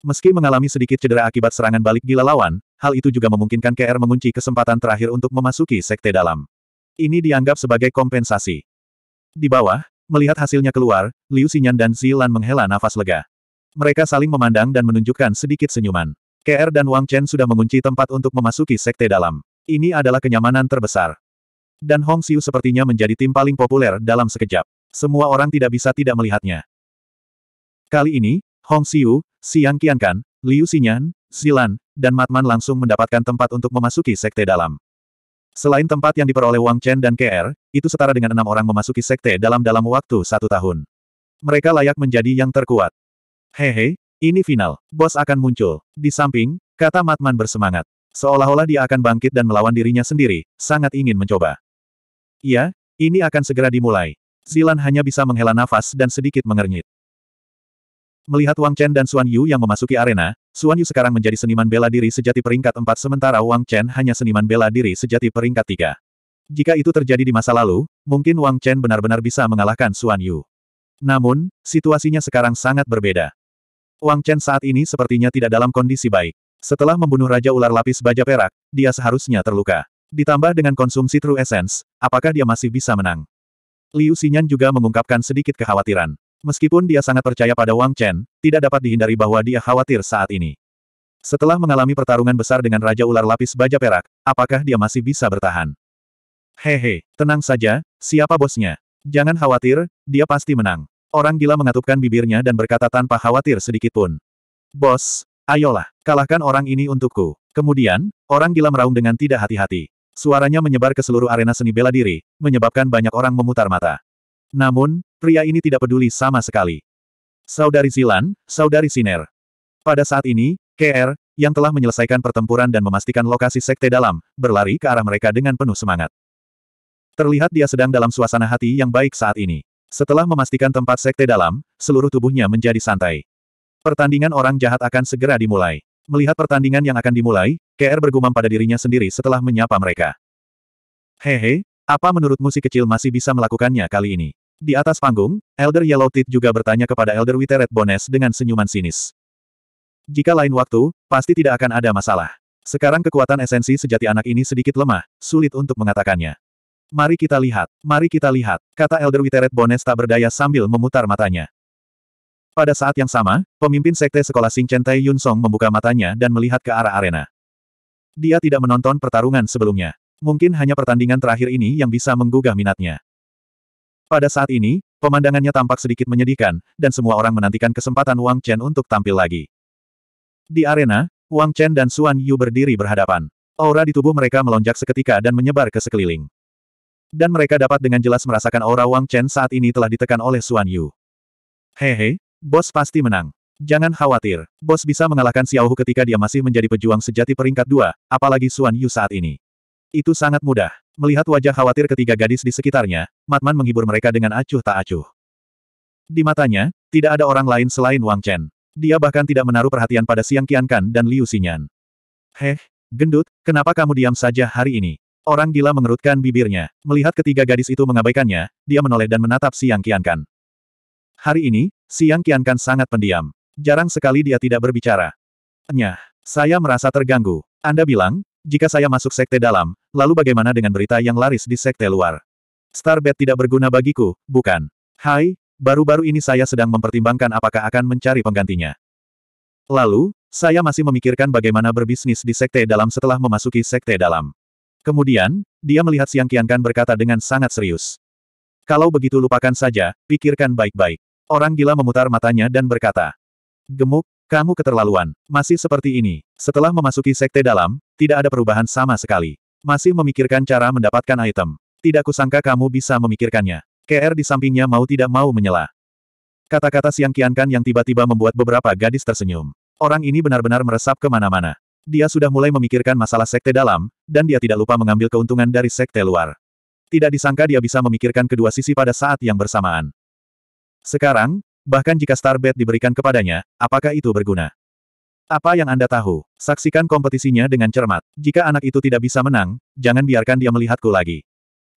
Meski mengalami sedikit cedera akibat serangan balik gila lawan, hal itu juga memungkinkan KR mengunci kesempatan terakhir untuk memasuki sekte dalam. Ini dianggap sebagai kompensasi. Di bawah, melihat hasilnya keluar, Liu Xinyan dan Zilan menghela nafas lega. Mereka saling memandang dan menunjukkan sedikit senyuman. KR dan Wang Chen sudah mengunci tempat untuk memasuki sekte dalam. Ini adalah kenyamanan terbesar. Dan Hong Xiu sepertinya menjadi tim paling populer dalam sekejap. Semua orang tidak bisa tidak melihatnya. Kali ini, Hong Xiu, Xiang Qiankan, Liu Xinyan, Zilan, dan Matman langsung mendapatkan tempat untuk memasuki sekte dalam. Selain tempat yang diperoleh Wang Chen dan KR, itu setara dengan enam orang memasuki sekte dalam dalam waktu satu tahun. Mereka layak menjadi yang terkuat. Hehe, ini final. Bos akan muncul. Di samping, kata Matman bersemangat. Seolah-olah dia akan bangkit dan melawan dirinya sendiri, sangat ingin mencoba. Ya, ini akan segera dimulai. Zilan hanya bisa menghela nafas dan sedikit mengernyit. Melihat Wang Chen dan Xuan Yu yang memasuki arena, Xuan Yu sekarang menjadi seniman bela diri sejati peringkat 4 sementara Wang Chen hanya seniman bela diri sejati peringkat 3. Jika itu terjadi di masa lalu, mungkin Wang Chen benar-benar bisa mengalahkan Xuan Yu. Namun, situasinya sekarang sangat berbeda. Wang Chen saat ini sepertinya tidak dalam kondisi baik. Setelah membunuh Raja Ular Lapis Baja Perak, dia seharusnya terluka. Ditambah dengan konsumsi True Essence, apakah dia masih bisa menang? Liu Xinyan juga mengungkapkan sedikit kekhawatiran. Meskipun dia sangat percaya pada Wang Chen, tidak dapat dihindari bahwa dia khawatir saat ini. Setelah mengalami pertarungan besar dengan Raja Ular Lapis Baja Perak, apakah dia masih bisa bertahan? Hehe, tenang saja, siapa bosnya? Jangan khawatir, dia pasti menang. Orang gila mengatupkan bibirnya dan berkata tanpa khawatir sedikitpun. Bos, ayolah, kalahkan orang ini untukku. Kemudian, orang gila meraung dengan tidak hati-hati. Suaranya menyebar ke seluruh arena seni bela diri, menyebabkan banyak orang memutar mata. Namun, pria ini tidak peduli sama sekali. Saudari Zilan, Saudari Siner. Pada saat ini, KR, yang telah menyelesaikan pertempuran dan memastikan lokasi sekte dalam, berlari ke arah mereka dengan penuh semangat. Terlihat dia sedang dalam suasana hati yang baik saat ini. Setelah memastikan tempat sekte dalam, seluruh tubuhnya menjadi santai. Pertandingan orang jahat akan segera dimulai. Melihat pertandingan yang akan dimulai, KR bergumam pada dirinya sendiri setelah menyapa mereka. Hehe, apa menurutmu si kecil masih bisa melakukannya kali ini? Di atas panggung, Elder Yellow Teeth juga bertanya kepada Elder Witeret Bones dengan senyuman sinis. Jika lain waktu, pasti tidak akan ada masalah. Sekarang kekuatan esensi sejati anak ini sedikit lemah, sulit untuk mengatakannya. Mari kita lihat, mari kita lihat, kata Elder Witeret Bones tak berdaya sambil memutar matanya. Pada saat yang sama, pemimpin sekte sekolah Singchen Tai Yun Song membuka matanya dan melihat ke arah arena. Dia tidak menonton pertarungan sebelumnya. Mungkin hanya pertandingan terakhir ini yang bisa menggugah minatnya. Pada saat ini, pemandangannya tampak sedikit menyedihkan, dan semua orang menantikan kesempatan Wang Chen untuk tampil lagi. Di arena, Wang Chen dan Xuan Yu berdiri berhadapan. Aura di tubuh mereka melonjak seketika dan menyebar ke sekeliling. Dan mereka dapat dengan jelas merasakan aura Wang Chen saat ini telah ditekan oleh Xuan Yu. Hehe, bos pasti menang. Jangan khawatir, bos bisa mengalahkan Xiao Hu ketika dia masih menjadi pejuang sejati peringkat dua, apalagi Xuan Yu saat ini. Itu sangat mudah. Melihat wajah khawatir ketiga gadis di sekitarnya, Matman menghibur mereka dengan acuh tak acuh. Di matanya, tidak ada orang lain selain Wang Chen. Dia bahkan tidak menaruh perhatian pada Siang Kan dan Liu Xinyan. Heh, gendut, kenapa kamu diam saja hari ini? Orang gila mengerutkan bibirnya. Melihat ketiga gadis itu mengabaikannya, dia menoleh dan menatap Siang Kan. Hari ini, Siang Kan sangat pendiam. Jarang sekali dia tidak berbicara. Nyah, saya merasa terganggu. Anda bilang, jika saya masuk sekte dalam, lalu bagaimana dengan berita yang laris di sekte luar? Starbet tidak berguna bagiku, bukan? Hai, baru-baru ini saya sedang mempertimbangkan apakah akan mencari penggantinya. Lalu, saya masih memikirkan bagaimana berbisnis di sekte dalam setelah memasuki sekte dalam. Kemudian, dia melihat Siang Kiankan berkata dengan sangat serius. Kalau begitu lupakan saja, pikirkan baik-baik. Orang gila memutar matanya dan berkata. Gemuk, kamu keterlaluan, masih seperti ini. Setelah memasuki sekte dalam, tidak ada perubahan sama sekali. Masih memikirkan cara mendapatkan item. Tidak kusangka kamu bisa memikirkannya. KR di sampingnya mau tidak mau menyela. Kata-kata Siang Kiankan yang tiba-tiba membuat beberapa gadis tersenyum. Orang ini benar-benar meresap kemana-mana. Dia sudah mulai memikirkan masalah sekte dalam, dan dia tidak lupa mengambil keuntungan dari sekte luar. Tidak disangka dia bisa memikirkan kedua sisi pada saat yang bersamaan. Sekarang, Bahkan jika Starbet diberikan kepadanya, apakah itu berguna? Apa yang Anda tahu? Saksikan kompetisinya dengan cermat. Jika anak itu tidak bisa menang, jangan biarkan dia melihatku lagi.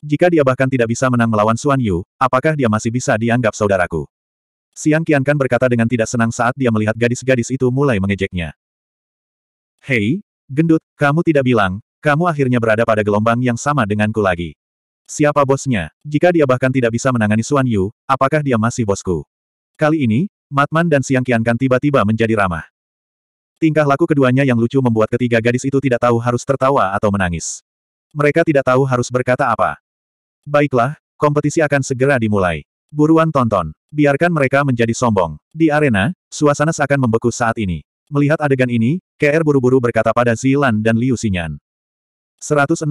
Jika dia bahkan tidak bisa menang melawan Xuan Yu, apakah dia masih bisa dianggap saudaraku? Siang Kian Kan berkata dengan tidak senang saat dia melihat gadis-gadis itu mulai mengejeknya. Hei, gendut, kamu tidak bilang, kamu akhirnya berada pada gelombang yang sama denganku lagi. Siapa bosnya? Jika dia bahkan tidak bisa menangani Xuan Yu, apakah dia masih bosku? Kali ini, Matman dan Siang Kiankan tiba-tiba menjadi ramah. Tingkah laku keduanya yang lucu membuat ketiga gadis itu tidak tahu harus tertawa atau menangis. Mereka tidak tahu harus berkata apa. Baiklah, kompetisi akan segera dimulai. Buruan tonton. Biarkan mereka menjadi sombong. Di arena, suasana seakan membeku saat ini. Melihat adegan ini, KR buru-buru berkata pada Zilan dan Liu Xinyan. 169.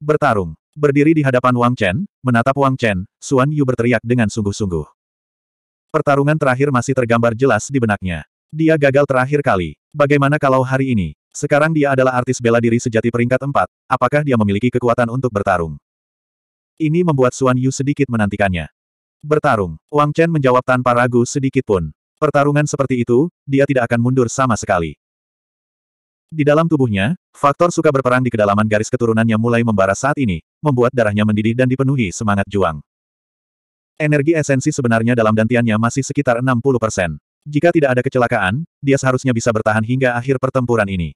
Bertarung. Berdiri di hadapan Wang Chen, menatap Wang Chen, Suan Yu berteriak dengan sungguh-sungguh. Pertarungan terakhir masih tergambar jelas di benaknya. Dia gagal terakhir kali. Bagaimana kalau hari ini? Sekarang dia adalah artis bela diri sejati peringkat 4, apakah dia memiliki kekuatan untuk bertarung? Ini membuat Suan Yu sedikit menantikannya. Bertarung, Wang Chen menjawab tanpa ragu sedikit pun. Pertarungan seperti itu, dia tidak akan mundur sama sekali. Di dalam tubuhnya, faktor suka berperang di kedalaman garis keturunannya mulai membara saat ini, membuat darahnya mendidih dan dipenuhi semangat juang. Energi esensi sebenarnya dalam dantiannya masih sekitar 60%. persen. Jika tidak ada kecelakaan, dia seharusnya bisa bertahan hingga akhir pertempuran ini.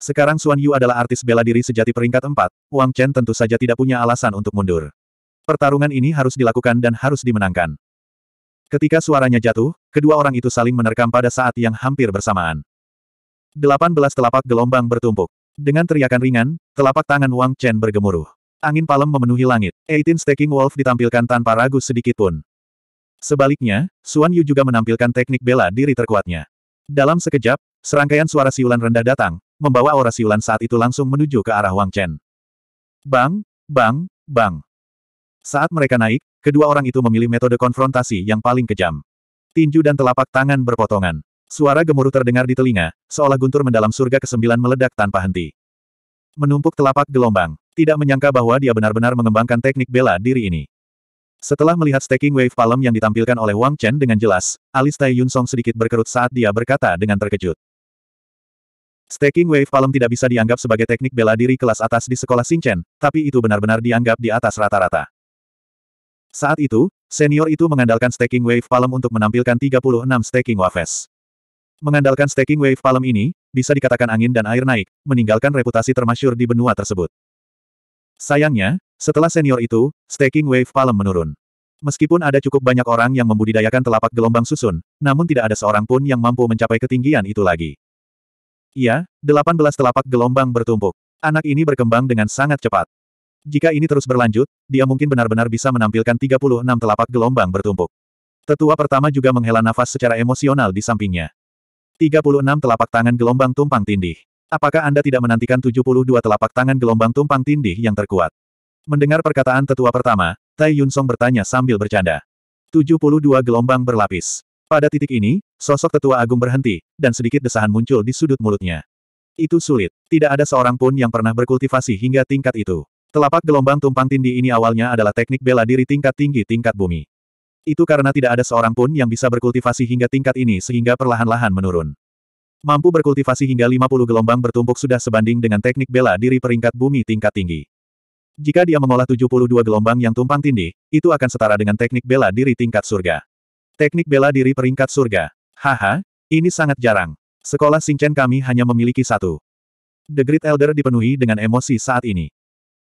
Sekarang Xuan Yu adalah artis bela diri sejati peringkat 4, Wang Chen tentu saja tidak punya alasan untuk mundur. Pertarungan ini harus dilakukan dan harus dimenangkan. Ketika suaranya jatuh, kedua orang itu saling menerkam pada saat yang hampir bersamaan. 18 telapak gelombang bertumpuk. Dengan teriakan ringan, telapak tangan Wang Chen bergemuruh. Angin palem memenuhi langit. Eighteen Staking Wolf ditampilkan tanpa ragu sedikitpun. Sebaliknya, Xuan Yu juga menampilkan teknik bela diri terkuatnya. Dalam sekejap, serangkaian suara siulan rendah datang, membawa aura siulan saat itu langsung menuju ke arah Wang Chen. Bang, bang, bang. Saat mereka naik, kedua orang itu memilih metode konfrontasi yang paling kejam. Tinju dan telapak tangan berpotongan. Suara gemuruh terdengar di telinga, seolah guntur mendalam surga ke sembilan meledak tanpa henti. Menumpuk telapak gelombang, tidak menyangka bahwa dia benar-benar mengembangkan teknik bela diri ini. Setelah melihat staking wave palm yang ditampilkan oleh Wang Chen dengan jelas, alis Tai Yun Song sedikit berkerut saat dia berkata dengan terkejut. Staking wave palm tidak bisa dianggap sebagai teknik bela diri kelas atas di sekolah Chen, tapi itu benar-benar dianggap di atas rata-rata. Saat itu, senior itu mengandalkan staking wave palm untuk menampilkan 36 staking Waves. Mengandalkan staking wave palm ini, bisa dikatakan angin dan air naik, meninggalkan reputasi termasyur di benua tersebut. Sayangnya, setelah senior itu, staking wave palem menurun. Meskipun ada cukup banyak orang yang membudidayakan telapak gelombang susun, namun tidak ada seorang pun yang mampu mencapai ketinggian itu lagi. Iya, 18 telapak gelombang bertumpuk. Anak ini berkembang dengan sangat cepat. Jika ini terus berlanjut, dia mungkin benar-benar bisa menampilkan 36 telapak gelombang bertumpuk. Tetua pertama juga menghela nafas secara emosional di sampingnya. 36 telapak tangan gelombang tumpang tindih. Apakah Anda tidak menantikan 72 telapak tangan gelombang tumpang tindih yang terkuat? Mendengar perkataan tetua pertama, Tai Yun Song bertanya sambil bercanda. 72 gelombang berlapis. Pada titik ini, sosok tetua agung berhenti, dan sedikit desahan muncul di sudut mulutnya. Itu sulit. Tidak ada seorang pun yang pernah berkultivasi hingga tingkat itu. Telapak gelombang tumpang tindih ini awalnya adalah teknik bela diri tingkat tinggi tingkat bumi. Itu karena tidak ada seorang pun yang bisa berkultivasi hingga tingkat ini sehingga perlahan-lahan menurun. Mampu berkultivasi hingga 50 gelombang bertumpuk sudah sebanding dengan teknik bela diri peringkat bumi tingkat tinggi. Jika dia mengolah 72 gelombang yang tumpang tindih, itu akan setara dengan teknik bela diri tingkat surga. Teknik bela diri peringkat surga. Haha, ini sangat jarang. Sekolah Singchen kami hanya memiliki satu. The Great Elder dipenuhi dengan emosi saat ini.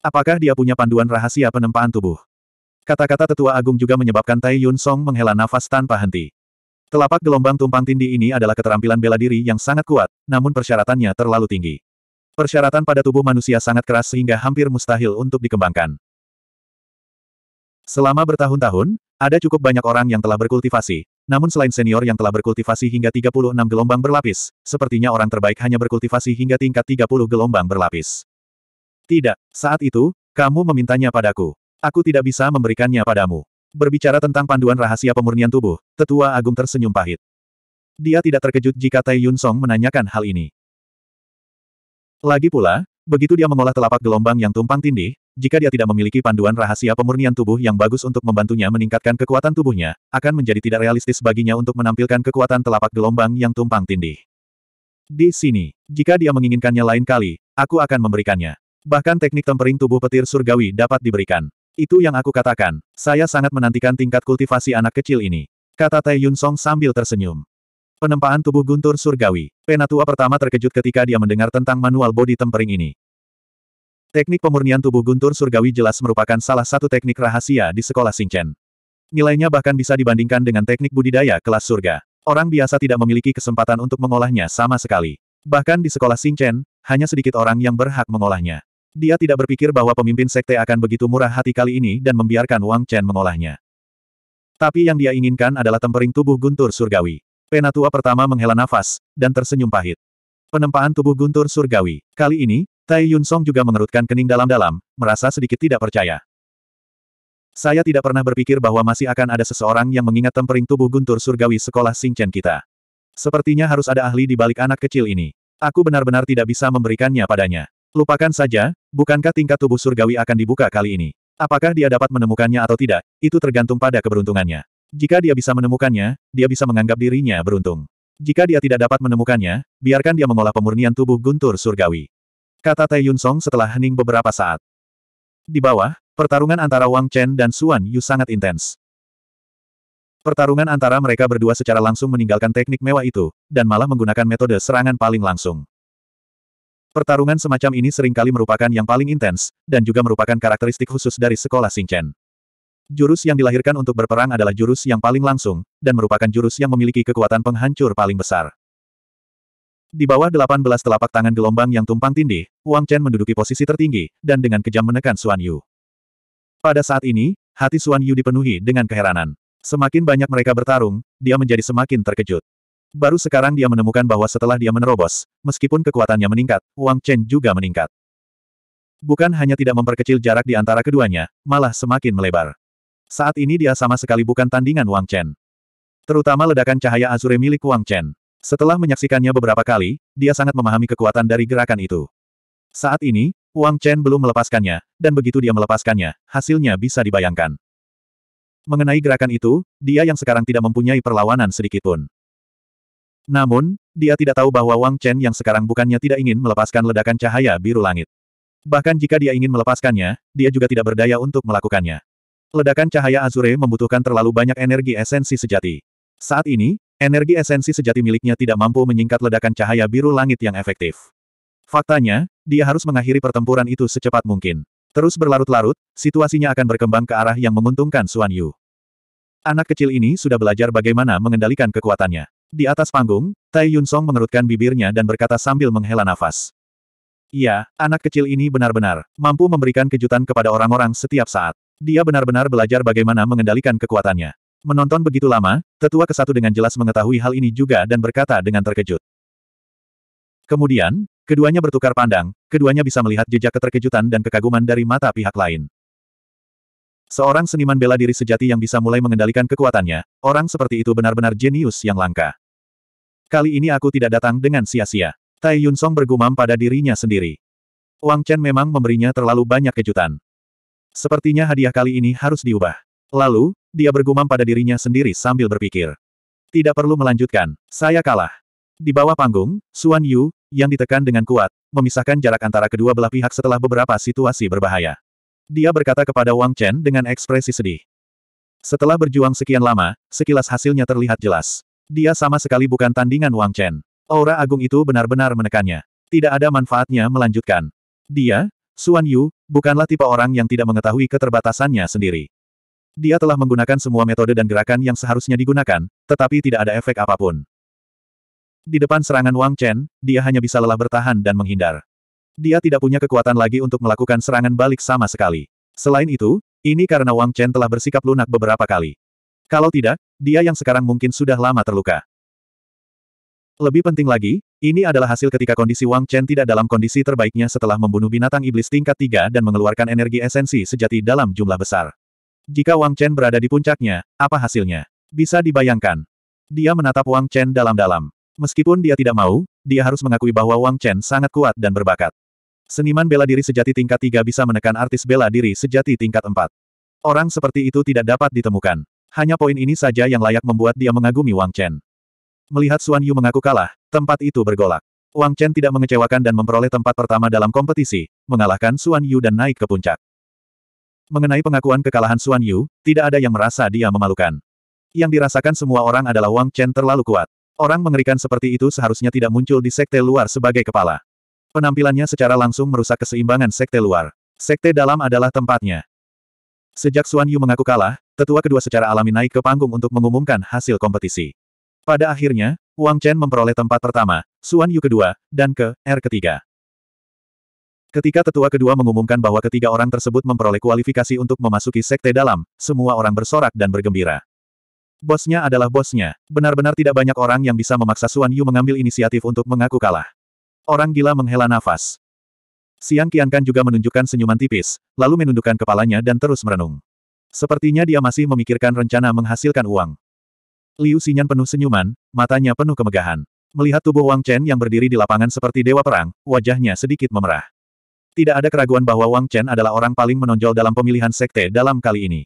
Apakah dia punya panduan rahasia penempaan tubuh? Kata-kata tetua agung juga menyebabkan Tai Yun Song menghela nafas tanpa henti. Telapak gelombang tumpang tindih ini adalah keterampilan bela diri yang sangat kuat, namun persyaratannya terlalu tinggi. Persyaratan pada tubuh manusia sangat keras sehingga hampir mustahil untuk dikembangkan. Selama bertahun-tahun, ada cukup banyak orang yang telah berkultivasi, namun selain senior yang telah berkultivasi hingga 36 gelombang berlapis, sepertinya orang terbaik hanya berkultivasi hingga tingkat 30 gelombang berlapis. Tidak, saat itu, kamu memintanya padaku. Aku tidak bisa memberikannya padamu. Berbicara tentang panduan rahasia pemurnian tubuh, tetua agung tersenyum pahit. Dia tidak terkejut jika Tai Yun Song menanyakan hal ini. Lagi pula, begitu dia mengolah telapak gelombang yang tumpang tindih, jika dia tidak memiliki panduan rahasia pemurnian tubuh yang bagus untuk membantunya meningkatkan kekuatan tubuhnya, akan menjadi tidak realistis baginya untuk menampilkan kekuatan telapak gelombang yang tumpang tindih. Di sini, jika dia menginginkannya lain kali, aku akan memberikannya. Bahkan teknik tempering tubuh petir surgawi dapat diberikan. Itu yang aku katakan. Saya sangat menantikan tingkat kultivasi anak kecil ini. Kata Tai Yun Song sambil tersenyum. Penempaan tubuh guntur surgawi. Penatua pertama terkejut ketika dia mendengar tentang manual body tempering ini. Teknik pemurnian tubuh guntur surgawi jelas merupakan salah satu teknik rahasia di sekolah Singchen. Nilainya bahkan bisa dibandingkan dengan teknik budidaya kelas surga. Orang biasa tidak memiliki kesempatan untuk mengolahnya sama sekali. Bahkan di sekolah Singchen, hanya sedikit orang yang berhak mengolahnya. Dia tidak berpikir bahwa pemimpin sekte akan begitu murah hati kali ini dan membiarkan Wang Chen mengolahnya. Tapi yang dia inginkan adalah tempering tubuh guntur surgawi. Penatua pertama menghela nafas, dan tersenyum pahit. Penempaan tubuh guntur surgawi. Kali ini, Tai Yun Song juga mengerutkan kening dalam-dalam, merasa sedikit tidak percaya. Saya tidak pernah berpikir bahwa masih akan ada seseorang yang mengingat tempering tubuh guntur surgawi sekolah Sing Chen kita. Sepertinya harus ada ahli di balik anak kecil ini. Aku benar-benar tidak bisa memberikannya padanya. Lupakan saja, bukankah tingkat tubuh surgawi akan dibuka kali ini? Apakah dia dapat menemukannya atau tidak, itu tergantung pada keberuntungannya. Jika dia bisa menemukannya, dia bisa menganggap dirinya beruntung. Jika dia tidak dapat menemukannya, biarkan dia mengolah pemurnian tubuh guntur surgawi. Kata Tai Yun Song setelah hening beberapa saat. Di bawah, pertarungan antara Wang Chen dan Xuan Yu sangat intens. Pertarungan antara mereka berdua secara langsung meninggalkan teknik mewah itu, dan malah menggunakan metode serangan paling langsung. Pertarungan semacam ini seringkali merupakan yang paling intens, dan juga merupakan karakteristik khusus dari sekolah Xingchen. Jurus yang dilahirkan untuk berperang adalah jurus yang paling langsung, dan merupakan jurus yang memiliki kekuatan penghancur paling besar. Di bawah 18 telapak tangan gelombang yang tumpang tindih, Wang Chen menduduki posisi tertinggi, dan dengan kejam menekan Xuan Yu. Pada saat ini, hati Xuan Yu dipenuhi dengan keheranan. Semakin banyak mereka bertarung, dia menjadi semakin terkejut. Baru sekarang dia menemukan bahwa setelah dia menerobos, meskipun kekuatannya meningkat, Wang Chen juga meningkat. Bukan hanya tidak memperkecil jarak di antara keduanya, malah semakin melebar. Saat ini dia sama sekali bukan tandingan Wang Chen. Terutama ledakan cahaya azure milik Wang Chen. Setelah menyaksikannya beberapa kali, dia sangat memahami kekuatan dari gerakan itu. Saat ini, Wang Chen belum melepaskannya, dan begitu dia melepaskannya, hasilnya bisa dibayangkan. Mengenai gerakan itu, dia yang sekarang tidak mempunyai perlawanan sedikitpun. Namun, dia tidak tahu bahwa Wang Chen yang sekarang bukannya tidak ingin melepaskan ledakan cahaya biru langit. Bahkan jika dia ingin melepaskannya, dia juga tidak berdaya untuk melakukannya. Ledakan cahaya Azure membutuhkan terlalu banyak energi esensi sejati. Saat ini, energi esensi sejati miliknya tidak mampu menyingkat ledakan cahaya biru langit yang efektif. Faktanya, dia harus mengakhiri pertempuran itu secepat mungkin. Terus berlarut-larut, situasinya akan berkembang ke arah yang menguntungkan Suan Yu. Anak kecil ini sudah belajar bagaimana mengendalikan kekuatannya. Di atas panggung, Tai Yun Song mengerutkan bibirnya dan berkata sambil menghela nafas. Iya, anak kecil ini benar-benar mampu memberikan kejutan kepada orang-orang setiap saat. Dia benar-benar belajar bagaimana mengendalikan kekuatannya. Menonton begitu lama, tetua kesatu dengan jelas mengetahui hal ini juga dan berkata dengan terkejut. Kemudian, keduanya bertukar pandang, keduanya bisa melihat jejak keterkejutan dan kekaguman dari mata pihak lain. Seorang seniman bela diri sejati yang bisa mulai mengendalikan kekuatannya, orang seperti itu benar-benar jenius yang langka. Kali ini aku tidak datang dengan sia-sia. Tai Yun Song bergumam pada dirinya sendiri. Wang Chen memang memberinya terlalu banyak kejutan. Sepertinya hadiah kali ini harus diubah. Lalu, dia bergumam pada dirinya sendiri sambil berpikir. Tidak perlu melanjutkan, saya kalah. Di bawah panggung, Xuan Yu, yang ditekan dengan kuat, memisahkan jarak antara kedua belah pihak setelah beberapa situasi berbahaya. Dia berkata kepada Wang Chen dengan ekspresi sedih. Setelah berjuang sekian lama, sekilas hasilnya terlihat jelas. Dia sama sekali bukan tandingan Wang Chen. Aura agung itu benar-benar menekannya. Tidak ada manfaatnya melanjutkan. Dia, Suan Yu, bukanlah tipe orang yang tidak mengetahui keterbatasannya sendiri. Dia telah menggunakan semua metode dan gerakan yang seharusnya digunakan, tetapi tidak ada efek apapun. Di depan serangan Wang Chen, dia hanya bisa lelah bertahan dan menghindar. Dia tidak punya kekuatan lagi untuk melakukan serangan balik sama sekali. Selain itu, ini karena Wang Chen telah bersikap lunak beberapa kali. Kalau tidak, dia yang sekarang mungkin sudah lama terluka. Lebih penting lagi, ini adalah hasil ketika kondisi Wang Chen tidak dalam kondisi terbaiknya setelah membunuh binatang iblis tingkat 3 dan mengeluarkan energi esensi sejati dalam jumlah besar. Jika Wang Chen berada di puncaknya, apa hasilnya? Bisa dibayangkan. Dia menatap Wang Chen dalam-dalam. Meskipun dia tidak mau, dia harus mengakui bahwa Wang Chen sangat kuat dan berbakat. Seniman bela diri sejati tingkat 3 bisa menekan artis bela diri sejati tingkat 4. Orang seperti itu tidak dapat ditemukan. Hanya poin ini saja yang layak membuat dia mengagumi Wang Chen. Melihat Xuan Yu mengaku kalah, tempat itu bergolak. Wang Chen tidak mengecewakan dan memperoleh tempat pertama dalam kompetisi, mengalahkan Xuan Yu dan naik ke puncak. Mengenai pengakuan kekalahan Xuan Yu, tidak ada yang merasa dia memalukan. Yang dirasakan semua orang adalah Wang Chen terlalu kuat. Orang mengerikan seperti itu seharusnya tidak muncul di sekte luar sebagai kepala. Penampilannya secara langsung merusak keseimbangan sekte luar. Sekte dalam adalah tempatnya. Sejak Suan Yu mengaku kalah, tetua kedua secara alami naik ke panggung untuk mengumumkan hasil kompetisi. Pada akhirnya, Wang Chen memperoleh tempat pertama, Suan Yu kedua, dan ke R ketiga. Ketika tetua kedua mengumumkan bahwa ketiga orang tersebut memperoleh kualifikasi untuk memasuki sekte dalam, semua orang bersorak dan bergembira. Bosnya adalah bosnya. Benar-benar tidak banyak orang yang bisa memaksa Suan Yu mengambil inisiatif untuk mengaku kalah. Orang gila menghela nafas. Siang Qiankan juga menunjukkan senyuman tipis, lalu menundukkan kepalanya dan terus merenung. Sepertinya dia masih memikirkan rencana menghasilkan uang. Liu Xinyan penuh senyuman, matanya penuh kemegahan. Melihat tubuh Wang Chen yang berdiri di lapangan seperti dewa perang, wajahnya sedikit memerah. Tidak ada keraguan bahwa Wang Chen adalah orang paling menonjol dalam pemilihan sekte dalam kali ini.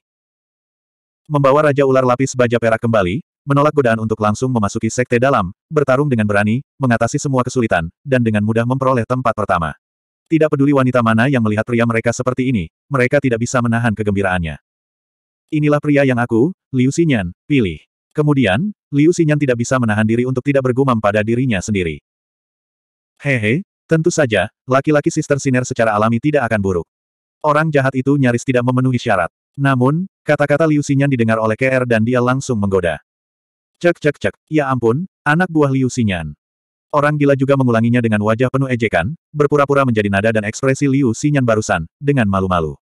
Membawa Raja Ular Lapis Baja Perak kembali, menolak godaan untuk langsung memasuki sekte dalam, bertarung dengan berani, mengatasi semua kesulitan, dan dengan mudah memperoleh tempat pertama. Tidak peduli wanita mana yang melihat pria mereka seperti ini, mereka tidak bisa menahan kegembiraannya. Inilah pria yang aku, Liu Xinyan, pilih. Kemudian, Liu Xinyan tidak bisa menahan diri untuk tidak bergumam pada dirinya sendiri. Hehe, tentu saja, laki-laki sister Siner secara alami tidak akan buruk. Orang jahat itu nyaris tidak memenuhi syarat. Namun, kata-kata Liu Xinyan didengar oleh KR dan dia langsung menggoda. Cek cek cek, ya ampun, anak buah Liu Xinyan. Orang gila juga mengulanginya dengan wajah penuh ejekan, berpura-pura menjadi nada dan ekspresi Liu Xinyan barusan, dengan malu-malu.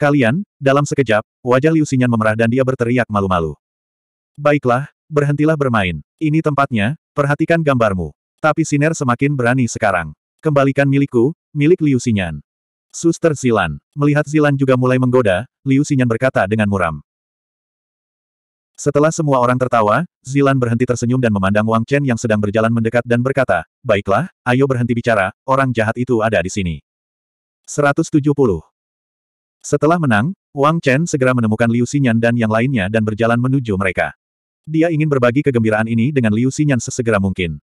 Kalian, dalam sekejap, wajah Liu Xinyan memerah dan dia berteriak malu-malu. Baiklah, berhentilah bermain. Ini tempatnya, perhatikan gambarmu. Tapi Siner semakin berani sekarang. Kembalikan milikku, milik Liu Xinyan. Suster Zilan. Melihat Zilan juga mulai menggoda, Liu Xinyan berkata dengan muram. Setelah semua orang tertawa, Zilan berhenti tersenyum dan memandang Wang Chen yang sedang berjalan mendekat dan berkata, Baiklah, ayo berhenti bicara, orang jahat itu ada di sini. 170. Setelah menang, Wang Chen segera menemukan Liu Xinyan dan yang lainnya dan berjalan menuju mereka. Dia ingin berbagi kegembiraan ini dengan Liu Xinyan sesegera mungkin.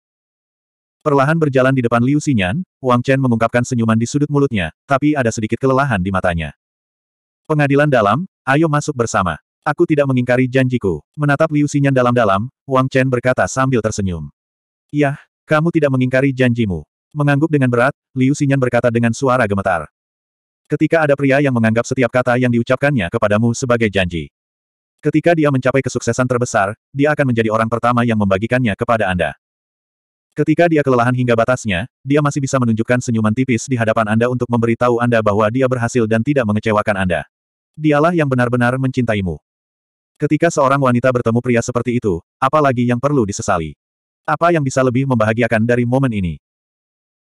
Perlahan berjalan di depan Liu Xinyan, Wang Chen mengungkapkan senyuman di sudut mulutnya, tapi ada sedikit kelelahan di matanya. Pengadilan dalam, ayo masuk bersama. Aku tidak mengingkari janjiku. Menatap Liu Xinyan dalam-dalam, Wang Chen berkata sambil tersenyum. Yah, kamu tidak mengingkari janjimu. Mengangguk dengan berat, Liu Xinyan berkata dengan suara gemetar. Ketika ada pria yang menganggap setiap kata yang diucapkannya kepadamu sebagai janji. Ketika dia mencapai kesuksesan terbesar, dia akan menjadi orang pertama yang membagikannya kepada Anda. Ketika dia kelelahan hingga batasnya, dia masih bisa menunjukkan senyuman tipis di hadapan Anda untuk memberitahu Anda bahwa dia berhasil dan tidak mengecewakan Anda. Dialah yang benar-benar mencintaimu. Ketika seorang wanita bertemu pria seperti itu, apalagi yang perlu disesali? Apa yang bisa lebih membahagiakan dari momen ini?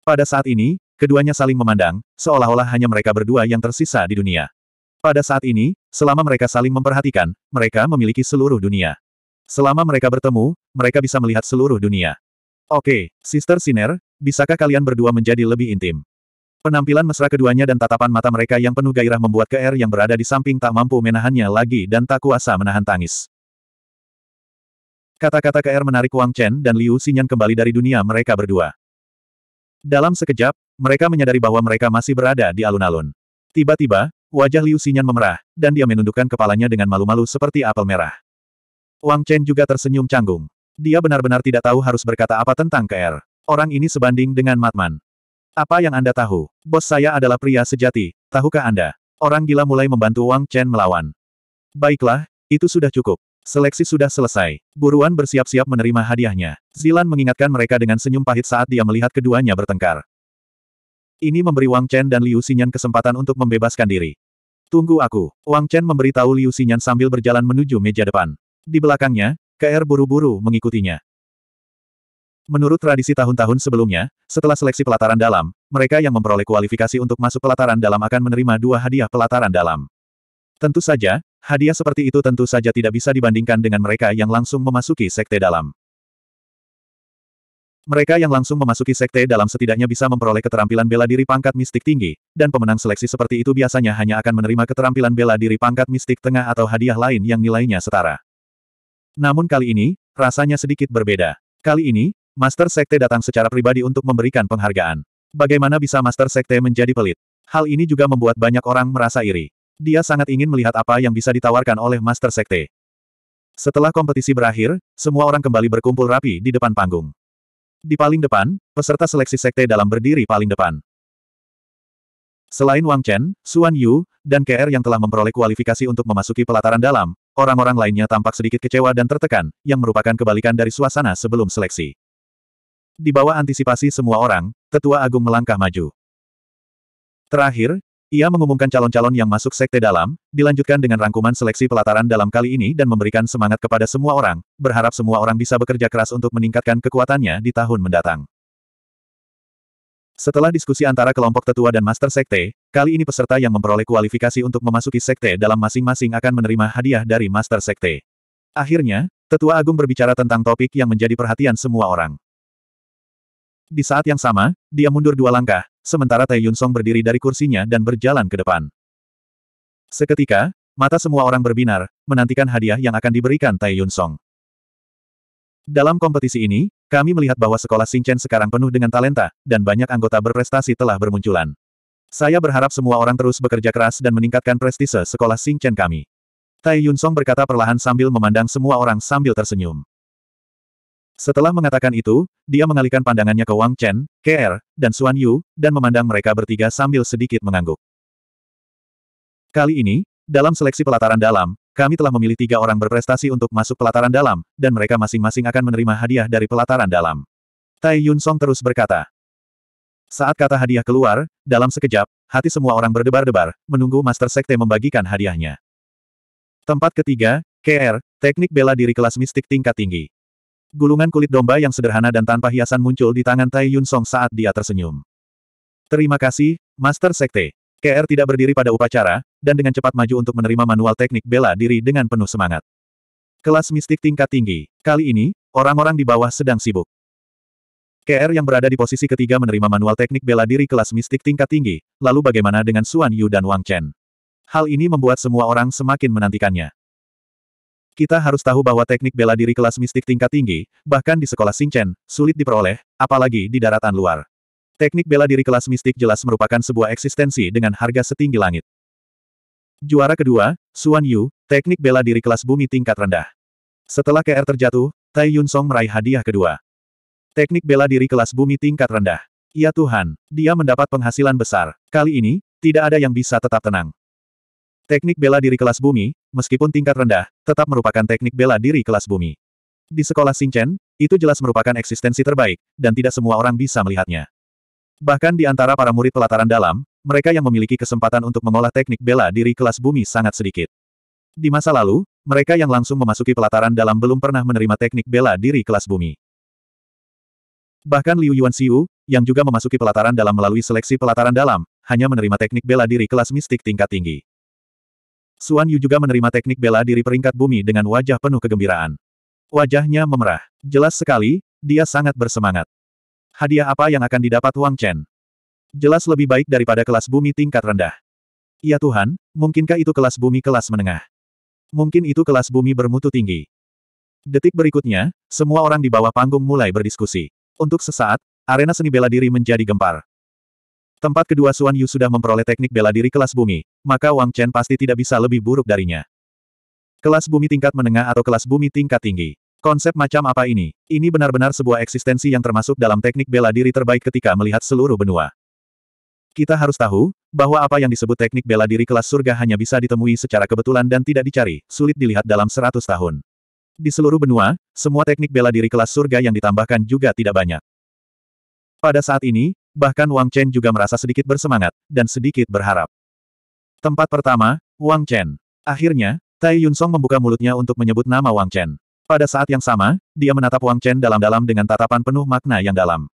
Pada saat ini, keduanya saling memandang, seolah-olah hanya mereka berdua yang tersisa di dunia. Pada saat ini, selama mereka saling memperhatikan, mereka memiliki seluruh dunia. Selama mereka bertemu, mereka bisa melihat seluruh dunia. Oke, Sister Siner, bisakah kalian berdua menjadi lebih intim? Penampilan mesra keduanya dan tatapan mata mereka yang penuh gairah membuat KR er yang berada di samping tak mampu menahannya lagi dan tak kuasa menahan tangis. Kata-kata KR er menarik Wang Chen dan Liu Xinyan kembali dari dunia mereka berdua. Dalam sekejap, mereka menyadari bahwa mereka masih berada di alun-alun. Tiba-tiba, wajah Liu Xinyan memerah, dan dia menundukkan kepalanya dengan malu-malu seperti apel merah. Wang Chen juga tersenyum canggung. Dia benar-benar tidak tahu harus berkata apa tentang KR. Er. Orang ini sebanding dengan Matman. Apa yang Anda tahu? Bos saya adalah pria sejati, tahukah Anda? Orang gila mulai membantu Wang Chen melawan. Baiklah, itu sudah cukup. Seleksi sudah selesai. Buruan bersiap-siap menerima hadiahnya. Zilan mengingatkan mereka dengan senyum pahit saat dia melihat keduanya bertengkar. Ini memberi Wang Chen dan Liu Xinyan kesempatan untuk membebaskan diri. Tunggu aku. Wang Chen memberitahu Liu Xinyan sambil berjalan menuju meja depan. Di belakangnya, KR buru-buru mengikutinya. Menurut tradisi tahun-tahun sebelumnya, setelah seleksi pelataran dalam, mereka yang memperoleh kualifikasi untuk masuk pelataran dalam akan menerima dua hadiah pelataran dalam. Tentu saja, hadiah seperti itu tentu saja tidak bisa dibandingkan dengan mereka yang langsung memasuki sekte dalam. Mereka yang langsung memasuki sekte dalam setidaknya bisa memperoleh keterampilan bela diri pangkat mistik tinggi, dan pemenang seleksi seperti itu biasanya hanya akan menerima keterampilan bela diri pangkat mistik tengah atau hadiah lain yang nilainya setara. Namun kali ini, rasanya sedikit berbeda. Kali ini, Master Sekte datang secara pribadi untuk memberikan penghargaan. Bagaimana bisa Master Sekte menjadi pelit? Hal ini juga membuat banyak orang merasa iri. Dia sangat ingin melihat apa yang bisa ditawarkan oleh Master Sekte. Setelah kompetisi berakhir, semua orang kembali berkumpul rapi di depan panggung. Di paling depan, peserta seleksi sekte dalam berdiri paling depan. Selain Wang Chen, Xuan Yu, dan KR yang telah memperoleh kualifikasi untuk memasuki pelataran dalam, orang-orang lainnya tampak sedikit kecewa dan tertekan, yang merupakan kebalikan dari suasana sebelum seleksi. Di bawah antisipasi semua orang, Tetua Agung melangkah maju. Terakhir, ia mengumumkan calon-calon yang masuk sekte dalam, dilanjutkan dengan rangkuman seleksi pelataran dalam kali ini dan memberikan semangat kepada semua orang, berharap semua orang bisa bekerja keras untuk meningkatkan kekuatannya di tahun mendatang. Setelah diskusi antara kelompok tetua dan master sekte, kali ini peserta yang memperoleh kualifikasi untuk memasuki sekte dalam masing-masing akan menerima hadiah dari master sekte. Akhirnya, tetua agung berbicara tentang topik yang menjadi perhatian semua orang. Di saat yang sama, dia mundur dua langkah, sementara Tai Yun Song berdiri dari kursinya dan berjalan ke depan. Seketika, mata semua orang berbinar, menantikan hadiah yang akan diberikan Tai Yun Song. Dalam kompetisi ini, kami melihat bahwa sekolah Xingchen sekarang penuh dengan talenta, dan banyak anggota berprestasi telah bermunculan. Saya berharap semua orang terus bekerja keras dan meningkatkan prestise sekolah Xingchen kami. Tai Yun Song berkata perlahan sambil memandang semua orang sambil tersenyum. Setelah mengatakan itu, dia mengalihkan pandangannya ke Wang Chen, KR, dan Xuan Yu, dan memandang mereka bertiga sambil sedikit mengangguk. Kali ini, dalam seleksi pelataran dalam, kami telah memilih tiga orang berprestasi untuk masuk pelataran dalam, dan mereka masing-masing akan menerima hadiah dari pelataran dalam. Tai Yun Song terus berkata. Saat kata hadiah keluar, dalam sekejap, hati semua orang berdebar-debar, menunggu Master Sekte membagikan hadiahnya. Tempat ketiga, KR, teknik bela diri kelas mistik tingkat tinggi. Gulungan kulit domba yang sederhana dan tanpa hiasan muncul di tangan Tai Yun Song saat dia tersenyum. Terima kasih, Master Sekte. KR tidak berdiri pada upacara, dan dengan cepat maju untuk menerima manual teknik bela diri dengan penuh semangat. Kelas mistik tingkat tinggi. Kali ini, orang-orang di bawah sedang sibuk. KR yang berada di posisi ketiga menerima manual teknik bela diri kelas mistik tingkat tinggi, lalu bagaimana dengan Suan Yu dan Wang Chen? Hal ini membuat semua orang semakin menantikannya. Kita harus tahu bahwa teknik bela diri kelas mistik tingkat tinggi, bahkan di sekolah Singchen, sulit diperoleh, apalagi di daratan luar. Teknik bela diri kelas mistik jelas merupakan sebuah eksistensi dengan harga setinggi langit. Juara kedua, Suan Yu, teknik bela diri kelas bumi tingkat rendah. Setelah KR terjatuh, Tai Yun Song meraih hadiah kedua. Teknik bela diri kelas bumi tingkat rendah. Ya Tuhan, dia mendapat penghasilan besar. Kali ini, tidak ada yang bisa tetap tenang. Teknik bela diri kelas bumi, meskipun tingkat rendah, tetap merupakan teknik bela diri kelas bumi. Di sekolah Xingchen, itu jelas merupakan eksistensi terbaik, dan tidak semua orang bisa melihatnya. Bahkan di antara para murid pelataran dalam, mereka yang memiliki kesempatan untuk mengolah teknik bela diri kelas bumi sangat sedikit. Di masa lalu, mereka yang langsung memasuki pelataran dalam belum pernah menerima teknik bela diri kelas bumi. Bahkan Liu Yuan Xiu, yang juga memasuki pelataran dalam melalui seleksi pelataran dalam, hanya menerima teknik bela diri kelas mistik tingkat tinggi. Suan Yu juga menerima teknik bela diri peringkat bumi dengan wajah penuh kegembiraan. Wajahnya memerah. Jelas sekali, dia sangat bersemangat. Hadiah apa yang akan didapat Wang Chen? Jelas lebih baik daripada kelas bumi tingkat rendah. Ya Tuhan, mungkinkah itu kelas bumi kelas menengah? Mungkin itu kelas bumi bermutu tinggi. Detik berikutnya, semua orang di bawah panggung mulai berdiskusi. Untuk sesaat, arena seni bela diri menjadi gempar. Tempat kedua Suan Yu sudah memperoleh teknik bela diri kelas bumi, maka Wang Chen pasti tidak bisa lebih buruk darinya. Kelas bumi tingkat menengah atau kelas bumi tingkat tinggi. Konsep macam apa ini? Ini benar-benar sebuah eksistensi yang termasuk dalam teknik bela diri terbaik ketika melihat seluruh benua. Kita harus tahu, bahwa apa yang disebut teknik bela diri kelas surga hanya bisa ditemui secara kebetulan dan tidak dicari, sulit dilihat dalam 100 tahun. Di seluruh benua, semua teknik bela diri kelas surga yang ditambahkan juga tidak banyak. Pada saat ini, bahkan Wang Chen juga merasa sedikit bersemangat, dan sedikit berharap. Tempat pertama, Wang Chen. Akhirnya, Tai Yun Song membuka mulutnya untuk menyebut nama Wang Chen. Pada saat yang sama, dia menatap Wang Chen dalam-dalam dengan tatapan penuh makna yang dalam.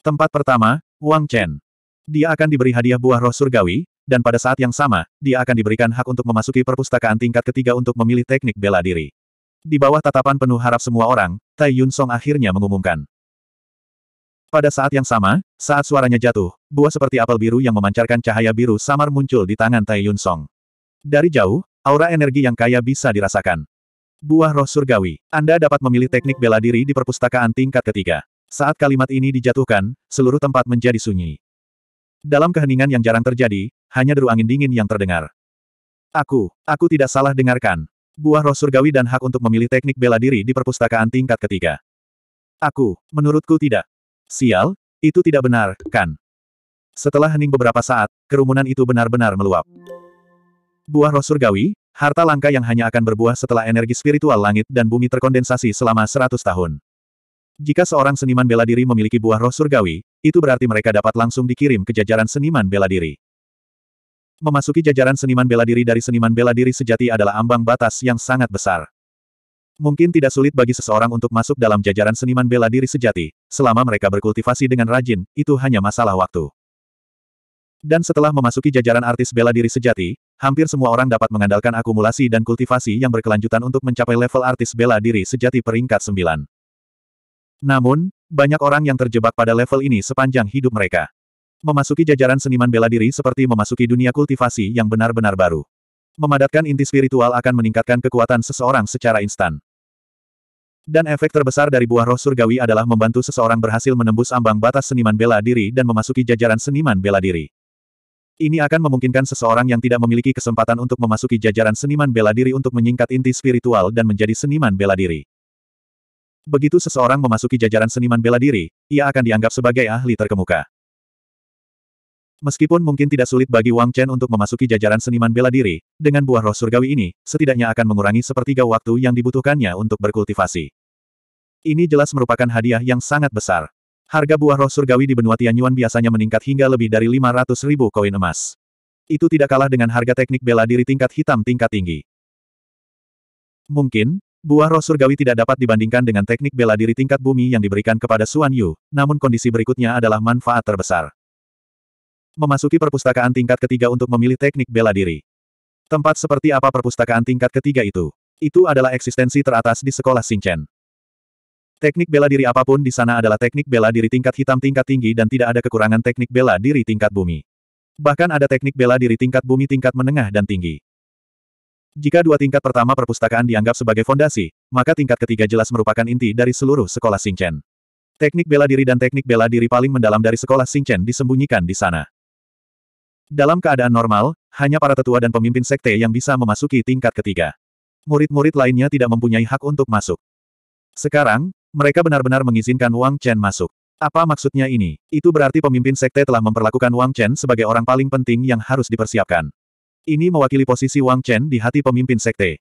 Tempat pertama, Wang Chen. Dia akan diberi hadiah buah roh surgawi, dan pada saat yang sama, dia akan diberikan hak untuk memasuki perpustakaan tingkat ketiga untuk memilih teknik bela diri. Di bawah tatapan penuh harap semua orang, Tai Yun Song akhirnya mengumumkan. Pada saat yang sama, saat suaranya jatuh, buah seperti apel biru yang memancarkan cahaya biru samar muncul di tangan Tai Yun Song. Dari jauh, aura energi yang kaya bisa dirasakan. Buah roh surgawi, Anda dapat memilih teknik bela diri di perpustakaan tingkat ketiga. Saat kalimat ini dijatuhkan, seluruh tempat menjadi sunyi. Dalam keheningan yang jarang terjadi, hanya deru angin dingin yang terdengar. Aku, aku tidak salah dengarkan. Buah roh surgawi dan hak untuk memilih teknik bela diri di perpustakaan tingkat ketiga. Aku, menurutku tidak. Sial, itu tidak benar, kan? Setelah hening beberapa saat, kerumunan itu benar-benar meluap. Buah roh surgawi, harta langka yang hanya akan berbuah setelah energi spiritual langit dan bumi terkondensasi selama 100 tahun. Jika seorang seniman bela diri memiliki buah roh surgawi, itu berarti mereka dapat langsung dikirim ke jajaran seniman bela diri. Memasuki jajaran seniman bela diri dari seniman bela diri sejati adalah ambang batas yang sangat besar. Mungkin tidak sulit bagi seseorang untuk masuk dalam jajaran seniman bela diri sejati, selama mereka berkultivasi dengan rajin, itu hanya masalah waktu. Dan setelah memasuki jajaran artis bela diri sejati, hampir semua orang dapat mengandalkan akumulasi dan kultivasi yang berkelanjutan untuk mencapai level artis bela diri sejati peringkat 9. Namun, banyak orang yang terjebak pada level ini sepanjang hidup mereka. Memasuki jajaran seniman bela diri seperti memasuki dunia kultivasi yang benar-benar baru. Memadatkan inti spiritual akan meningkatkan kekuatan seseorang secara instan. Dan efek terbesar dari buah roh surgawi adalah membantu seseorang berhasil menembus ambang batas seniman bela diri dan memasuki jajaran seniman bela diri. Ini akan memungkinkan seseorang yang tidak memiliki kesempatan untuk memasuki jajaran seniman bela diri untuk menyingkat inti spiritual dan menjadi seniman bela diri. Begitu seseorang memasuki jajaran seniman bela diri, ia akan dianggap sebagai ahli terkemuka. Meskipun mungkin tidak sulit bagi Wang Chen untuk memasuki jajaran seniman bela diri, dengan buah roh surgawi ini, setidaknya akan mengurangi sepertiga waktu yang dibutuhkannya untuk berkultivasi. Ini jelas merupakan hadiah yang sangat besar. Harga buah roh surgawi di benua Tianyuan biasanya meningkat hingga lebih dari 500 ribu koin emas. Itu tidak kalah dengan harga teknik bela diri tingkat hitam tingkat tinggi. Mungkin, Buah roh surgawi tidak dapat dibandingkan dengan teknik bela diri tingkat bumi yang diberikan kepada Suan Yu, namun kondisi berikutnya adalah manfaat terbesar. Memasuki perpustakaan tingkat ketiga untuk memilih teknik bela diri. Tempat seperti apa perpustakaan tingkat ketiga itu? Itu adalah eksistensi teratas di sekolah Singchen. Teknik bela diri apapun di sana adalah teknik bela diri tingkat hitam tingkat tinggi dan tidak ada kekurangan teknik bela diri tingkat bumi. Bahkan ada teknik bela diri tingkat bumi tingkat menengah dan tinggi. Jika dua tingkat pertama perpustakaan dianggap sebagai fondasi, maka tingkat ketiga jelas merupakan inti dari seluruh sekolah Singchen. Teknik bela diri dan teknik bela diri paling mendalam dari sekolah Singchen disembunyikan di sana. Dalam keadaan normal, hanya para tetua dan pemimpin sekte yang bisa memasuki tingkat ketiga. Murid-murid lainnya tidak mempunyai hak untuk masuk. Sekarang, mereka benar-benar mengizinkan Wang Chen masuk. Apa maksudnya ini? Itu berarti pemimpin sekte telah memperlakukan Wang Chen sebagai orang paling penting yang harus dipersiapkan. Ini mewakili posisi Wang Chen di hati pemimpin sekte.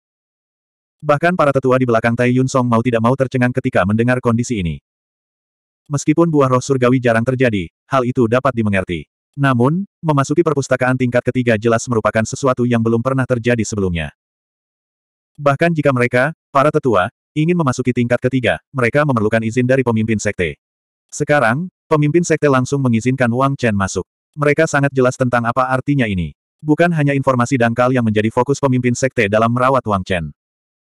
Bahkan para tetua di belakang Tai Yun Song mau tidak mau tercengang ketika mendengar kondisi ini. Meskipun buah roh surgawi jarang terjadi, hal itu dapat dimengerti. Namun, memasuki perpustakaan tingkat ketiga jelas merupakan sesuatu yang belum pernah terjadi sebelumnya. Bahkan jika mereka, para tetua, ingin memasuki tingkat ketiga, mereka memerlukan izin dari pemimpin sekte. Sekarang, pemimpin sekte langsung mengizinkan Wang Chen masuk. Mereka sangat jelas tentang apa artinya ini. Bukan hanya informasi dangkal yang menjadi fokus pemimpin sekte dalam merawat Wang Chen.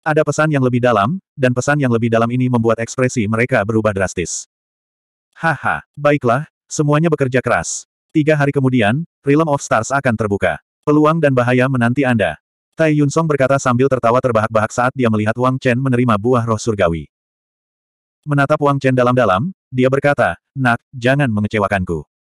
Ada pesan yang lebih dalam, dan pesan yang lebih dalam ini membuat ekspresi mereka berubah drastis. Haha, baiklah, semuanya bekerja keras. Tiga hari kemudian, Realm of Stars akan terbuka. Peluang dan bahaya menanti Anda. Tai Yun Song berkata sambil tertawa terbahak-bahak saat dia melihat Wang Chen menerima buah roh surgawi. Menatap Wang Chen dalam-dalam, dia berkata, Nak, jangan mengecewakanku.